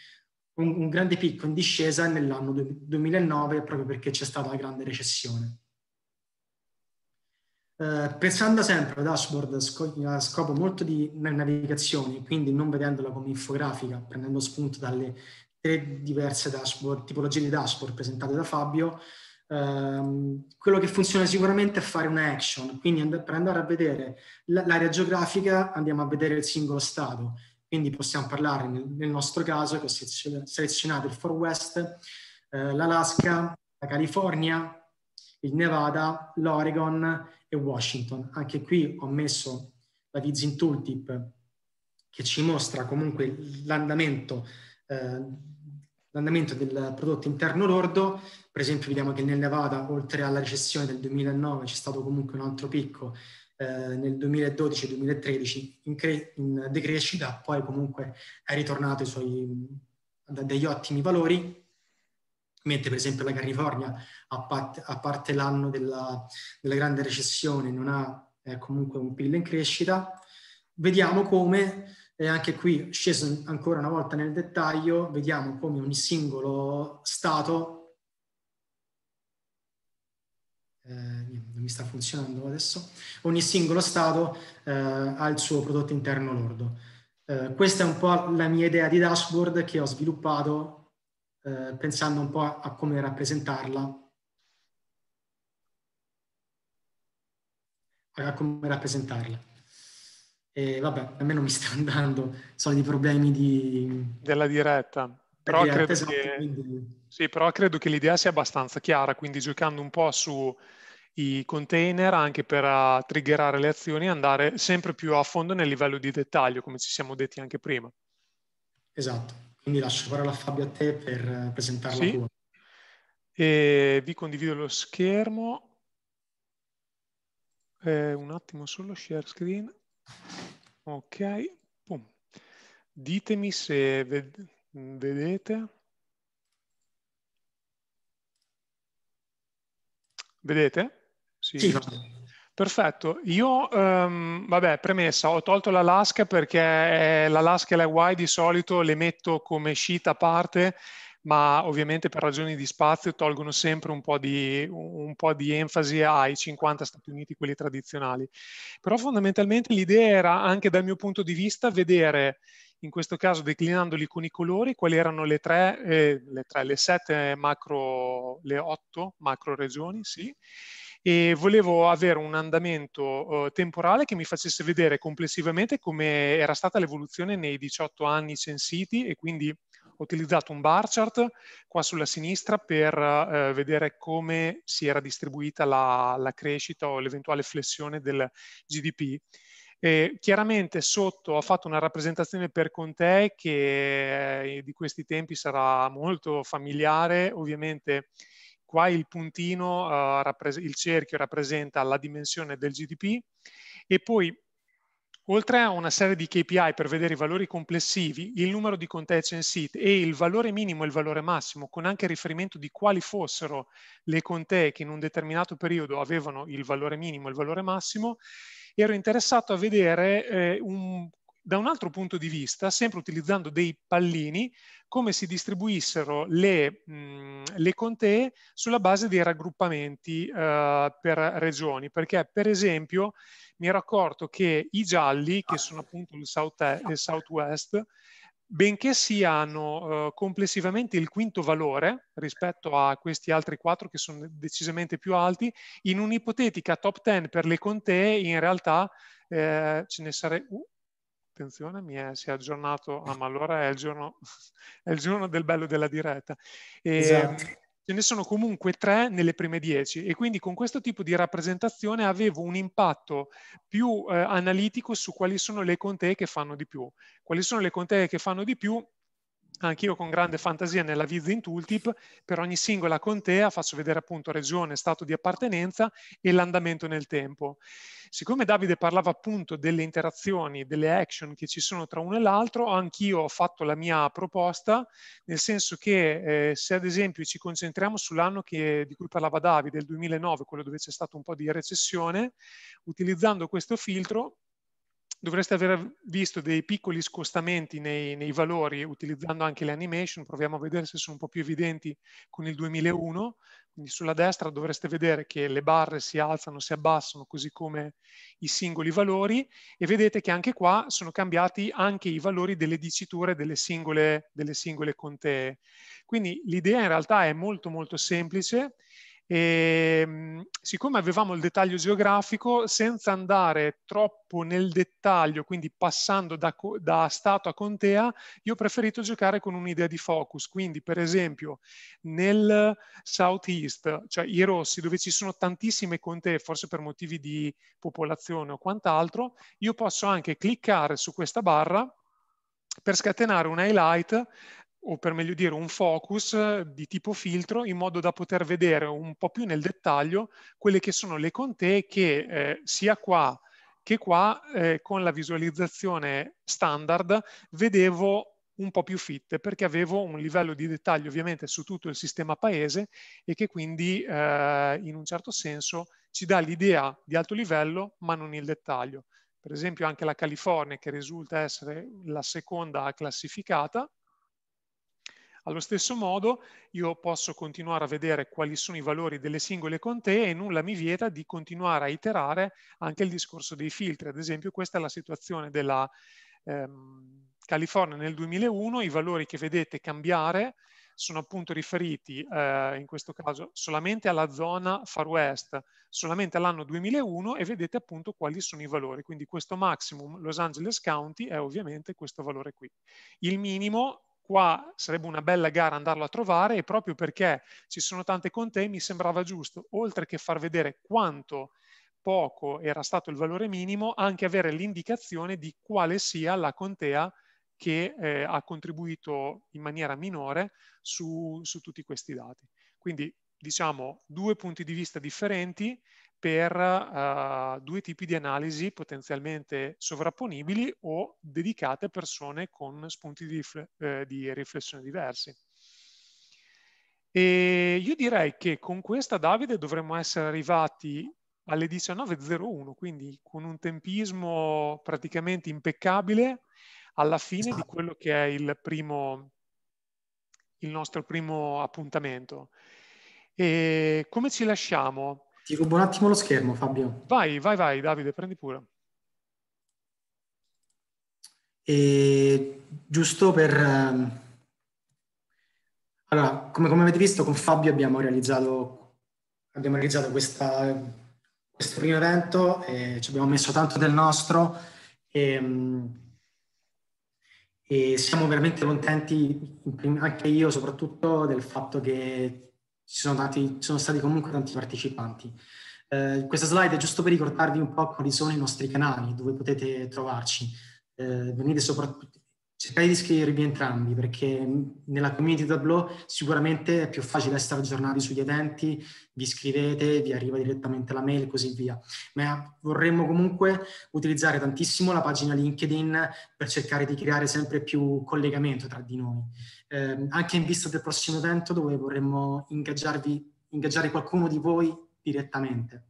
un, un grande picco in discesa nell'anno 2009 proprio perché c'è stata la grande recessione. Eh, pensando sempre a dashboard a scopo molto di navigazione, quindi non vedendola come infografica, prendendo spunto dalle tre diverse dashboard, tipologie di dashboard presentate da Fabio, ehm, quello che funziona sicuramente è fare una action, quindi and- per andare a vedere l- l'area geografica andiamo a vedere il singolo stato, quindi possiamo parlare nel, nel nostro caso che ho selezionato il Far West, eh, l'Alaska, la California, il Nevada, l'Oregon, e Washington. Anche qui ho messo la Vizin Tooltip che ci mostra comunque l'andamento, eh, l'andamento del prodotto interno lordo. Per esempio vediamo che nel Nevada, oltre alla recessione del 2009, c'è stato comunque un altro picco eh, nel 2012-2013 in, cre- in decrescita, poi comunque è ritornato ai suoi, degli ottimi valori mentre per esempio la California, a parte, a parte l'anno della, della, grande recessione, non ha eh, comunque un PIL in crescita, vediamo come, e anche qui sceso ancora una volta nel dettaglio, vediamo come ogni singolo Stato, eh, non mi sta funzionando adesso, ogni singolo Stato eh, ha il suo prodotto interno lordo. Eh, questa è un po' la mia idea di dashboard che ho sviluppato eh, pensando un po' a, a come rappresentarla, a come rappresentarla. E vabbè, a me non mi sta andando soliti problemi di... della diretta. Però, diretta, credo esatto, che, quindi... sì, però credo che l'idea sia abbastanza chiara, quindi giocando un po' su i container anche per triggerare le azioni e andare sempre più a fondo nel livello di dettaglio, come ci siamo detti anche prima. Esatto. Quindi lascio parola a Fabio a te per eh, presentarla sì. la tua. E vi condivido lo schermo. Eh, un attimo solo, share screen. Ok, Pum. Ditemi se ved vedete. Vedete? Sì. sì. Perfetto, io um, vabbè premessa, ho tolto l'Alaska perché eh, l'Alaska e la Hawaii di solito le metto come sheet a parte, ma ovviamente per ragioni di spazio tolgono sempre un po' di, un po di enfasi ai 50 Stati Uniti, quelli tradizionali. Però fondamentalmente l'idea era anche dal mio punto di vista vedere in questo caso declinandoli con i colori, quali erano le tre, eh, le, tre le sette macro, le otto macro regioni, sì, e volevo avere un andamento eh, temporale che mi facesse vedere complessivamente come era stata l'evoluzione nei 18 anni censiti e quindi ho utilizzato un bar chart qua sulla sinistra per eh, vedere come si era distribuita la, la crescita o l'eventuale flessione del GDP. E chiaramente sotto ho fatto una rappresentazione per Conte che eh, di questi tempi sarà molto familiare, ovviamente Qua il puntino, eh, il cerchio rappresenta la dimensione del GDP e poi Oltre a una serie di KPI per vedere i valori complessivi, il numero di contagion seat e il valore minimo e il valore massimo, con anche riferimento di quali fossero le contee che in un determinato periodo avevano il valore minimo e il valore massimo, ero interessato a vedere eh, un da un altro punto di vista, sempre utilizzando dei pallini, come si distribuissero le, mh, mm, le contee sulla base dei raggruppamenti eh, per regioni, perché per esempio mi ero accorto che i gialli, che sono appunto il, south, il southwest, benché siano eh, complessivamente il quinto valore rispetto a questi altri quattro che sono decisamente più alti, in un'ipotetica top ten per le contee in realtà eh, ce ne sarebbe attenzione, mi è, si è aggiornato, ah ma allora è il giorno, è il giorno del bello della diretta. E, ehm, esatto. Ce ne sono comunque tre nelle prime dieci e quindi con questo tipo di rappresentazione avevo un impatto più eh, analitico su quali sono le contee che fanno di più. Quali sono le contee che fanno di più anch'io con grande fantasia nella Viz in Tooltip, per ogni singola contea faccio vedere appunto regione, stato di appartenenza e l'andamento nel tempo. Siccome Davide parlava appunto delle interazioni, delle action che ci sono tra uno e l'altro, anch'io ho fatto la mia proposta, nel senso che eh, se ad esempio ci concentriamo sull'anno di cui parlava Davide, il 2009, quello dove c'è stato un po' di recessione, utilizzando questo filtro dovreste aver visto dei piccoli scostamenti nei, nei, valori utilizzando anche le animation, proviamo a vedere se sono un po' più evidenti con il 2001, quindi sulla destra dovreste vedere che le barre si alzano, si abbassano, così come i singoli valori e vedete che anche qua sono cambiati anche i valori delle diciture delle singole, delle singole contee. Quindi l'idea in realtà è molto molto semplice e, ehm, siccome avevamo il dettaglio geografico, senza andare troppo nel dettaglio, quindi passando da, da stato a contea, io ho preferito giocare con un'idea di focus. Quindi, per esempio, nel southeast, cioè i rossi, dove ci sono tantissime contee, forse per motivi di popolazione o quant'altro, io posso anche cliccare su questa barra per scatenare un highlight o per meglio dire un focus eh, di tipo filtro in modo da poter vedere un po' più nel dettaglio quelle che sono le contee che eh, sia qua che qua eh, con la visualizzazione standard vedevo un po' più fitte perché avevo un livello di dettaglio ovviamente su tutto il sistema paese e che quindi eh, in un certo senso ci dà l'idea di alto livello ma non il dettaglio. Per esempio anche la California che risulta essere la seconda classificata allo stesso modo io posso continuare a vedere quali sono i valori delle singole contee e nulla mi vieta di continuare a iterare anche il discorso dei filtri. Ad esempio questa è la situazione della ehm, California nel 2001, i valori che vedete cambiare sono appunto riferiti eh, in questo caso solamente alla zona Far West, solamente all'anno 2001 e vedete appunto quali sono i valori. Quindi questo maximum Los Angeles County è ovviamente questo valore qui. Il minimo qua sarebbe una bella gara andarlo a trovare e proprio perché ci sono tante contee mi sembrava giusto, oltre che far vedere quanto poco era stato il valore minimo, anche avere l'indicazione di quale sia la contea che eh, ha contribuito in maniera minore su, su tutti questi dati. Quindi diciamo due punti di vista differenti per uh, due tipi di analisi potenzialmente sovrapponibili o dedicate a persone con spunti di, rifle eh, di riflessione diversi. E io direi che con questa, Davide, dovremmo essere arrivati alle 19.01, quindi con un tempismo praticamente impeccabile alla fine di esatto. quello che è il, primo, il nostro primo appuntamento. E come ci lasciamo? Ti rubo un attimo lo schermo, Fabio. Vai, vai, vai, Davide, prendi pure. E giusto per... Ehm, allora, come, come, avete visto, con Fabio abbiamo realizzato, abbiamo realizzato questa, questo primo evento e ci abbiamo messo tanto del nostro e, ehm, e siamo veramente contenti, anche io soprattutto, del fatto che ci sono, tanti, sono stati comunque tanti partecipanti. Eh, questa slide è giusto per ricordarvi un po' quali sono i nostri canali, dove potete trovarci. Eh, venite soprattutto, cercate di iscrivervi entrambi perché nella community Tableau sicuramente è più facile essere aggiornati sugli eventi, vi iscrivete, vi arriva direttamente la mail e così via. Ma vorremmo comunque utilizzare tantissimo la pagina LinkedIn per cercare di creare sempre più collegamento tra di noi eh, anche in vista del prossimo evento dove vorremmo ingaggiare qualcuno di voi direttamente.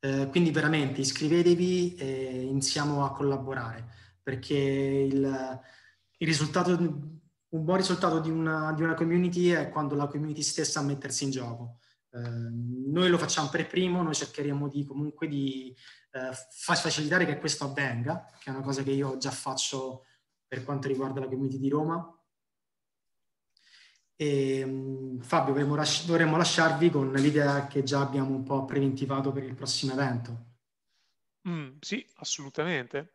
Eh, quindi veramente iscrivetevi e iniziamo a collaborare perché il, il risultato un buon risultato di una, di una, community è quando la community stessa a mettersi in gioco. Eh, noi lo facciamo per primo, noi cercheremo di, comunque di eh, facilitare che questo avvenga, che è una cosa che io già faccio per quanto riguarda la community di Roma. E, ehm, Fabio, dovremmo lasciarvi con l'idea che già abbiamo un po' preventivato per il prossimo evento. Mm, sì, assolutamente.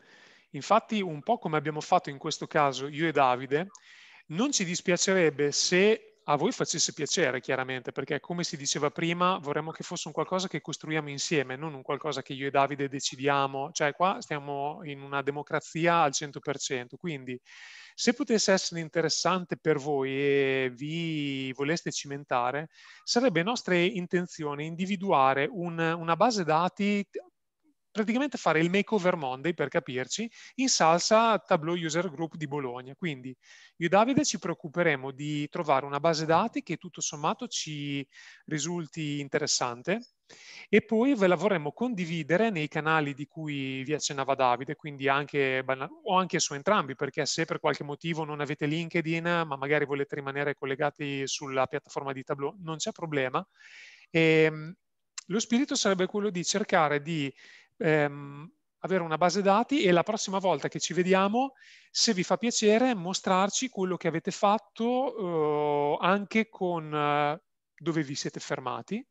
Infatti, un po' come abbiamo fatto in questo caso io e Davide, non ci dispiacerebbe se a voi facesse piacere, chiaramente, perché come si diceva prima, vorremmo che fosse un qualcosa che costruiamo insieme, non un qualcosa che io e Davide decidiamo, cioè qua stiamo in una democrazia al 100%, quindi se potesse essere interessante per voi e vi voleste cimentare, sarebbe nostra intenzione individuare un, una base dati praticamente fare il makeover Monday, per capirci, in salsa Tableau User Group di Bologna. Quindi io e Davide ci preoccuperemo di trovare una base dati che tutto sommato ci risulti interessante e poi ve la vorremmo condividere nei canali di cui vi accennava Davide, quindi anche, o anche su entrambi, perché se per qualche motivo non avete LinkedIn, ma magari volete rimanere collegati sulla piattaforma di Tableau, non c'è problema. E, ehm, lo spirito sarebbe quello di cercare di ehm, avere una base dati e la prossima volta che ci vediamo, se vi fa piacere, mostrarci quello che avete fatto eh, anche con eh, dove vi siete fermati,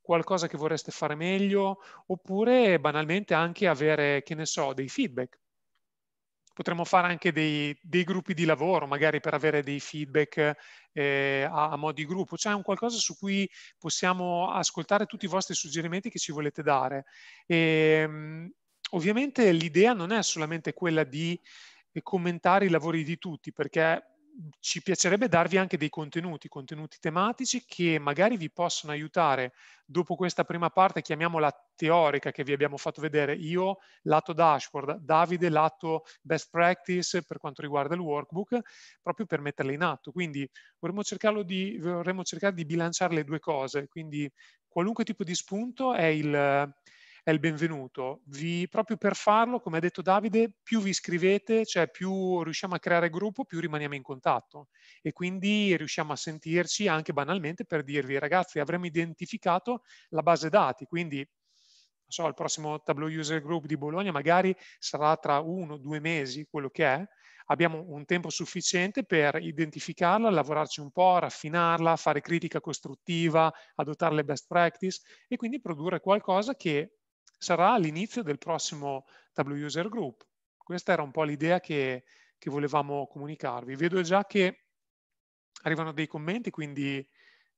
qualcosa che vorreste fare meglio, oppure banalmente anche avere, che ne so, dei feedback potremmo fare anche dei, dei, gruppi di lavoro, magari per avere dei feedback eh, a, a mo' di gruppo. C'è un qualcosa su cui possiamo ascoltare tutti i vostri suggerimenti che ci volete dare. E, ehm, ovviamente l'idea non è solamente quella di commentare i lavori di tutti, perché ci piacerebbe darvi anche dei contenuti, contenuti tematici che magari vi possono aiutare dopo questa prima parte, chiamiamola teorica che vi abbiamo fatto vedere io, lato dashboard, Davide, lato best practice per quanto riguarda il workbook, proprio per metterle in atto. Quindi vorremmo, di, vorremmo cercare di bilanciare le due cose, quindi qualunque tipo di spunto è il è il benvenuto. Vi, proprio per farlo, come ha detto Davide, più vi scrivete, cioè più riusciamo a creare gruppo, più rimaniamo in contatto e quindi riusciamo a sentirci anche banalmente per dirvi ragazzi avremo identificato la base dati, quindi so, il prossimo Tableau User Group di Bologna magari sarà tra uno o due mesi, quello che è, abbiamo un tempo sufficiente per identificarla, lavorarci un po', raffinarla, fare critica costruttiva, adottare le best practice e quindi produrre qualcosa che sarà all'inizio del prossimo Tableau User Group. Questa era un po' l'idea che, che volevamo comunicarvi. Vedo già che arrivano dei commenti, quindi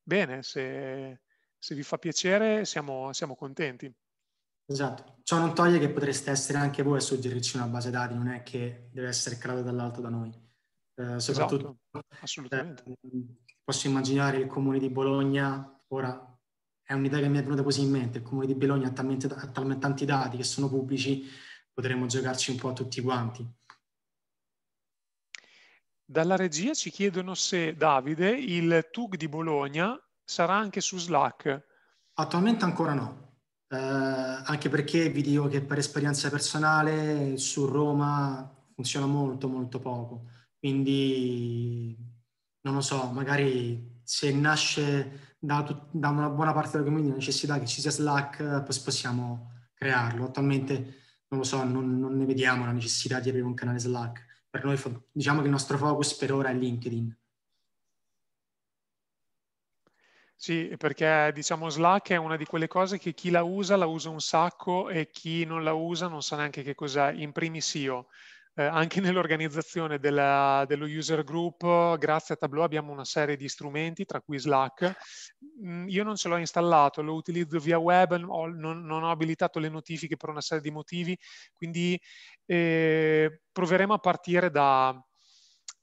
bene, se, se vi fa piacere siamo, siamo, contenti. Esatto, ciò non toglie che potreste essere anche voi a suggerirci una base dati, non è che deve essere creata dall'alto da noi. Eh, soprattutto, esatto, assolutamente. Eh, posso immaginare il comune di Bologna, ora è un'idea che mi è venuta così in mente, il comune di Bologna ha talmente, ha talmente tanti dati che sono pubblici, potremmo giocarci un po' tutti quanti. Dalla regia ci chiedono se Davide, il TUG di Bologna sarà anche su Slack. Attualmente ancora no, eh, anche perché vi dico che per esperienza personale su Roma funziona molto molto poco, quindi non lo so, magari se nasce da, da una buona parte della community la necessità che ci sia Slack, eh, possiamo crearlo. Attualmente, non lo so, non, non ne vediamo la necessità di avere un canale Slack. Per noi, diciamo che il nostro focus per ora è LinkedIn. Sì, perché diciamo Slack è una di quelle cose che chi la usa la usa un sacco e chi non la usa non sa neanche che cos'è, in primis io eh, anche nell'organizzazione della, dello user group, grazie a Tableau abbiamo una serie di strumenti, tra cui Slack. Mm, io non ce l'ho installato, lo utilizzo via web, ho, non, non, ho abilitato le notifiche per una serie di motivi, quindi eh, proveremo a partire da,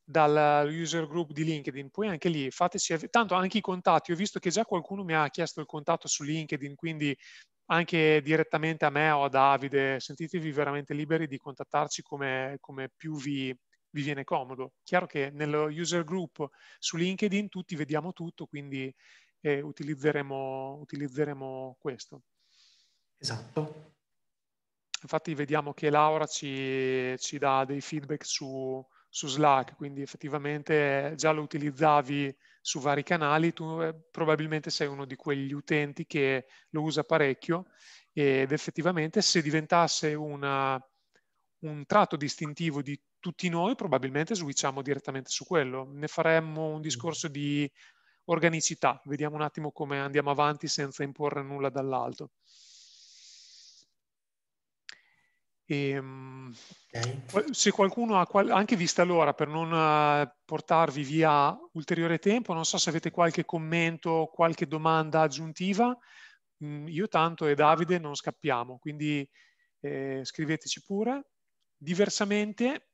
dal user group di LinkedIn, poi anche lì fateci, tanto anche i contatti, ho visto che già qualcuno mi ha chiesto il contatto su LinkedIn, quindi anche direttamente a me o a Davide, sentitevi veramente liberi di contattarci come, come più vi, vi, viene comodo. Chiaro che nello user group su LinkedIn tutti vediamo tutto, quindi eh, utilizzeremo, utilizzeremo questo. Esatto. Infatti vediamo che Laura ci, ci dà dei feedback su, su Slack, quindi effettivamente già lo utilizzavi su vari canali, tu eh, probabilmente sei uno di quegli utenti che lo usa parecchio ed effettivamente se diventasse una, un tratto distintivo di tutti noi, probabilmente switchiamo direttamente su quello. Ne faremmo un discorso di organicità, vediamo un attimo come andiamo avanti senza imporre nulla dall'alto. E, ehm, okay. Se qualcuno ha qual- anche vista l'ora per non eh, portarvi via ulteriore tempo, non so se avete qualche commento, qualche domanda aggiuntiva, mm, io tanto e Davide non scappiamo, quindi eh, scriveteci pure. Diversamente,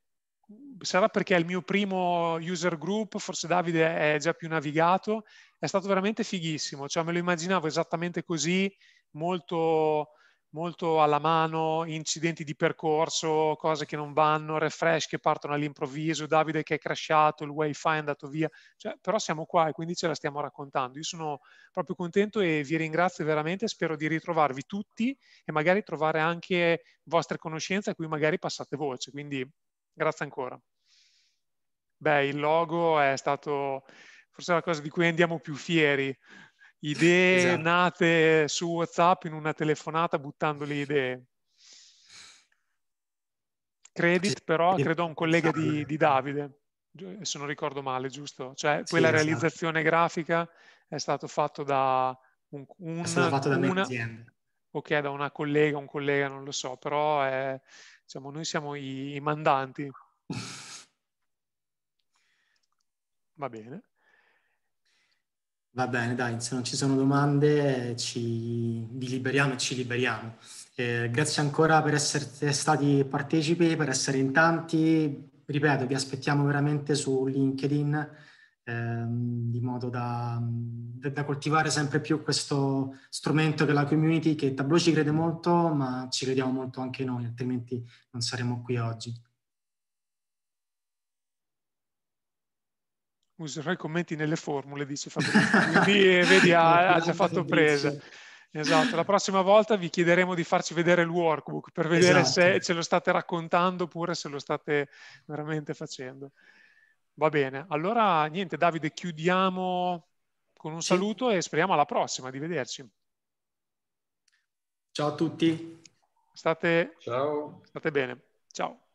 sarà perché è il mio primo user group, forse Davide è già più navigato, è stato veramente fighissimo, cioè me lo immaginavo esattamente così, molto molto alla mano, incidenti di percorso, cose che non vanno, refresh che partono all'improvviso, Davide che è crashato, il wifi è andato via, cioè, però siamo qua e quindi ce la stiamo raccontando. Io sono proprio contento e vi ringrazio veramente, spero di ritrovarvi tutti e magari trovare anche vostre conoscenze a cui magari passate voce, quindi grazie ancora. Beh, il logo è stato forse la cosa di cui andiamo più fieri, idee esatto. nate su WhatsApp in una telefonata buttando le idee. Credit però, credo a un collega di, di Davide, se non ricordo male, giusto? Cioè, sì, quella esatto. realizzazione grafica è stato fatto da un, un è stato fatto da una, ok, da una collega, un collega, non lo so, però è, diciamo, noi siamo i, i mandanti. Va bene. Va bene, dai, se non ci sono domande ci vi liberiamo e ci liberiamo. Eh, grazie ancora per essere stati partecipi, per essere in tanti. Ripeto, vi aspettiamo veramente su LinkedIn ehm, di modo da, da, coltivare sempre più questo strumento che la community, che Tableau ci crede molto, ma ci crediamo molto anche noi, altrimenti non saremo qui oggi. userò i commenti nelle formule, dice Fabrizio. Quindi eh, vedi, ha, ha già fatto presa. Esatto, la prossima volta vi chiederemo di farci vedere il workbook per vedere esatto. se ce lo state raccontando oppure se lo state veramente facendo. Va bene, allora niente Davide, chiudiamo con un saluto e speriamo alla prossima di vederci. Ciao a tutti. State, Ciao. state bene. Ciao.